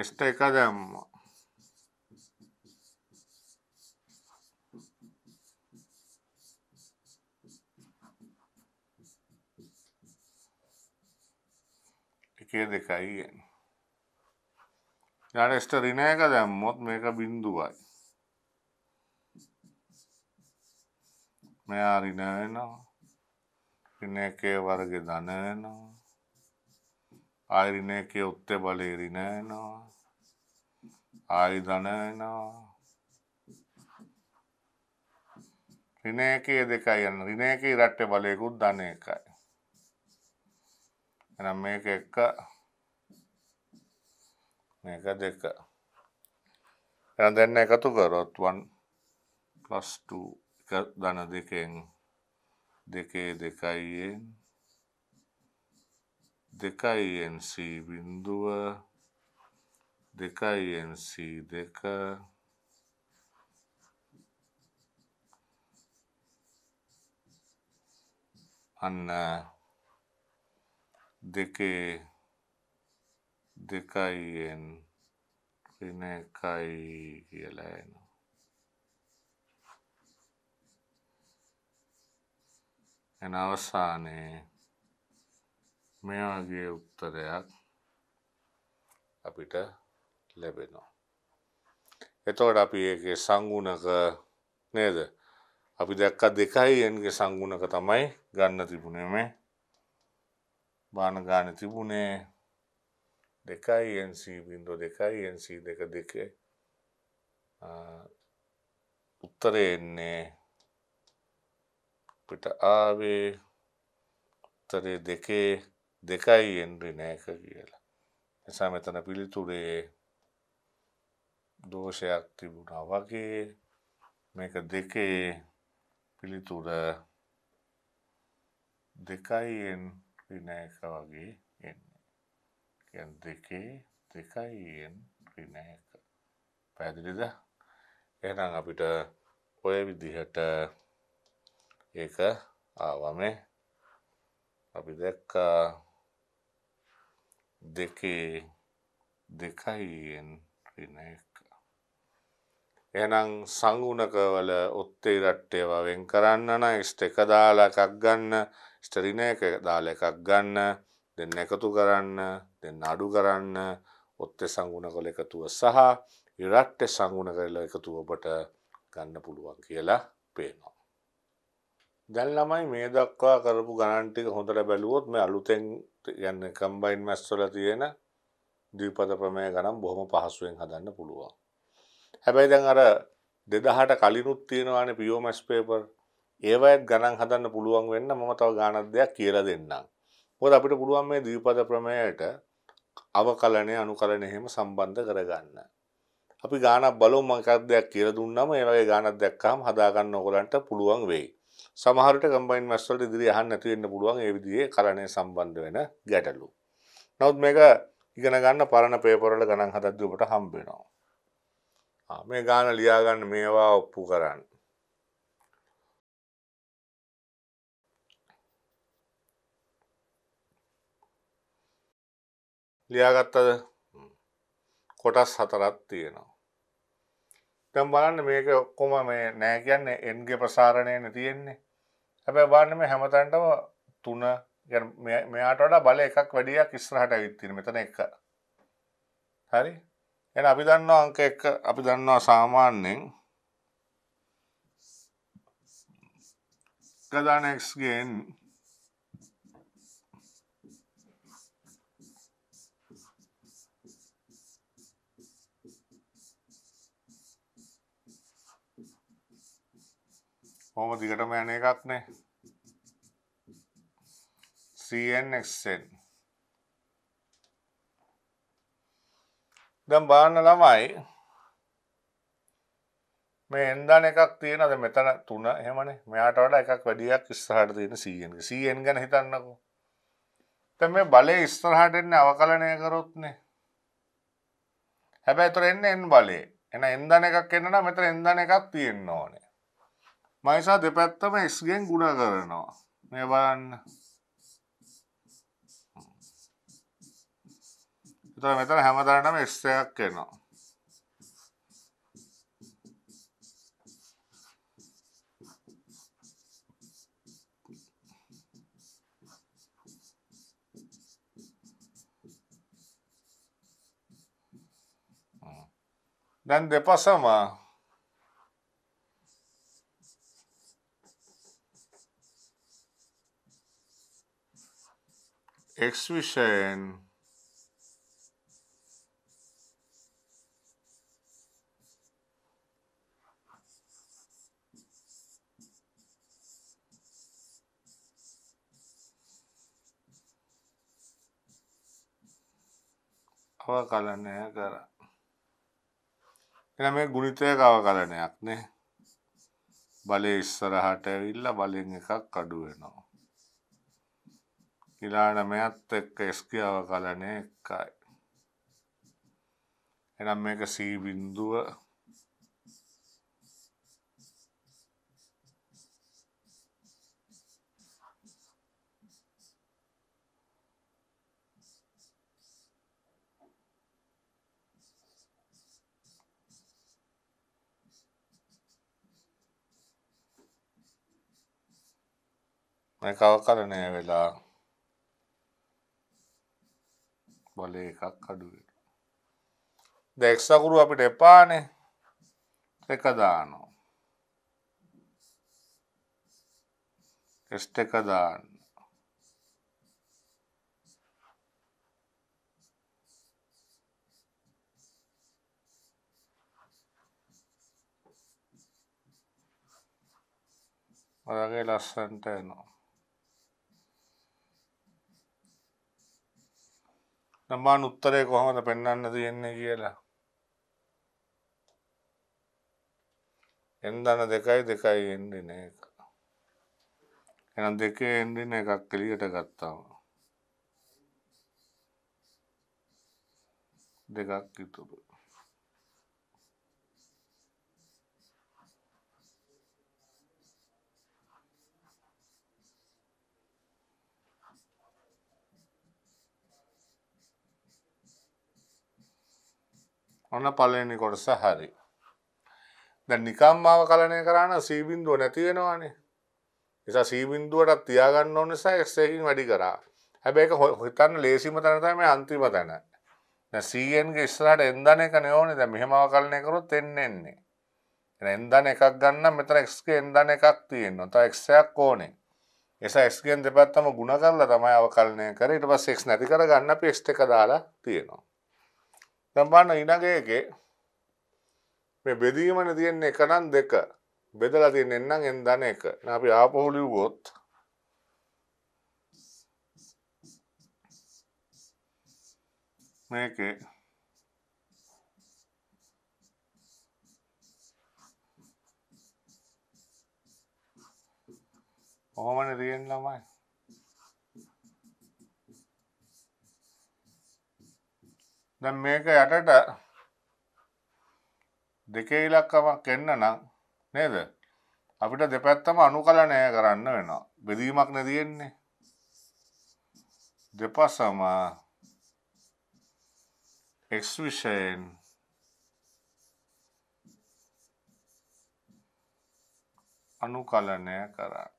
එස්ට එක දැම්මා එකේ දෙකයි යන යාට එස්ට ඍණයක දැම්මොත් මේක බිඳුවයි මෙයා ඍණ වෙනවා ඍණ එකේ වර්ගය ධන වෙනවා ආයරිනයක ඔත්ත බලේරිනෑනවා ආයි දනනවා රිනයකය දෙකයි යන්න රිනයකයි රට්ට බලයකුත් දන එකයි එනම් මේක එක්ක මේක දෙක එන දෙන්න එකතු කරොත් 1 plus 2 එක ධන දෙකෙන් දෙකේ දෙකයියෙන් දෙකයි NC බින්දුව දෙකයි NC දෙක අන්න දෙකේ දෙකයිෙන් රින එකයි කියලා එනවා එන අවසානයේ මේ වගේ උත්තරයක් අපිට ලැබෙනවා. එතවට අපි ඒක සංගුණක නේද අපි දැක්ක දෙකයි එන්ගේ සංගුණක තමයි ගන්න තිබුණේ මේ බානගාන තිබුණේ දෙකයි එන්C බින්දු දෙකයි එන්C දෙක දෙක උත්තරය එන්නේ පිට ආවේ උත්තරේ දෙකේ දෙකයි එන්ඩි නෑක කියලා. නිසා මෙතන පිළිතුරේ දෝෂයක් තිබුණා වගේ මේක දෙකේ පිළිතුර දෙකයි එන්ඩි නෑක වගේ එන්නේ. දෙකේ දෙකයි එන්ඩි නෑක පැදිලිද එනම් අපිට ඔය විදිහට ඒක ආවමේ අපි දැක්කා de que දෙකයි එක එනම් සංගුණකවල ඔත්තේ රට්ටේව වෙන් කරන්න නම් ස්ට එක දාලා එකක් ගන්න ස්ටරින එක දාලා එකක් ගන්න දෙන්න එකතු කරන්න දෙන්න අඩු කරන්න ඔත්තේ සංගුණකල එකතුව සහ ඉරට්ටේ සංගුණ කරලා එකතුව ඔබට ගන්න පුළුවන් කියලා පේනවා දැන් ළමයි මේ දක්වා කරපු ගණන් ටික හොඳට බැලුවොත් මේ අලුතෙන් ගැන්න කම්බයින් මැස්වල තියෙන දීපද ප්‍රමය ගනම් බොහොම පහසුවෙන් හදන්න පුළුවන්. හැබැයි දැන් අර දෙදහට කලිනුත් තියෙනවාන පියෝමැස් පේපර් ඒවයත් ගණන් හදන්න පුළුවන් වෙන්න මම තව ගානත් දෙයක් කියලා දෙන්නම්. හොද අපිට පුළුවන් මේ දීපද ප්‍රමයට අවකලනය අනුකලන එහෙම සම්බන්ධ කරගන්න. අපි ගානක් බලෝ මකක් දෙයක් කියල දුන්නම ඒවගේ ගානක් දැක්කාම් හදාගන්න ඔකොලන්ට පුළුවන් වෙයි. සමහරට කම්බයින් මැස්වලට ඉදිරි අහන්න නැති වෙන්න පුළුවන් ඒ විදිහේ කලණය සම්බන්ධ වෙන ගැටලු. නමුත් මේක ඉගෙන ගන්න පරණ පේපර් වල ගණන් හදද්දී ඔබට හම්බ වෙනවා. ආ මේ ගාන ලියා ගන්න මේවා ඔප්පු කරන්න. ලියාගත්තද කොටස් හතරක් තියෙනවා. දැන් බලන්න මේක ඔක්කොම මේ නෑ කියන්නේ n ගේ ප්‍රසාරණයනේ තියෙන්නේ. හැබැ බාන්නම හැමතන්ටම තුන මෙයාටට බල එකක් වැඩියක් ඉස්රහට ඇවිත්තිර මෙතන එක හරි එ අපි දන්නවා අංක එක අපි දන්නවා සාමාන්‍යෙන් ගදානක්ස්ගෙන් හොම දිගටම යන එකක්නේ CNXN දැන් බලන්න ළමයි මේ එන්දන එකක් තියෙනද මෙතන තුන එහෙමනේ මෙයාට වඩා එකක් වැඩියක් ඉස්සරහට තියෙන CN CN ගැන හිතන්නකෝ දැන් මේ බලය ඉස්සරහට එන්නේ අවකලනය කරොත්නේ හැබැයි එතන එන්නේ n බලය එන එන්දන එකක් එන්න නම් මෙතන එන්දන එකක් තියෙන්න ඕනේ මයිසා දෙපැත්තම එක්ගෙන් ගුණ කරනවා මේ බලන්න එතර මෙතන හැමදාටම එක්සයක් කෙනවා දැන් දෙපසම එක්ස් විෂයෙන් අවකලනය කර එන මේ ගුණිතයක අවකලනයක් නේ බලය ඉස්සරහට ඇවිල්ලා බලෙන් එකක් අඩුවෙනවා කිලාඩමයත් එක්ක ස්ක අවකලනය එකයි. එනම් මේක සීබින්දුව මේ කවකරණය වෙලා Vale එකක් අඩු වෙනවා. දැන් x අකුරු අපිට එපානේ. එක දානවා. ටෙස්ට් එක දාන්න. ඔයගේ ලස්සන්ට එනවා. දම්බාන් උත්තරය කොහොමද පෙන්න්න තියෙන්නේ කියලා එන්දන දෙකයි දෙකයි එන්ඩින එක එනම් දෙකේ එන්ඩින එකක් එලියට ගත්තාව දෙකක් ඉතුරු ඔන්න පලනි කොටස හරි. දැ නිකම්මාව කලනය කරන්න සීබින්දුව නැති වෙනවානේ නිසා සීබින්දුවටත් තියාගන්න ඕන නිසා එක්සකින් වැඩි කරා හැබැයි එක හිතන්න ලේසිම තැනතම අන්තිම තැන සීගෙන්ගේ ඉස්සරට එන්දන එක නයෝන ද මෙහෙමව කලනය කරොත් එන්න එන්නේ එන්දන එකක් ගන්න මෙතර එක්ක එන්දන එකක් තියෙන් නොත එක්ෂයක් ඕනේ එස එස්ගෙන් දෙපත්තම ගුණ කරලා තමයි අවකලනය කර ඉට පස් එක් නැති කර ගන්න පෙක්් එක දාලා තියෙනවා දැම්බන්න ඉනගේ එකේ මේ බෙදීමන තියෙන්නේ එකනම් දෙක බෙදලා තියෙන එන්නම් එන්දන එක අපි ආපහුලිව්වොත් මේකේ ඔහොමනේ තියෙන ළමයි දැන් මේක යටට දෙකේ ඉලක්කමක් එන්න නම් නේද අපිට දෙපැත්තම අනුකලනය කරන්න වෙනවා බෙදීමක් නැතියෙන්නේ දෙපසම එක් විෂයෙන් අනුකලනය කරන්න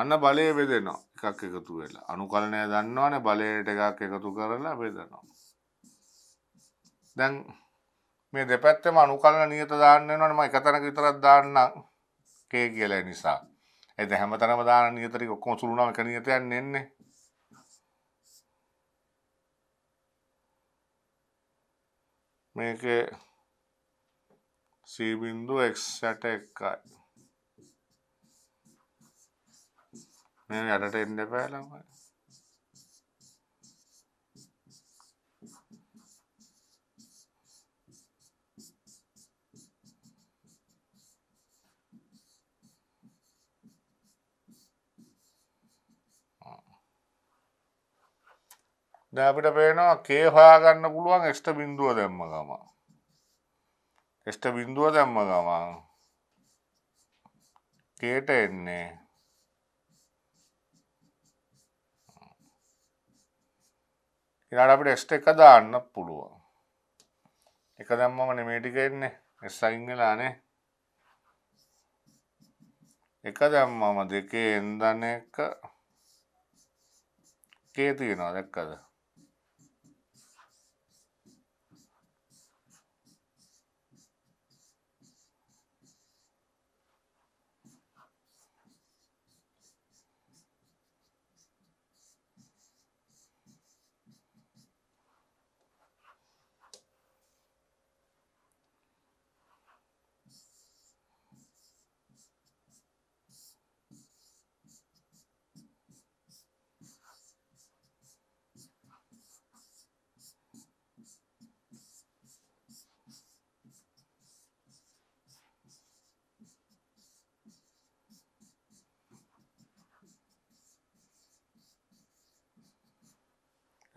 අන්න බලය බෙදෙනවා එකක් එකතු වෙලා අනුකරණය දන්නවන බලයට එකක් එකතු කරලා බෙදනවා. දැන් මේ දෙපැත්තම අනුකරණ නියත දාන්නවනට ම එකතනක විතරත් දාන්න කේ කියල නිසා ඇද හැමතනම දාන නියතරි ඔක්කොම සුරුණාව එක නියතයන් එන්නේ මේක සීබින්දු එක්සට එකයි මේ යටට එන්න එපා ළමයි. දැන් අපිට පේනවා k හොයාගන්න පුළුවන් x බිඳුව දැම්ම ගමන්. x බිඳුව දැම්ම ගමන් k ට එන්නේ ඉලාට අපිට එස්ට එක දාන්න පුළුවන් එක දැම්මම නෙමේටිකෙන්නේ එස්සයිංගලානේ එක දැම්මම දෙකේ එන්දන එක කේ තියෙනවා දැක්කද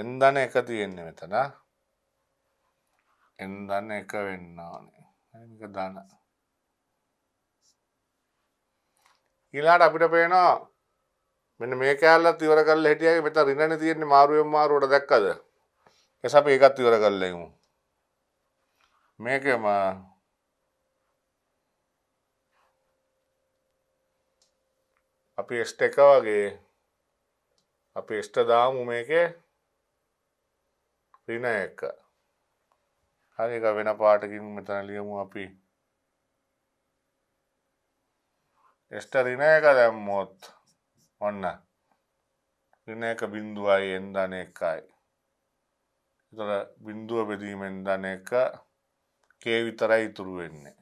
එන්දන එක තියෙන්නේ මෙතන එන්දන්න එක වෙන්න ඕනේ දන ඊලාට අපිට පේනවා මෙන්න මේ කෑල්ලත් ඉවර කරලා හිටියගේ මෙතන රිනන තියෙන්නේ මාරුවෙන් මාරුවට දැක්කද එස අපි ඒකත් ඉවර කරලා ඉමු මේකම අපි එස්ට එක වගේ අපි එස්ට දාමු මේකේ රින එක හරි එක වෙන පාටකින් මෙතන ලියමු අපි එස්ට රින එක දැම්මොත් ඔන්න රින එක බිින්දුවයි එන්දන එකයි තොර බිින්දුව බෙදීමෙන් දන එක කේ විතරයි ඉතුරු වෙන්නේ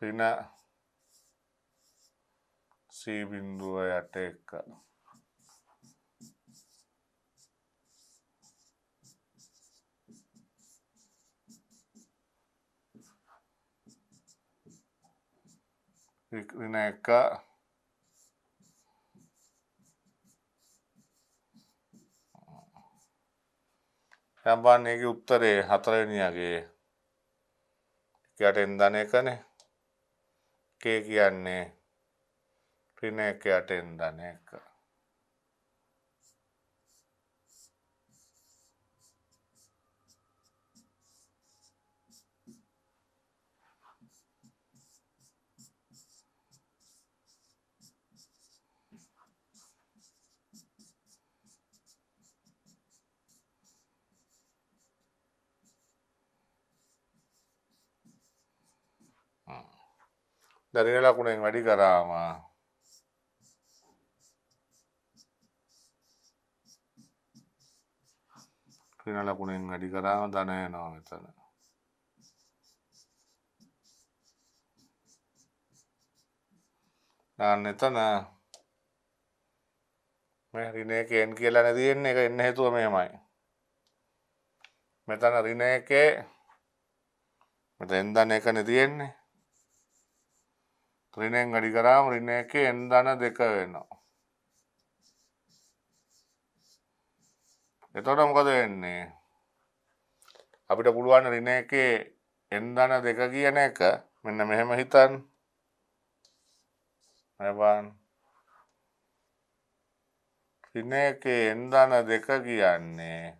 රින සීබිින්දුව යට එක්කනවා ഇതിനെയൊക്കെ දැන් බලන්න ඒකේ උත්තරේ හතරවෙනියගේ යට එන්දන එකනේ කේ කියන්නේ ඍණ එක යට එන්දන එක දරින ලකුණෙන් වැඩි කරාම ක්‍රින ලකුණෙන් වැඩි කරාම ධනයනවා මෙතන. දාන්න එතන මේ රින එකෙන් කියලා නැතිෙන්නේ එක එන්න හේතුව මෙහෙමයි. මෙතන රින එකේ මෙතෙන් දන එකනේ තියෙන්නේ. රිනෙන් අඩි කරාම රින එක එන්දන දෙක වෙනවා. එතොට මොකද වෙන්නේ. අපිට පුළුවන් රින එක එන්දන දෙක කියන එක මෙන්න මෙහෙම හිතන් නැබන් රින එක එන්දන දෙක කියන්නේ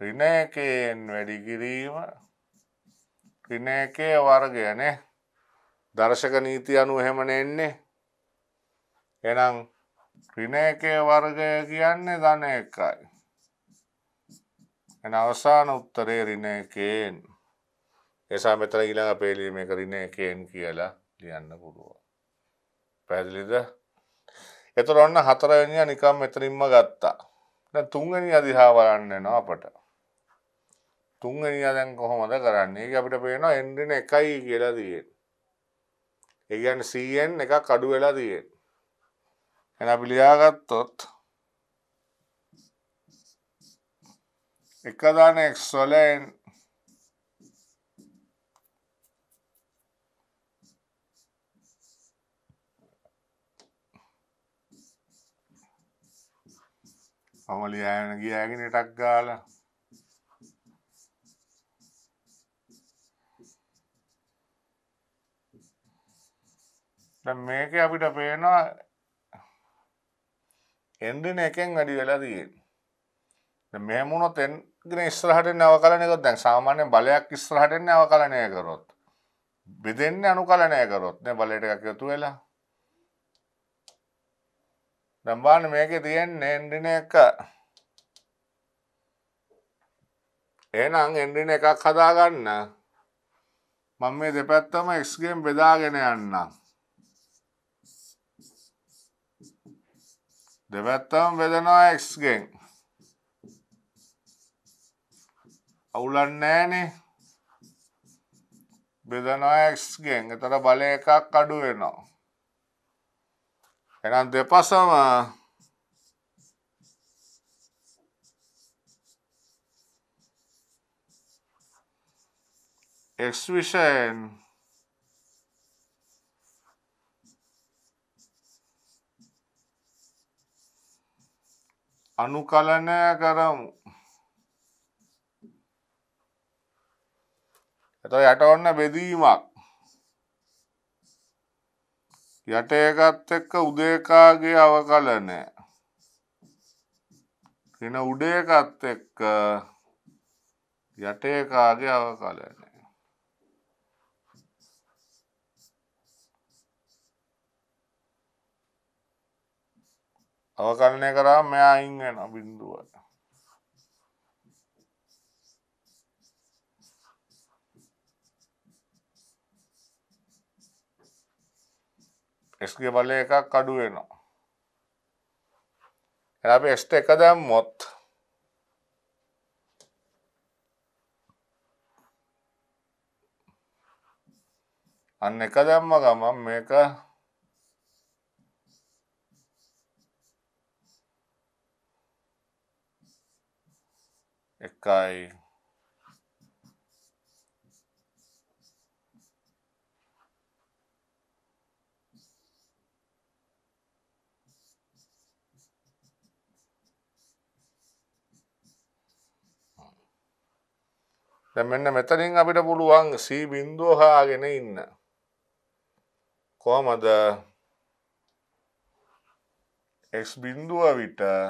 රින එකෙන් වැඩි කිරීම රින එකේ වර්ගයනේ දර්ශක නීති අනු එහෙමන එන්නේ එනම් ක්‍රිනයකය වර්ගය කියන්නේ ධන එකයි එන අවසාන උත්තරේ රිනයකෙන් එසා මෙතර ඊළඟ පේලීම එක රිනයකෙන් කියලා ලියන්න පුළුවන් පැදිලිද එතුර ඔන්න හතරවෙනිය නිකම් මෙතරින්ම ගත්තා තුන්ගනි අදිහා වලන්න නවා අපට තුන්ගනිිය දැන් කොහොමද කරන්නේ අපිට පේනවා එන්ඩින එකයි කියලා දියෙන් ඒගැන් සීයෙන් එක කඩු වෙලා තියෙන් එන පිළියාගත්තොත් එකදාන එක්ස්වලෙන් අමලියෑන ගියෑගෙන ටක් ගාලා දැන් මේක අපිට පේනවා එන්ඩින එකෙන් වැඩි වෙලා තියෙන්නේ. දැන් මෙහෙම වුණොත් එන්ඩින ඉස්සරහට එන්නේ අවකලනය කරොත් දැන් සාමාන්‍ය බලයක් ඉස්සරහට එන්නේ අවකලනය කරොත්. බෙදෙන්නේ අනුකලනය කරොත් නේ බලයට එකක් යතු වෙලා. දැන් බලන්න මේකේ තියෙන්නේ එන්ඩින එක. එහෙනම් එන්ඩින එකක් හදාගන්න මම මේ දෙපැත්තම x ගෙන් බෙදාගෙන යන්නම්. දෙවැත්තම් වෙදනා එක්ගෙන් අවුලන් නෑනේ බෙදනවා එක්ගෙන් එතර බලය එකක් අඩු වෙනවා එනම් දෙපසම එක්විෂයෙන් අනුකලනය කරමු. එතො යට ඔන්න බෙදීමක්. යට එකත් එක්ක උදේකාගේ අවකලනය. එන උඩේකත් එක්ක යටේකාගේ අවකලනය. අවකරණය කරා මෙයා අයින් වෙන බින්දුවට එස්ගේ බලය එකක් අඩු වෙනවා එ අපි එස්ට එක දැම්මොත් අන්න එක දැම්ම ගමන් මේක එකයි දැන් මෙන්න මෙතනින් අපිට පුළුවන් C බිංදුව හොයාගෙන ඉන්න. කොහමද x බිංදුව විතර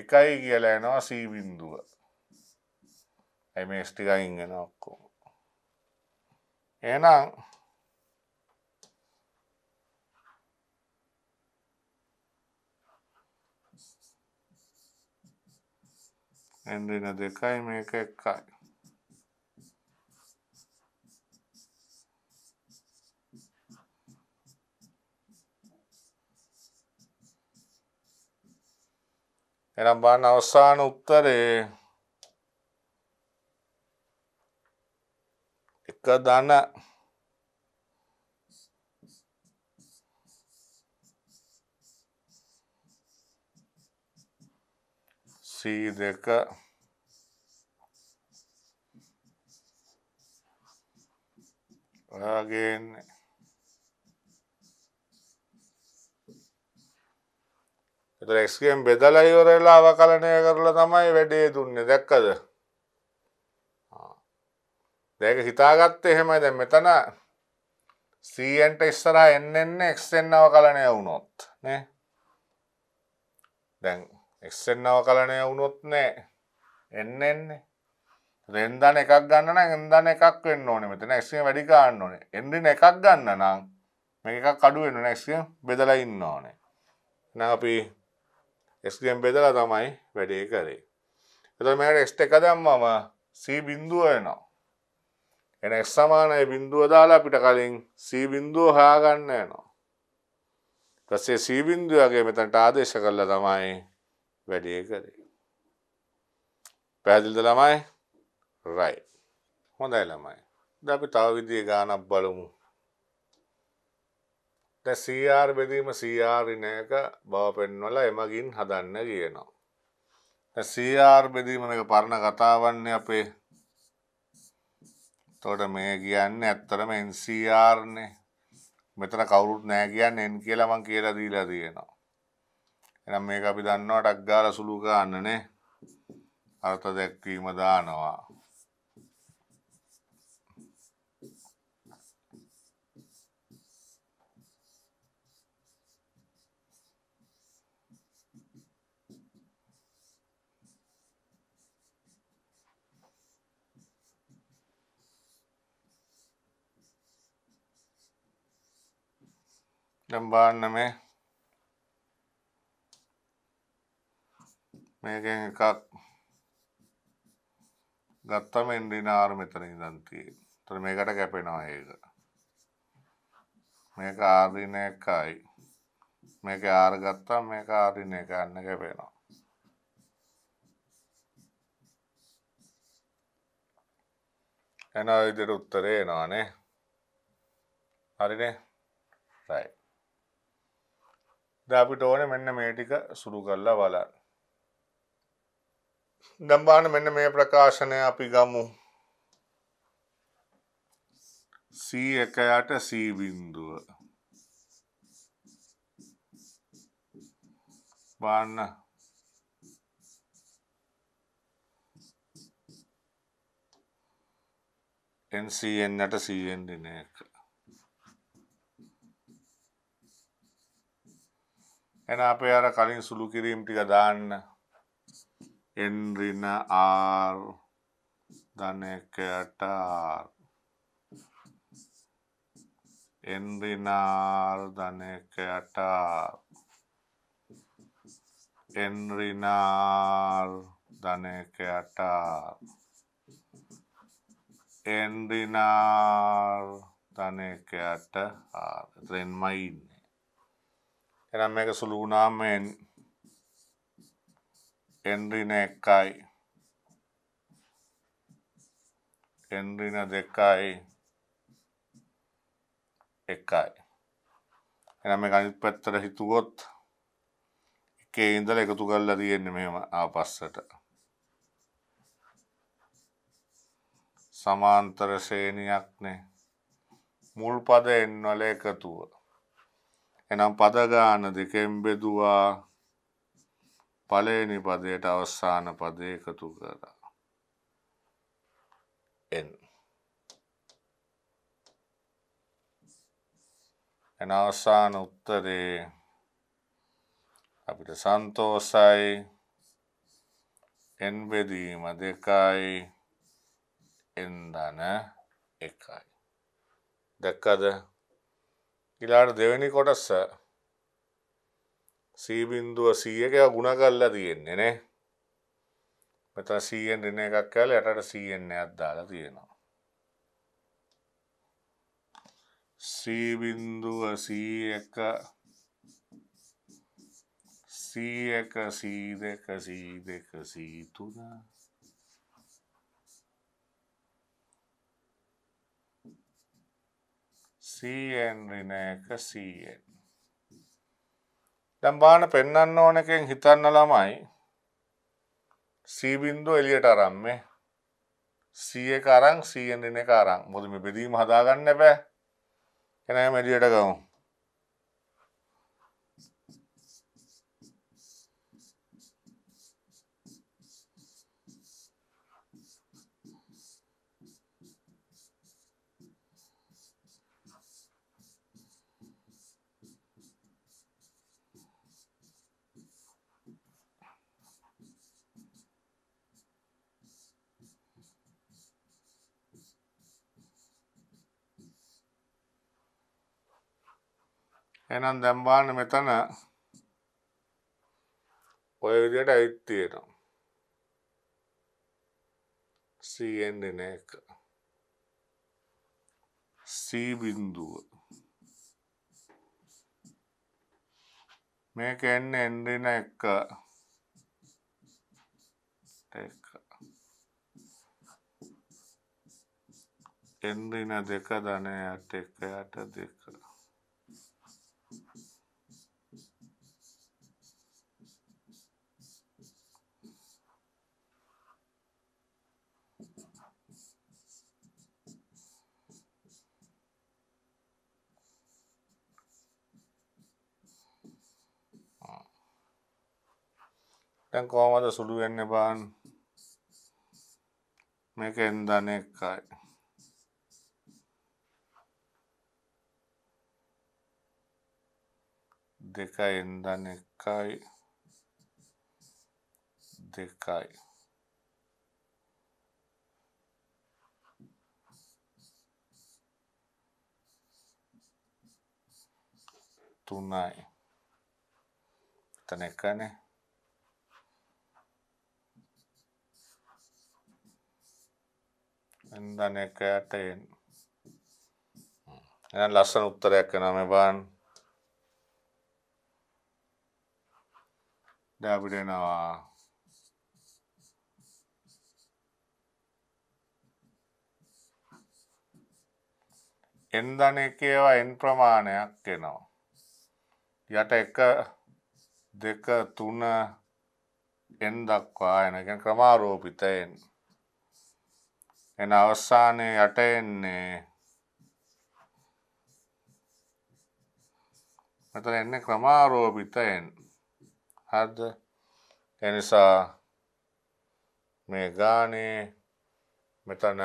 එකයි කියලා යනවා සී බින්දුව. ඇයි මේස් ටික අයින් වෙනවා ඔක්කොම. එහෙනම් එන්දින දෙකයි මේක එකයි. එනම් බාන්න අවසාන උත්තරේ එක දන සී දෙක ඔයාගේන්නේ එත එක්ස්කම් බෙදල ඉවරලා අවකලනය කරලා තමයි වැඩේ දුන්නේ දැක්කද දැක හිතාගත්ත එහෙමයි දැ මෙතන සීන්ට ඉස්සරා එන්නන්න එක්සෙන් අවකලනය වුණොත් නේ දැන් එක්සෙන් අවකලනය වුණොත් නෑ එන්න එන්නේ රෙන්දන එකක් ගන්න එදන එකක් වෙන්න ඕන මෙතන ඇක්සිය වැඩි ගන්න ඕන එඩින එකක් ගන්න නම් මේ එකක් කඩුවෙන්න නැක්සිය බෙදලා ඉන්න ඕනේ න අපි එස්කම් බෙදලා තමයි වැඩේ කරේ. එතකොට මෙයාට එස් එක දැම්මම C බිඳුව එනවා. එන x සමානයි බිඳුව දාලා අපිට කලින් C බිඳුව හොයාගන්න යනවා. ඊපස්සේ C බිඳුවගේ මෙතනට ආදේශ කළා තමයි වැඩේ කරේ. පැහැදිලිද ළමයි? right. හොඳයි ළමයි. දැන් අපි තව විදිහේ ගානක් බලමු. සR බෙදීම සRරිනයක බව පෙන්වල එමගින් හදන්න කියනවා. සR බෙදීම එක පරණ කතාවන්න අපේ තොට මේ කියන්න ඇත්තරම NCRනේ මෙතර කවුරුත් නෑ කියන්න එන් කියලමං කියලා දීලා තියෙනවා. එනම් මේ අපි දන්නවා ටක්ගාල සුළු ගන්නනේ අර්ථ දැක්වීම දානවා. දැම්බාන්න මේ මේකෙන් එකක් ගත්තම එන්ඩිනාර් මෙතන ඉදන්තිය තර මේකට කැපෙනවා ඒක මේක ආර්දින එකයි මේක ආර් ගත්තම් මේක ආර්දින එක අන්න කැපෙනවා එන විදිහට උත්තරේ එනවානේ හරිනේ right ද අපිට ඕන මෙන්න මේ ටික සුරු කරලා බලන්න. දැන් බලන්න මෙන්න මේ ප්‍රකාශනය අපි ගමු. C1 යට C බිඳුව. බලන්න NCN යට CN දෙන එක. එන අපේ අර කලින් සුළු කිරීම් ටික දාන්න එන්රින ආර් ධනකට එන්රිනාර් ධනකට එන්රිනාර් ධනකට එන්රිනාර් ධනකට ආ එතෙන් මයින් එනම් මේක සුළු වුණාම එන්රින එකයි එන්රින දෙකයි එකයි එනම් මේ අනිත් පැත්තට හිතුවොත් එකේ ඉඳලා එකතු කරලා තියෙන්නේ මෙහෙම ආපස්සට සමාන්තර ශ්‍රේණියක්නේ මුල් පද එන්වල එකතුව එනම් පදගාන දෙකෙන් බෙදුවා පලේනි පදයට අවස්සාන පදය එකතු කරා එන් එන අවසාන උත්තරේ අපිට සන්තෝසයි එන්බෙදීම දෙකයි එන්දන එකයි දැක්කද ඉලාට දෙවැනි කොටස්ස සීබින්දුව සීයක ගුණ කල්ලා තියෙන්නේ නේ මෙතන සීයෙන් දෙන එකක් කැල යටට සීයෙන් නයක් දාලා තියෙනවා සීබින්දුව සීයක සීයක සී දෙක සී දෙක සී තුනා සීයෙන් රින එක සීයෙන්. දැන් බාන පෙන්වන්න ඕන එකෙන් හිතන්න ළමයි සීබින්දු එලියට අරම්මේ සීය කරං සීයෙන් රින එක අරං මොද මේ බෙදීම හදාගන්න බෑ එනෑ මැඩියට ගවුම් එහෙනම් දැන් බලන්න මෙතන ඔය විදිහට ඇවිත් තියෙනවා. CN එන එක. C බිඳුව. මේක එන්නේ N එන එක. එක. N එන දෙක ධනයට එක යට දෙක. දැන් කොහමද සුළු වෙන්න බාන් මේක එන්දන එකයි දෙකයි එන්දන එකයි දෙකයි තුනයි තන එකනේ එදන්න එකයට එන්න එ ලස්සන උත්තරයක් නම බාන් දැපිටෙනවා එන්දන එකේවා එන් ප්‍රමාණයක් එනවා යට එක දෙක තුන එන් දක්වා එනගෙන් ක්‍රමාරෝපිතයෙන් එන අවස්සානය යට එන්නේ මෙතන එන්නේ ක්‍රමාරෝපිතයෙන් හද එනිසා මේ ගානේ මෙතන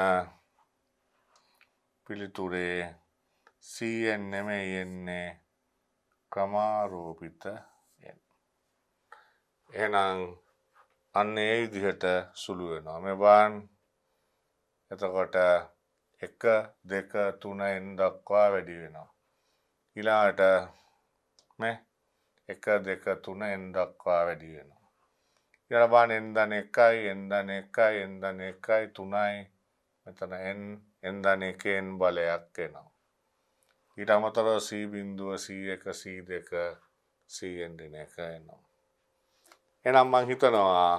පිළිතුරේ සීයෙන් නෙමෙයි එන්නේ ක්‍රමාරෝපිත එහෙනම් අන්න ඒ විදිහට සුළු වෙනවා මේ බලන්න එතකොට එක දෙක තුනයින් දක්වා වැඩි වෙනවා. ඉලාට මේ එක දෙක තුන එන් දක්වා වැඩි වෙනවා. ඉරබාන එන්දන එකයි එන්දන එකයි එන්දන එකයි තුනයි මෙතන එන් එන්දන එකෙන් බලයක් එනවා. ඊට අමතරව සී බින්දුව සී එක සී දෙක සීෙන්ඩින එක එනවා. එනම් මං හිතනවා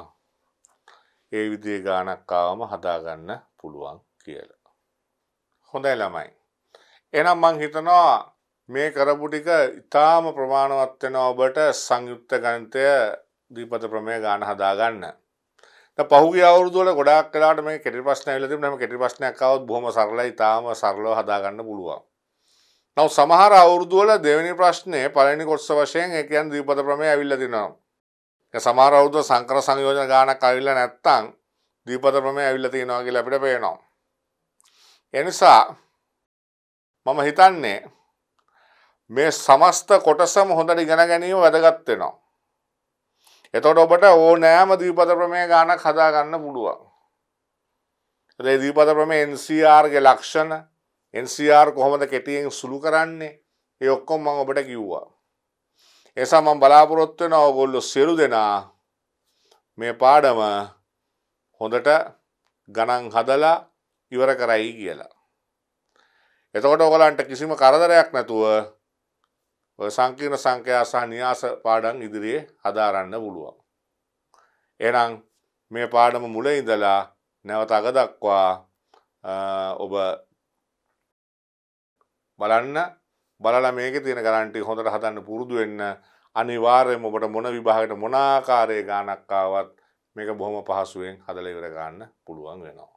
ඒ විදිේ ගානක් ආවම හදාගන්න පුළුවන් කියලා. හොඳයි ළමයි. එනම් මං හිතනවා මේ කරපු ටික ඉතාම ප්‍රමාණවත් වෙනවා ඔබට සංයුක්ත ගණිතය දීපත ප්‍රමේය ගන්න හදා ගන්න. දැන් පහුගිය අවුරුදු වල ගොඩාක් වෙලාවට මේ කෙටි ප්‍රශ්න ඇවිල්ලා තිබුණා. මේ කෙටි ප්‍රශ්නයක් ආවොත් බොහොම සරලයි, ඉතාම සරලව හදා ගන්න පුළුවන්. නමුත් සමහර අවුරුදු වල දෙවෙනි ප්‍රශ්නේ පළවෙනි කොටස වශයෙන් ඒ කියන්නේ දීපත ප්‍රමේය ඇවිල්ලා තිනවා. සමහර අවුරුදු සංකර සංයෝජන ගානක් ඇවිල්ලා නැත්තම් ද්විපද ප්‍රමේ ඇවිල්ල තියෙනවා කියලා අපිට පේනවා. එනිසා මම හිතන්නේ මේ සමස්ත කොටසම හොඳට ඉගෙන ගැනීම වැදගත් වෙනවා. එතකොට ඔබට ඕනෑම ද්විපද ප්‍රමේය ගණක් හදා ගන්න පුළුවන්. ඒ ද්විපද ප්‍රමේය NCR ගේ ලක්ෂණ NCR කොහොමද කෙටියෙන් සුළු කරන්නේ? ඒ ඔක්කොම මම ඔබට කිව්වා. එසා මම බලාපොරොත්තු වෙනවා ඔයගොල්ලෝ සියලු දෙනා මේ පාඩම හොඳට ගණන් හදලා ඉවර කරයි කියලා. එතකොට ඔගලන්ට කිසිම කරදරයක් නැතුව සංකීර්ණ සංඛ්‍යා සහ න්‍යාස පාඩම් ඉදිරියේ හදාරන්න පුළුවන්. එහෙනම් මේ පාඩම මුලින් ඉඳලා නැවත අග දක්වා ඔබ බලන්න බලලා මේකේ තියෙන ගණන්ටි හොඳට හදන්න පුරුදු වෙන්න අනිවාර්යයෙන්ම ඔබට මොන විභාගයට මොන ආකාරයේ ගණක් ආවත් මේක බොහොම පහසුවෙන් හදලා ඉවර ගන්න පුළුවන් වෙනවා.